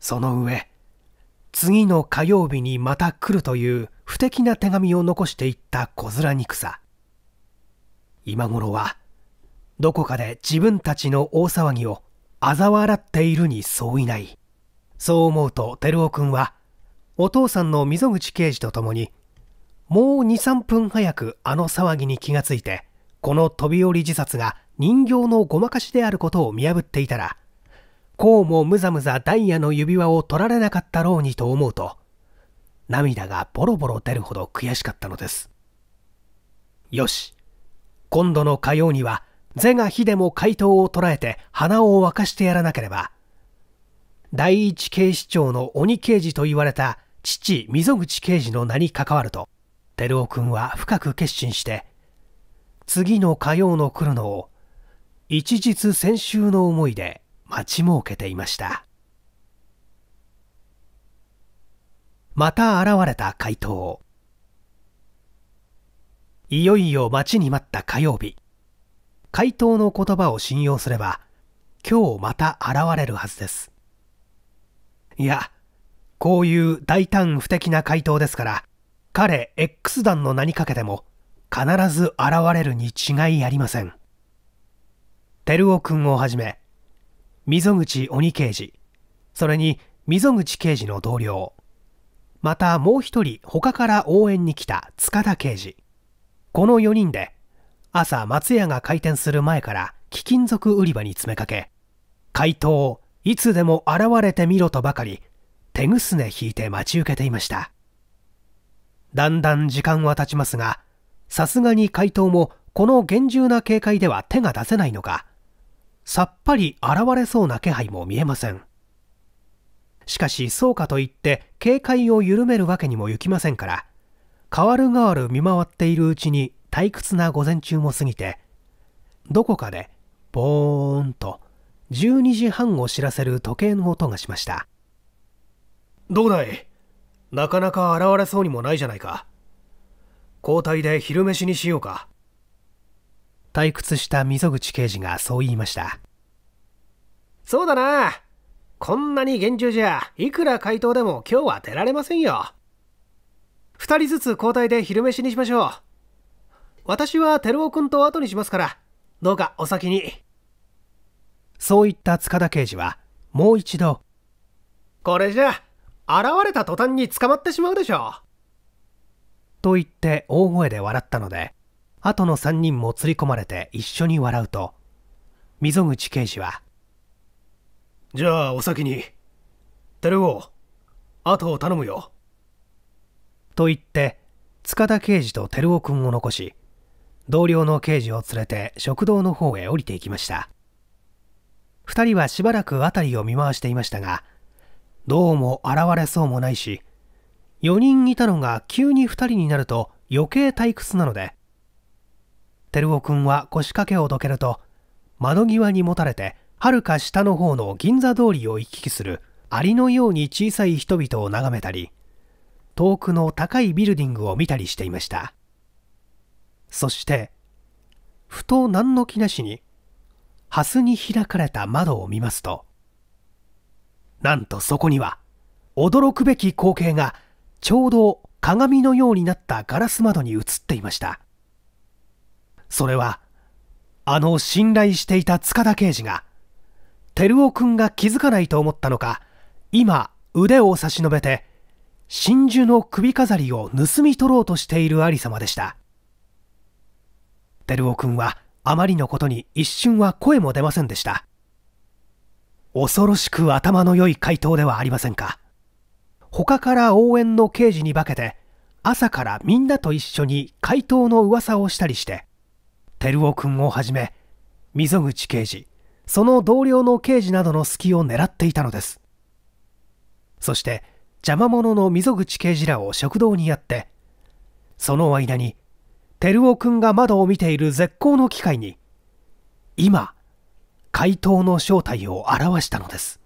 S1: その上次の火曜日にまた来るという不敵な手紙を残していった小面憎さ今頃はどこかで自分たちの大騒ぎを嘲笑っているに相違ないそう思うと照夫君はお父さんの溝口刑事と共にもう23分早くあの騒ぎに気がついてこの飛び降り自殺が人形のごまかしであることを見破っていたらこうもむざむざダイヤの指輪を取られなかったろうにと思うと涙がボロボロ出るほど悔しかったのですよし今度の火曜には是が非でも怪盗を捉らえて鼻を沸かしてやらなければ第一警視庁の鬼刑事と言われた父溝口刑事の名に関わると照夫君は深く決心して次の火曜の来るのを一日先週の思いで待ち設けていましたまた現れた怪盗いよいよ待ちに待った火曜日回答の言葉を信用すれば今日また現れるはずですいやこういう大胆不敵な回答ですから彼 X 弾の名にかけても必ず現れるに違いありません照夫君をはじめ溝口鬼刑事それに溝口刑事の同僚またもう一人他から応援に来た塚田刑事この4人で朝松屋が開店する前から貴金属売り場に詰めかけ怪盗いつでも現れてみろとばかり手ぐすね引いて待ち受けていましただんだん時間は経ちますがさすがに怪盗もこの厳重な警戒では手が出せないのかさっぱり現れそうな気配も見えませんしかしそうかといって警戒を緩めるわけにもいきませんから変わる変わる見回っているうちに退屈な午前中も過ぎて、どこかで、ぼーんと、12時半を知らせる時計の音がしました。どうだいなかなか現れそうにもないじゃないか。交代で昼飯にしようか。退屈した溝口刑事がそう言いました。そうだな。こんなに厳重じゃ、いくら回答でも今日は出られませんよ。2人ずつ交代で昼飯にしましょう。私は照夫君と後にしますから、どうかお先に。そう言った塚田刑事は、もう一度。これじゃ、現れた途端に捕まってしまうでしょう。と言って大声で笑ったので、後の3人も釣り込まれて一緒に笑うと、溝口刑事は、じゃあお先に、照夫、後を頼むよ。と言って、塚田刑事と照夫君を残し、同僚の刑事を連れて食堂の方へ降りていきました2人はしばらく辺りを見回していましたがどうも現れそうもないし4人いたのが急に2人になると余計退屈なので照夫君は腰掛けをどけると窓際にもたれてはるか下の方の銀座通りを行き来するアリのように小さい人々を眺めたり遠くの高いビルディングを見たりしていましたそして、ふと何の気なしに、蓮に開かれた窓を見ますと、なんとそこには、驚くべき光景が、ちょうど鏡のようになったガラス窓に映っていました。それは、あの信頼していた塚田刑事が、照夫君が気づかないと思ったのか、今、腕を差し伸べて、真珠の首飾りを盗み取ろうとしているありさまでした。照く君はあまりのことに一瞬は声も出ませんでした恐ろしく頭の良い回答ではありませんか他から応援の刑事に化けて朝からみんなと一緒に回答の噂をしたりして照く君をはじめ溝口刑事その同僚の刑事などの隙を狙っていたのですそして邪魔者の溝口刑事らを食堂にやってその間に照夫くんが窓を見ている絶好の機会に、今、怪盗の正体を表したのです。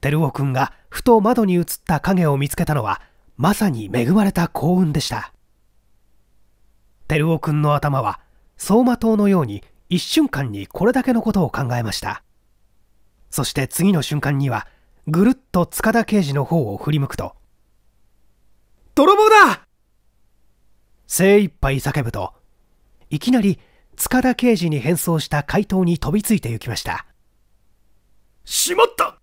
S1: 照夫くんがふと窓に映った影を見つけたのは、まさに恵まれた幸運でした。照夫くんの頭は、走馬灯のように一瞬間にこれだけのことを考えました。そして次の瞬間には、ぐるっと塚田刑事の方を振り向くと、泥棒だ精一杯叫ぶと、いきなり塚田刑事に変装した怪盗に飛びついて行きました。しまった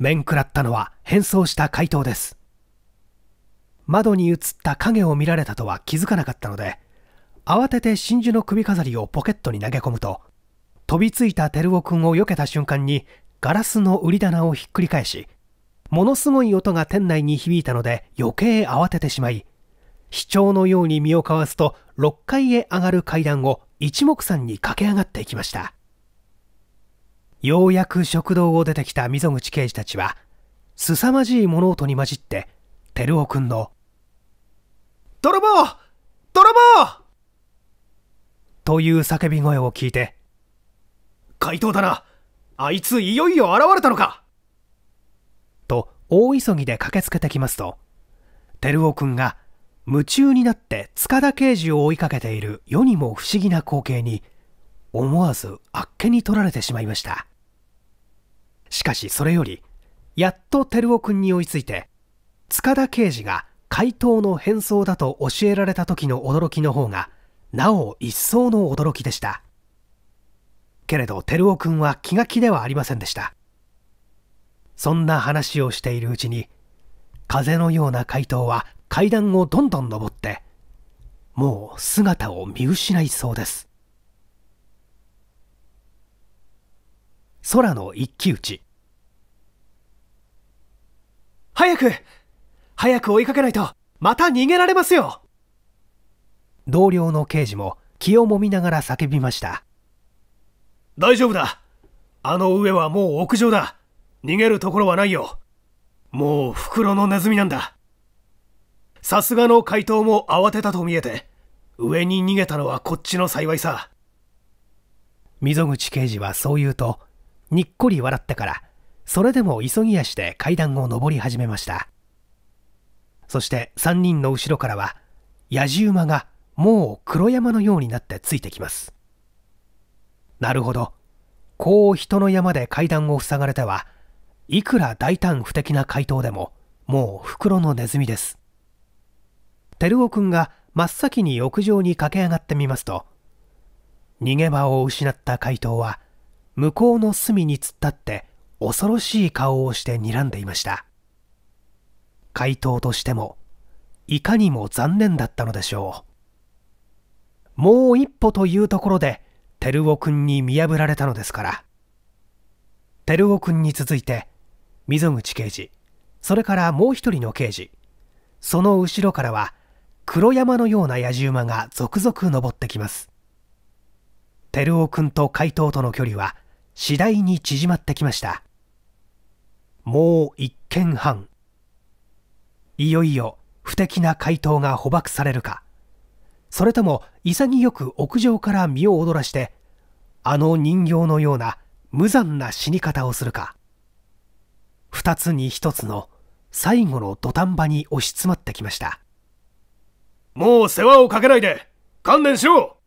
S1: 面食らったのは変装した怪盗です。窓に映った影を見られたとは気づかなかったので、慌てて真珠の首飾りをポケットに投げ込むと、飛びついた照夫君を避けた瞬間にガラスの売り棚をひっくり返し、ものすごい音が店内に響いたので余計慌ててしまい、市長のように身をかわすと6階へ上がる階段を一目散に駆け上がっていきましたようやく食堂を出てきた溝口刑事たちは凄まじい物音に混じって照夫君の「泥棒泥棒!」という叫び声を聞いて「怪盗だなあいついよいよ現れたのか!」と大急ぎで駆けつけてきますと照夫君が「夢中になって塚田刑事を追いかけている世にも不思議な光景に思わずあっけに取られてしまいましたしかしそれよりやっと照夫君に追いついて塚田刑事が怪盗の変装だと教えられた時の驚きの方がなお一層の驚きでしたけれど照夫君は気が気ではありませんでしたそんな話をしているうちに風のような怪盗は階段をどんどん登ってもう姿を見失いそうです空の一騎打ち早く早く追いかけないとまた逃げられますよ同僚の刑事も気をもみながら叫びました大丈夫だあの上はもう屋上だ逃げるところはないよもう袋のネズミなんださすがの回答も慌てたと見えて上に逃げたのはこっちの幸いさ溝口刑事はそう言うとにっこり笑ってからそれでも急ぎ足で階段を上り始めましたそして3人の後ろからはやじ馬がもう黒山のようになってついてきますなるほどこう人の山で階段を塞がれてはいくら大胆不敵な回答でももう袋のネズミです照夫君が真っ先に屋上に駆け上がってみますと逃げ場を失った怪盗は向こうの隅に突っ立って恐ろしい顔をして睨んでいました怪盗としてもいかにも残念だったのでしょうもう一歩というところで照夫君に見破られたのですから照夫君に続いて溝口刑事それからもう一人の刑事その後ろからは黒山のような野じ馬が続々登ってきます照夫君と怪盗との距離は次第に縮まってきましたもう一軒半いよいよ不敵な怪盗が捕獲されるかそれとも潔く屋上から身を躍らしてあの人形のような無残な死に方をするか2つに1つの最後の土壇場に押し詰まってきましたもう世話をかけないで観念しろ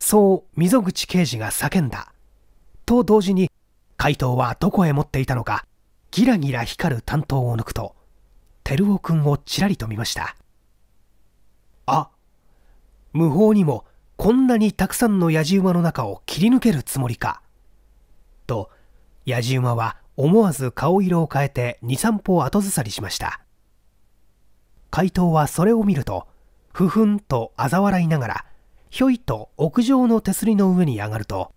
S1: そう溝口刑事が叫んだと同時に怪盗はどこへ持っていたのかギラギラ光る担当を抜くと照夫君をちらりと見ましたあ無法にもこんなにたくさんのやじ馬の中を切り抜けるつもりかとやじ馬は思わず顔色を変えて23歩後ずさりしました怪盗はそれを見るとふふんと嘲笑いながらひょいと屋上の手すりの上に上がると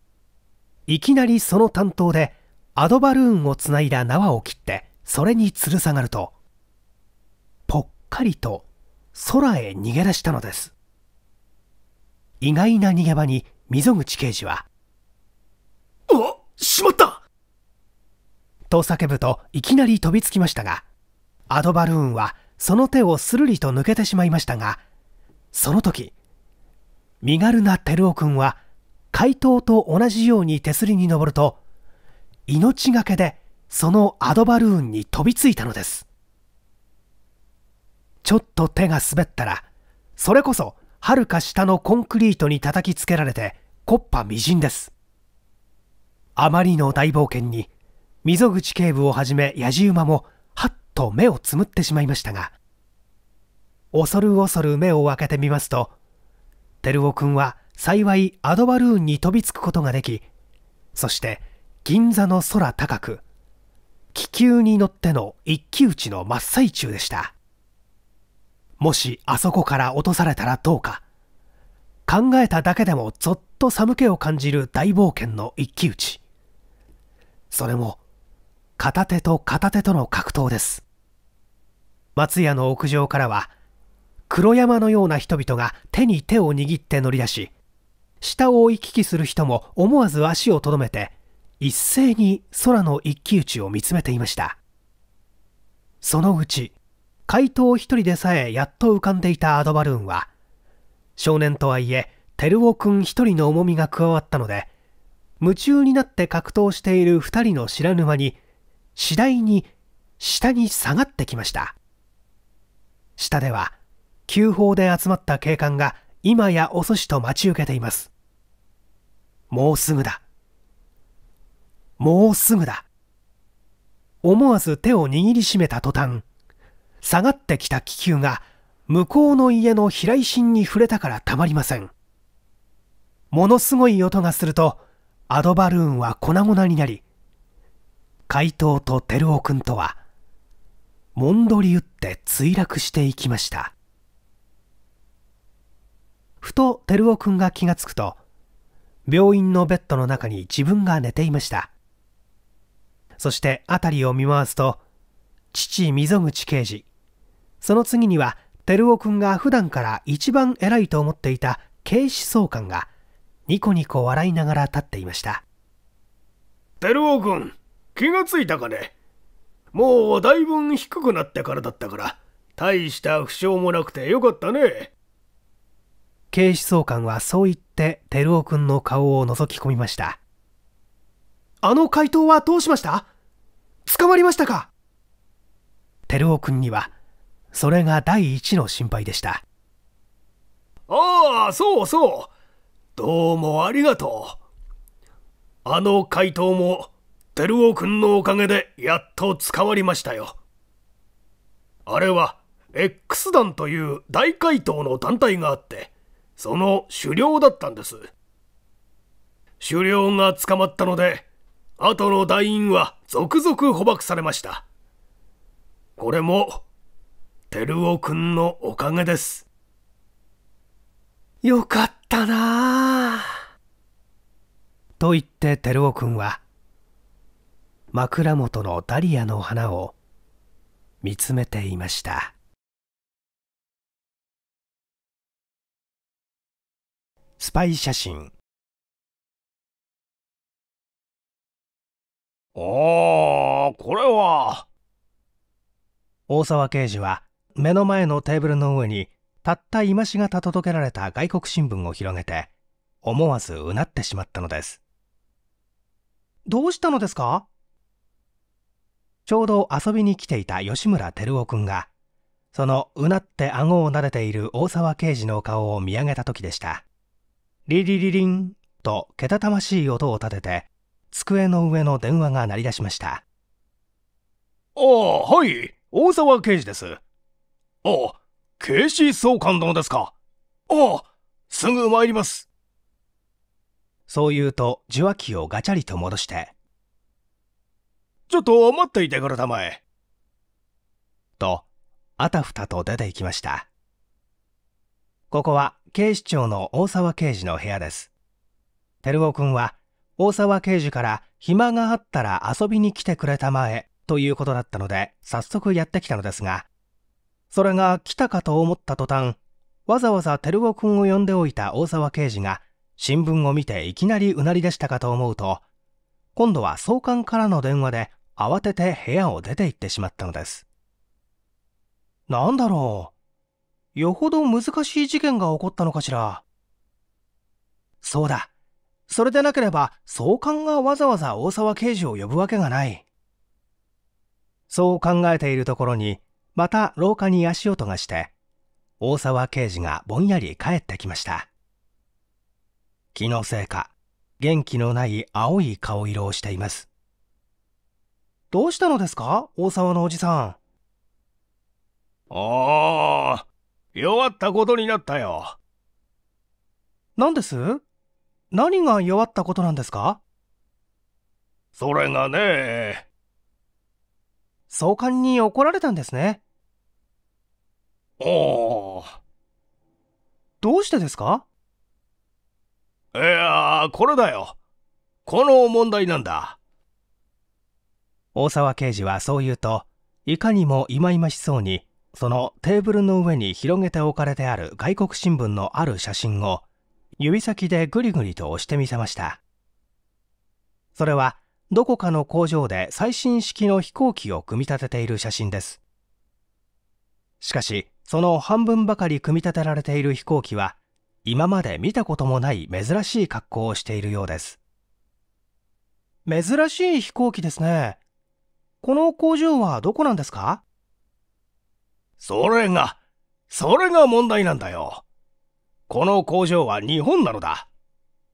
S1: いきなりその担当でアドバルーンをつないだ縄を切ってそれに吊る下がるとぽっかりと空へ逃げ出したのです意外な逃げ場に溝口刑事は「あしまった!」と叫ぶといきなり飛びつきましたがアドバルーンはその手をするりと抜けてしまいましたがその時身軽な照夫君は怪盗と同じように手すりに登ると命がけでそのアドバルーンに飛びついたのですちょっと手が滑ったらそれこそはるか下のコンクリートに叩きつけられてコッパみじんですあまりの大冒険に溝口警部をはじめやじ馬もと目をつむってしまいましたが恐る恐る目を開けてみますと照夫君は幸いアドバルーンに飛びつくことができそして銀座の空高く気球に乗っての一騎打ちの真っ最中でしたもしあそこから落とされたらどうか考えただけでもぞっと寒気を感じる大冒険の一騎打ちそれも片手と片手との格闘です松屋の屋上からは黒山のような人々が手に手を握って乗り出し下を行き来する人も思わず足をとどめて一斉に空の一騎打ちを見つめていましたそのうち怪盗一人でさえやっと浮かんでいたアドバルーンは少年とはいえ照夫君一人の重みが加わったので夢中になって格闘している2人の知らぬ間に次第に下に下がってきました下では旧砲で集まった警官が今や遅しと待ち受けていますもうすぐだもうすぐだ思わず手を握りしめた途端下がってきた気球が向こうの家の飛来心に触れたからたまりませんものすごい音がするとアドバルーンは粉々になり怪盗と照夫君とはもんどり打って墜落していきましたふと照夫君が気がつくと病院のベッドの中に自分が寝ていましたそして辺りを見回すと父溝口刑事その次には照夫君が普段から一番偉いと思っていた警視総監がニコニコ笑いながら立っていました照夫君気がついたかねもうだいぶん低くなってからだったから大した負傷もなくてよかったね警視総監はそう言って照夫君の顔を覗き込みましたあの怪盗はどうしました捕まりましたか照夫君にはそれが第一の心配でしたああそうそうどうもありがとうあの怪盗もテルオ君のおかげでやっと捕まりましたよ。あれは X 団という大怪盗の団体があって、その狩猟だったんです。狩猟が捕まったので、後の団員は続々捕獲されました。これも、テルオ君のおかげです。よかったなあと言ってテルオ君は、枕元のダリアの花を見つめていましたスパイ写真おーこれは大沢刑事は目の前のテーブルの上にたった今しがた届けられた外国新聞を広げて思わずうなってしまったのですどうしたのですかちょうど遊びに来ていた吉村照夫君が、そのうなって顎を撫でている大沢刑事の顔を見上げた時でした。リリリリンとけたたましい音を立てて、机の上の電話が鳴り出しました。ああ、はい、大沢刑事です。ああ、警視総監殿ですか。ああ、すぐ参ります。そう言うと受話器をガチャリと戻して、ちょっと待っていてくれたまえ。と、あたふたと出て行きました。ここは警視庁の大沢刑事の部屋です。照夫君は大沢刑事から暇があったら遊びに来てくれたまえということだったので早速やってきたのですが、それが来たかと思った途端、わざわざ照夫君を呼んでおいた大沢刑事が新聞を見ていきなりうなり出したかと思うと、今度は総監からの電話で慌てて部屋を出て行ってしまったのですなんだろうよほど難しい事件が起こったのかしらそうだそれでなければ総監がわざわざ大沢刑事を呼ぶわけがないそう考えているところにまた廊下に足音がして大沢刑事がぼんやり帰ってきました気のせいか元気のない青い顔色をしていますどうしたのですか大沢のおじさん。ああ、弱ったことになったよ。何です何が弱ったことなんですかそれがね。相関に怒られたんですね。おお。どうしてですかいやこれだよ。この問題なんだ。大沢刑事はそう言うといかにもいまいましそうにそのテーブルの上に広げて置かれてある外国新聞のある写真を指先でぐりぐりと押してみせましたそれはどこかの工場で最新式の飛行機を組み立てている写真ですしかしその半分ばかり組み立てられている飛行機は今まで見たこともない珍しい格好をしているようです珍しい飛行機ですねこの工場はどこなんですかそれが、それが問題なんだよ。この工場は日本なのだ。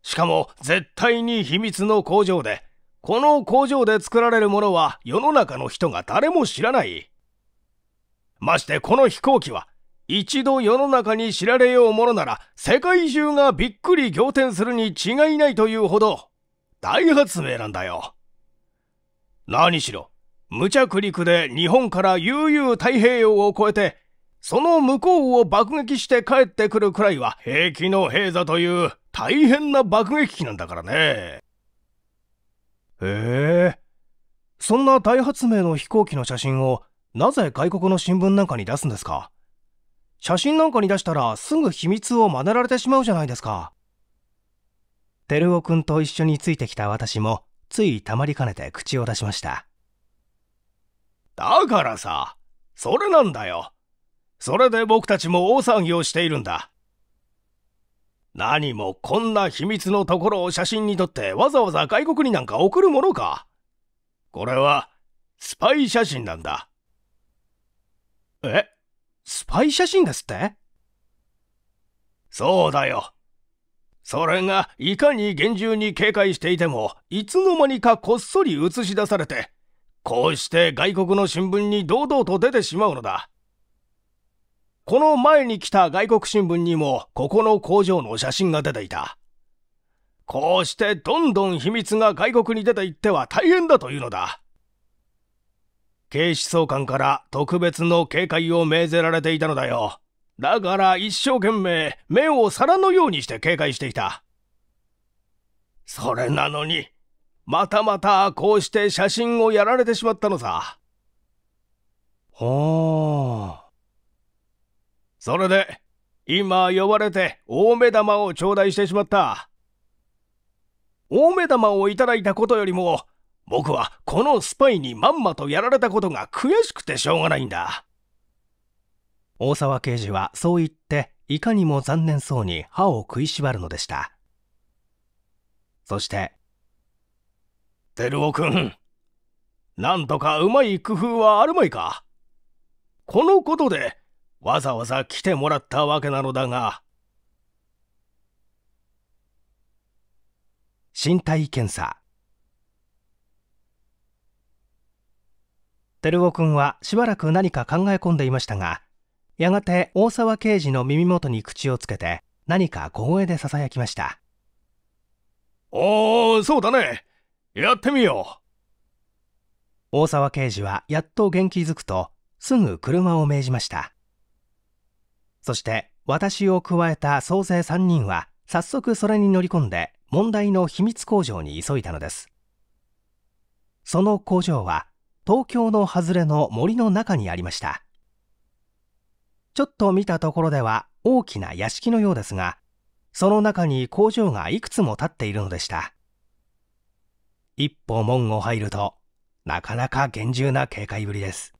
S1: しかも絶対に秘密の工場で、この工場で作られるものは世の中の人が誰も知らない。ましてこの飛行機は、一度世の中に知られようものなら世界中がびっくり仰天するに違いないというほど大発明なんだよ。何しろ無着陸で日本から悠々太平洋を越えて、その向こうを爆撃して帰ってくるくらいは平気の兵座という大変な爆撃機なんだからね。へえ。そんな大発明の飛行機の写真をなぜ外国の新聞なんかに出すんですか写真なんかに出したらすぐ秘密を似られてしまうじゃないですか。照夫君と一緒についてきた私もついたまりかねて口を出しました。だからさ、それなんだよ。それで僕たちも大騒ぎをしているんだ。何もこんな秘密のところを写真に撮ってわざわざ外国になんか送るものか。これは、スパイ写真なんだ。えスパイ写真ですってそうだよ。それがいかに厳重に警戒していても、いつの間にかこっそり映し出されて、こうして外国の新聞に堂々と出てしまうのだ。この前に来た外国新聞にもここの工場の写真が出ていた。こうしてどんどん秘密が外国に出ていっては大変だというのだ。警視総監から特別の警戒を命ぜられていたのだよ。だから一生懸命目を皿のようにして警戒していた。それなのにまたまたこうして写真をやられてしまったのさ。はあ。それで、今呼ばれて大目玉を頂戴してしまった。大目玉をいただいたことよりも、僕はこのスパイにまんまとやられたことが悔しくてしょうがないんだ。大沢刑事はそう言って、いかにも残念そうに歯を食いしばるのでした。そして、テルオくん。なんとかうまい工夫はあるまいか。このことで、わざわざ来てもらったわけなのだが。身体検査。照夫君はしばらく何か考え込んでいましたがやがて大沢刑事の耳元に口をつけて何か小声でささやきましたおおそうだねやってみよう大沢刑事はやっと元気づくとすぐ車を命じましたそして私を加えた総勢3人は早速それに乗り込んで問題の秘密工場に急いだのですその工場は東京の外れの森の中にありましたちょっと見たところでは大きな屋敷のようですがその中に工場がいくつも建っているのでした一歩門を入るとなかなか厳重な警戒ぶりです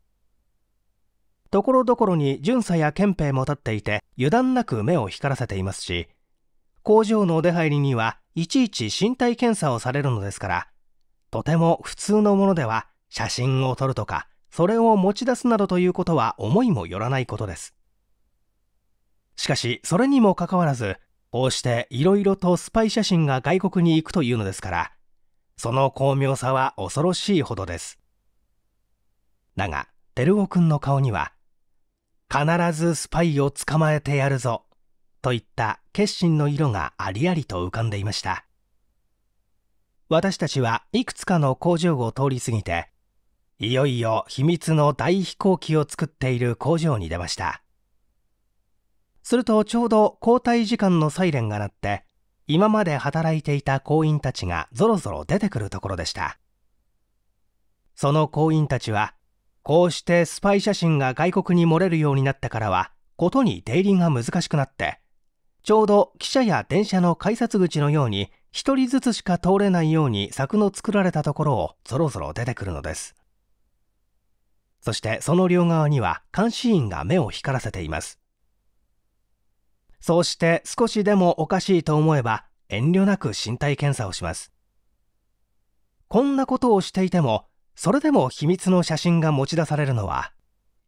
S1: ところどころに巡査や憲兵も立っていて油断なく目を光らせていますし工場のお出入りにはいちいち身体検査をされるのですからとても普通のものでは写真を撮るとかそれを持ち出すなどということは思いもよらないことですしかしそれにもかかわらずこうしていろいろとスパイ写真が外国に行くというのですからその巧妙さは恐ろしいほどですだが照夫君の顔には必ずスパイを捕まえてやるぞといった決心の色がありありと浮かんでいました私たちはいくつかの工場を通り過ぎていよいよ秘密の大飛行機を作っている工場に出ましたするとちょうど交代時間のサイレンが鳴って今まで働いていた行員たちがぞろぞろ出てくるところでしたその行員たちはこうしてスパイ写真が外国に漏れるようになったからはことに出入りが難しくなってちょうど汽車や電車の改札口のように1人ずつしか通れないように柵の作られたところをぞろぞろ出てくるのですそしてその両側には監視員が目を光らせていますそうして少しでもおかしいと思えば遠慮なく身体検査をしますこんなことをしていてもそれでも秘密の写真が持ち出されるのは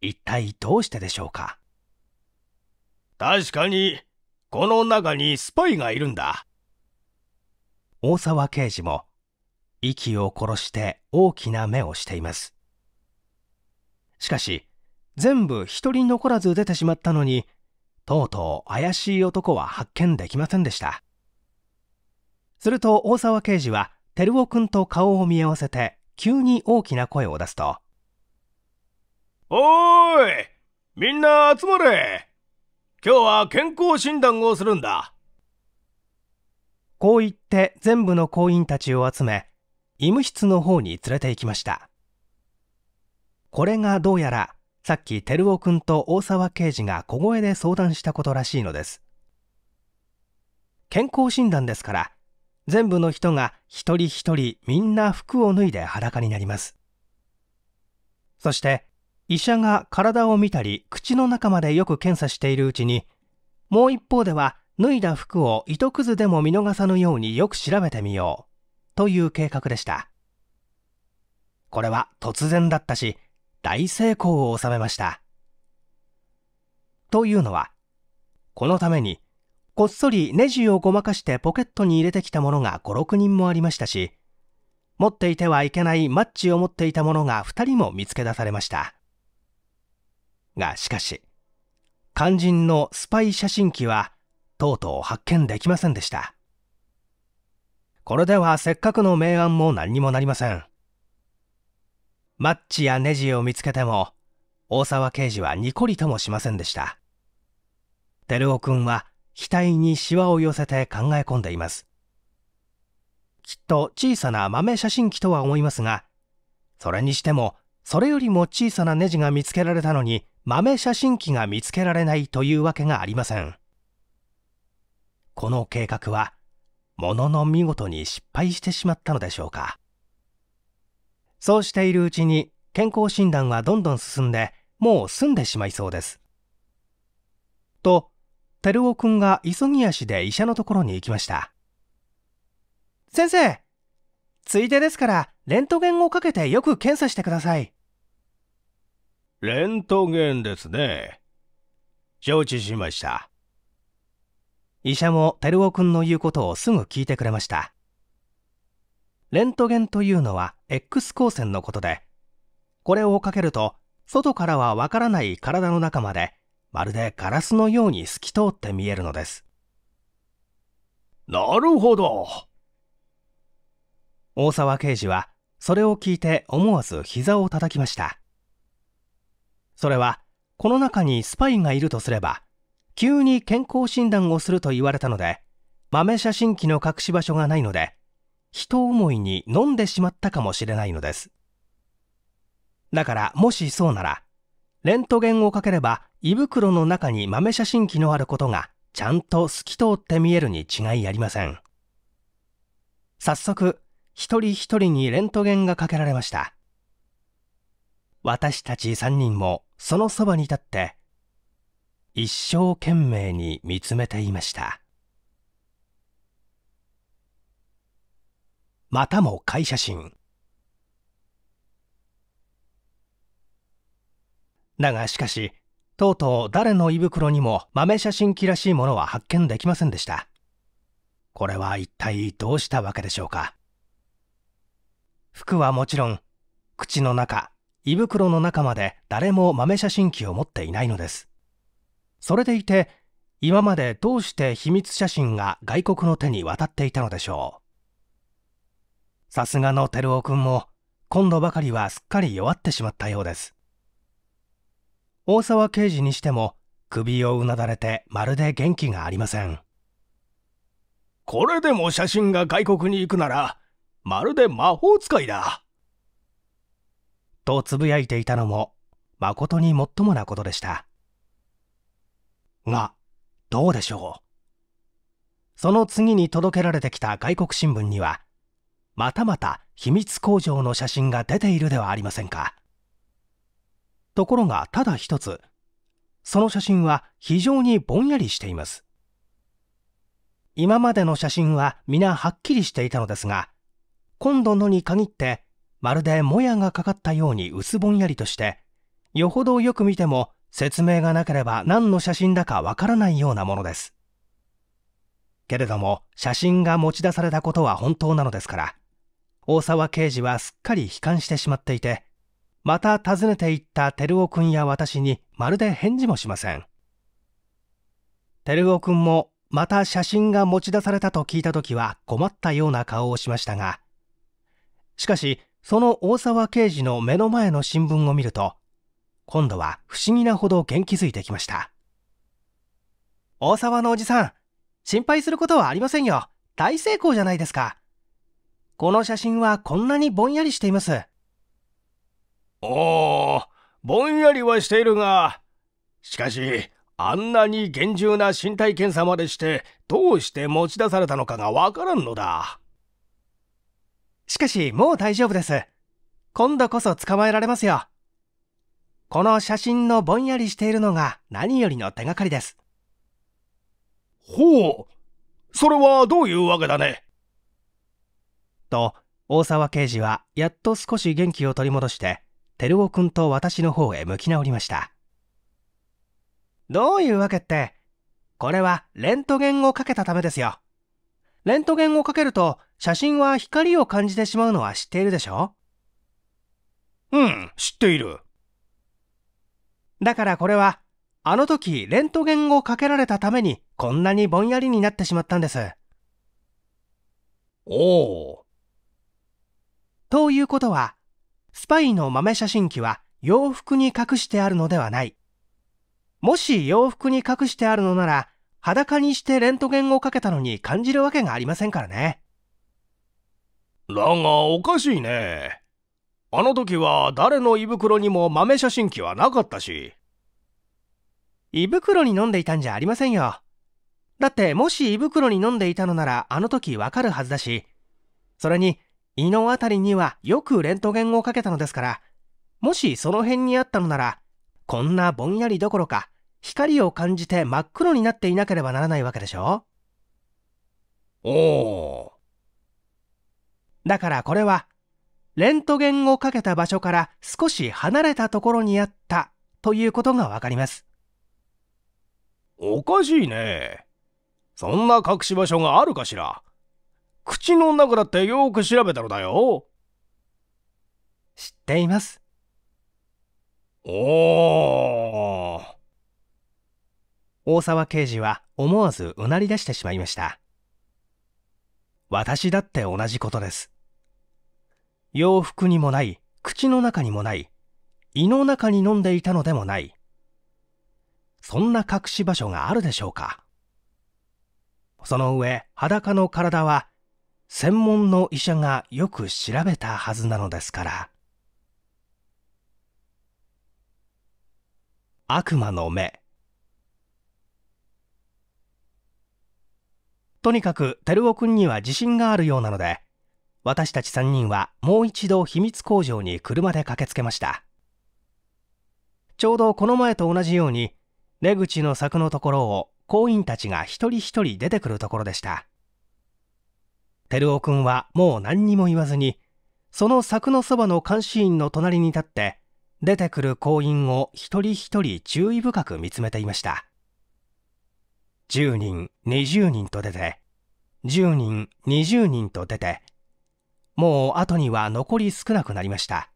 S1: 一体どうしてでしょうか確かにこの中にスパイがいるんだ大沢刑事も息を殺して大きな目をしていますしかし全部一人残らず出てしまったのにとうとう怪しい男は発見できませんでしたすると大沢刑事は照夫君と顔を見合わせて急に大きな声を出すと「おーいみんな集まれ今日は健康診断をするんだ」こう言って全部の行員たちを集め医務室の方に連れて行きましたこれがどうやらさっき照夫君と大沢刑事が小声で相談したことらしいのです健康診断ですから全部の人が一人一人みんな服を脱いで裸になりますそして医者が体を見たり口の中までよく検査しているうちにもう一方では脱いだ服を糸くずでも見逃さぬようによく調べてみようという計画でしたこれは突然だったし大成功を収めました。というのは、このために、こっそりネジをごまかしてポケットに入れてきたものが5、6人もありましたし、持っていてはいけないマッチを持っていたものが2人も見つけ出されました。が、しかし、肝心のスパイ写真機は、とうとう発見できませんでした。これではせっかくの明暗も何にもなりません。マッチやネジを見つけても大沢刑事はニコリともしませんでした照夫君は額にシワを寄せて考え込んでいますきっと小さな豆写真機とは思いますがそれにしてもそれよりも小さなネジが見つけられたのに豆写真機が見つけられないというわけがありませんこの計画はものの見事に失敗してしまったのでしょうかそうしているうちに健康診断はどんどん進んでもう済んでしまいそうです。と、照夫君が急ぎ足で医者のところに行きました。先生ついでですからレントゲンをかけてよく検査してください。レントゲンですね。承知しました。医者も照夫君の言うことをすぐ聞いてくれました。レントゲンというのは X 光線のことでこれをかけると外からはわからない体の中までまるでガラスのように透き通って見えるのですなるほど大沢刑事はそれを聞いて思わず膝を叩きましたそれはこの中にスパイがいるとすれば急に健康診断をすると言われたので豆写真機の隠し場所がないので人思いに飲んでしまったかもしれないのです。だからもしそうなら、レントゲンをかければ胃袋の中に豆写真機のあることがちゃんと透き通って見えるに違いありません。早速、一人一人にレントゲンがかけられました。私たち三人もそのそばに立って、一生懸命に見つめていました。またも会社心だがしかしとうとう誰の胃袋にも豆写真機らしいものは発見できませんでしたこれは一体どうしたわけでしょうか服はもちろん口の中胃袋の中まで誰も豆写真機を持っていないのですそれでいて今までどうして秘密写真が外国の手に渡っていたのでしょうさすがの照夫君も今度ばかりはすっかり弱ってしまったようです大沢刑事にしても首をうなだれてまるで元気がありませんこれでも写真が外国に行くならまるで魔法使いだとつぶやいていたのも誠にもっともなことでしたがどうでしょうその次に届けられてきた外国新聞にはまたまた秘密工場の写真が出ているではありませんかところがただ一つその写真は非常にぼんやりしています今までの写真は皆はっきりしていたのですが今度のに限ってまるでもやがかかったように薄ぼんやりとしてよほどよく見ても説明がなければ何の写真だかわからないようなものですけれども写真が持ち出されたことは本当なのですから大沢刑事はすっかり悲観してしまっていてまた訪ねていった照夫君や私にまるで返事もしません照夫君もまた写真が持ち出されたと聞いた時は困ったような顔をしましたがしかしその大沢刑事の目の前の新聞を見ると今度は不思議なほど元気づいてきました大沢のおじさん心配することはありませんよ大成功じゃないですかこの写真はこんなにぼんやりしています。おー、ぼんやりはしているが、しかし、あんなに厳重な身体検査までして、どうして持ち出されたのかがわからんのだ。しかし、もう大丈夫です。今度こそ捕まえられますよ。この写真のぼんやりしているのが何よりの手がかりです。ほう、それはどういうわけだね。と大沢刑事はやっと少し元気を取り戻して照夫君と私の方へ向き直りましたどういうわけってこれはレントゲンをかけたためですよレントゲンをかけると写真は光を感じてしまうのは知っているでしょうん知っているだからこれはあの時レントゲンをかけられたためにこんなにぼんやりになってしまったんですおおということは、スパイの豆写真機は洋服に隠してあるのではない。もし洋服に隠してあるのなら、裸にしてレントゲンをかけたのに感じるわけがありませんからね。だがおかしいね。あの時は誰の胃袋にも豆写真機はなかったし。胃袋に飲んでいたんじゃありませんよ。だってもし胃袋に飲んでいたのならあの時わかるはずだし。それに胃の辺りにはよくレントゲンをかけたのですからもしその辺にあったのならこんなぼんやりどころか光を感じて真っ黒になっていなければならないわけでしょおおだからこれはレントゲンをかけた場所から少し離れたところにあったということがわかりますおかしいねそんな隠し場所があるかしら口の中だってよく調べたのだよ。知っています。おー。大沢刑事は思わずうなり出してしまいました。私だって同じことです。洋服にもない、口の中にもない、胃の中に飲んでいたのでもない。そんな隠し場所があるでしょうか。その上、裸の体は専門の医者がよく調べたはずなのですから悪魔の目とにかく照夫君には自信があるようなので私たち3人はもう一度秘密工場に車で駆けつけましたちょうどこの前と同じように出口の柵のところを行員たちが一人一人出てくるところでした照夫君はもう何にも言わずに、その柵のそばの監視員の隣に立って、出てくる行員を一人一人注意深く見つめていました。10人、20人と出て、10人、20人と出て、もう後には残り少なくなりました。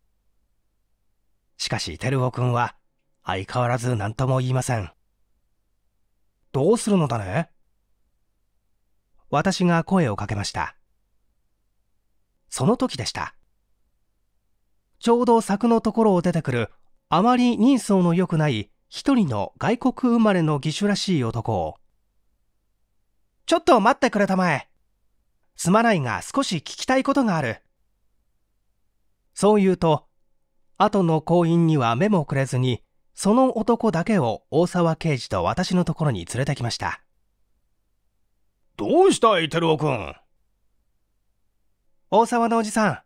S1: しかし、照夫君は、相変わらず何とも言いません。どうするのだね私が声をかけました。その時でしたちょうど柵のところを出てくるあまり人相の良くない一人の外国生まれの義手らしい男をちょっと待ってくれたまえすまないが少し聞きたいことがあるそう言うと後の行員には目もくれずにその男だけを大沢刑事と私のところに連れてきましたどうしたいテルオ君大沢のおじさん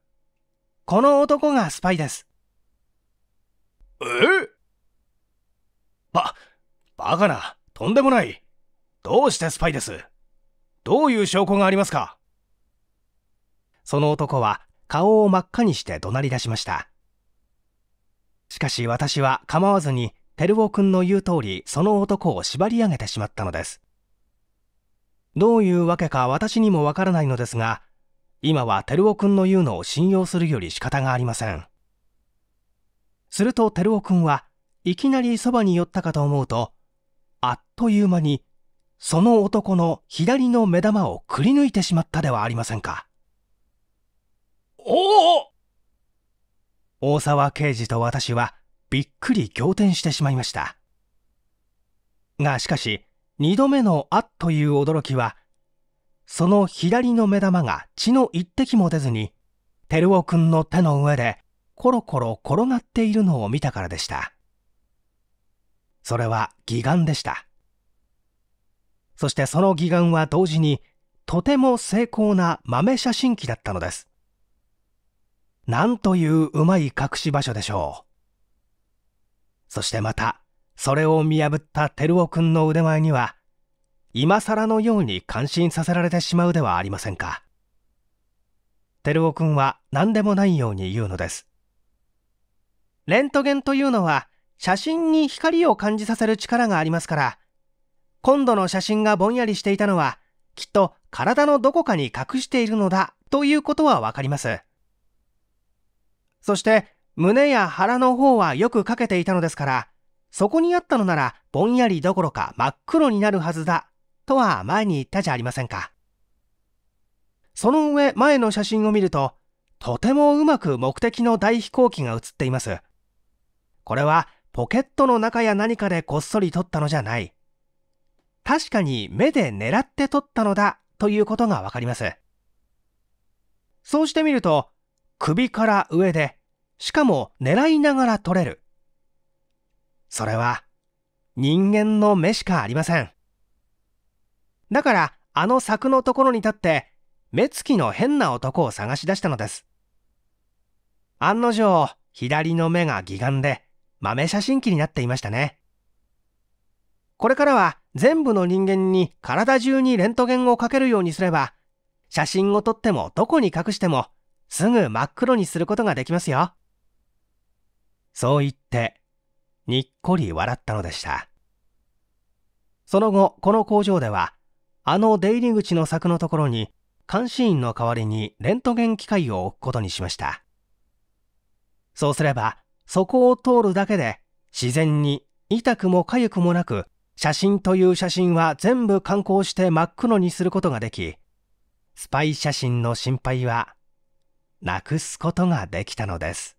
S1: この男がスパイですえばバカなとんでもないどうしてスパイですどういう証拠がありますかその男は顔を真っ赤にして怒鳴り出しましたしかし私は構わずに照夫君の言う通りその男を縛り上げてしまったのですどういうわけか私にもわからないのですが今は照夫君の言うのを信用するより仕方がありませんすると照夫君はいきなりそばに寄ったかと思うとあっという間にその男の左の目玉をくり抜いてしまったではありませんかおお大沢刑事と私はびっくり仰天してしまいましたがしかし2度目の「あっ」という驚きはその左の目玉が血の一滴も出ずに、照夫君の手の上でコロコロ転がっているのを見たからでした。それは義眼でした。そしてその義眼は同時に、とても精巧な豆写真機だったのです。なんといううまい隠し場所でしょう。そしてまた、それを見破った照夫君の腕前には、今更のように感心させられてしまうではありませんか照夫君は何でもないように言うのですレントゲンというのは写真に光を感じさせる力がありますから今度の写真がぼんやりしていたのはきっと体のどこかに隠しているのだということは分かりますそして胸や腹の方はよくかけていたのですからそこにあったのならぼんやりどころか真っ黒になるはずだとは前に言ったじゃありませんか。その上、前の写真を見ると、とてもうまく目的の大飛行機が写っています。これはポケットの中や何かでこっそり撮ったのじゃない。確かに目で狙って撮ったのだということがわかります。そうしてみると、首から上で、しかも狙いながら撮れる。それは、人間の目しかありません。だからあの柵のところに立って目つきの変な男を探し出したのです案の定左の目が義眼で豆写真機になっていましたねこれからは全部の人間に体中にレントゲンをかけるようにすれば写真を撮ってもどこに隠してもすぐ真っ黒にすることができますよそう言ってにっこり笑ったのでしたその後この工場ではあの出入り口の柵のところに監視員の代わりにレントゲン機械を置くことにしましたそうすればそこを通るだけで自然に痛くも痒くもなく写真という写真は全部観光して真っ黒にすることができスパイ写真の心配はなくすことができたのです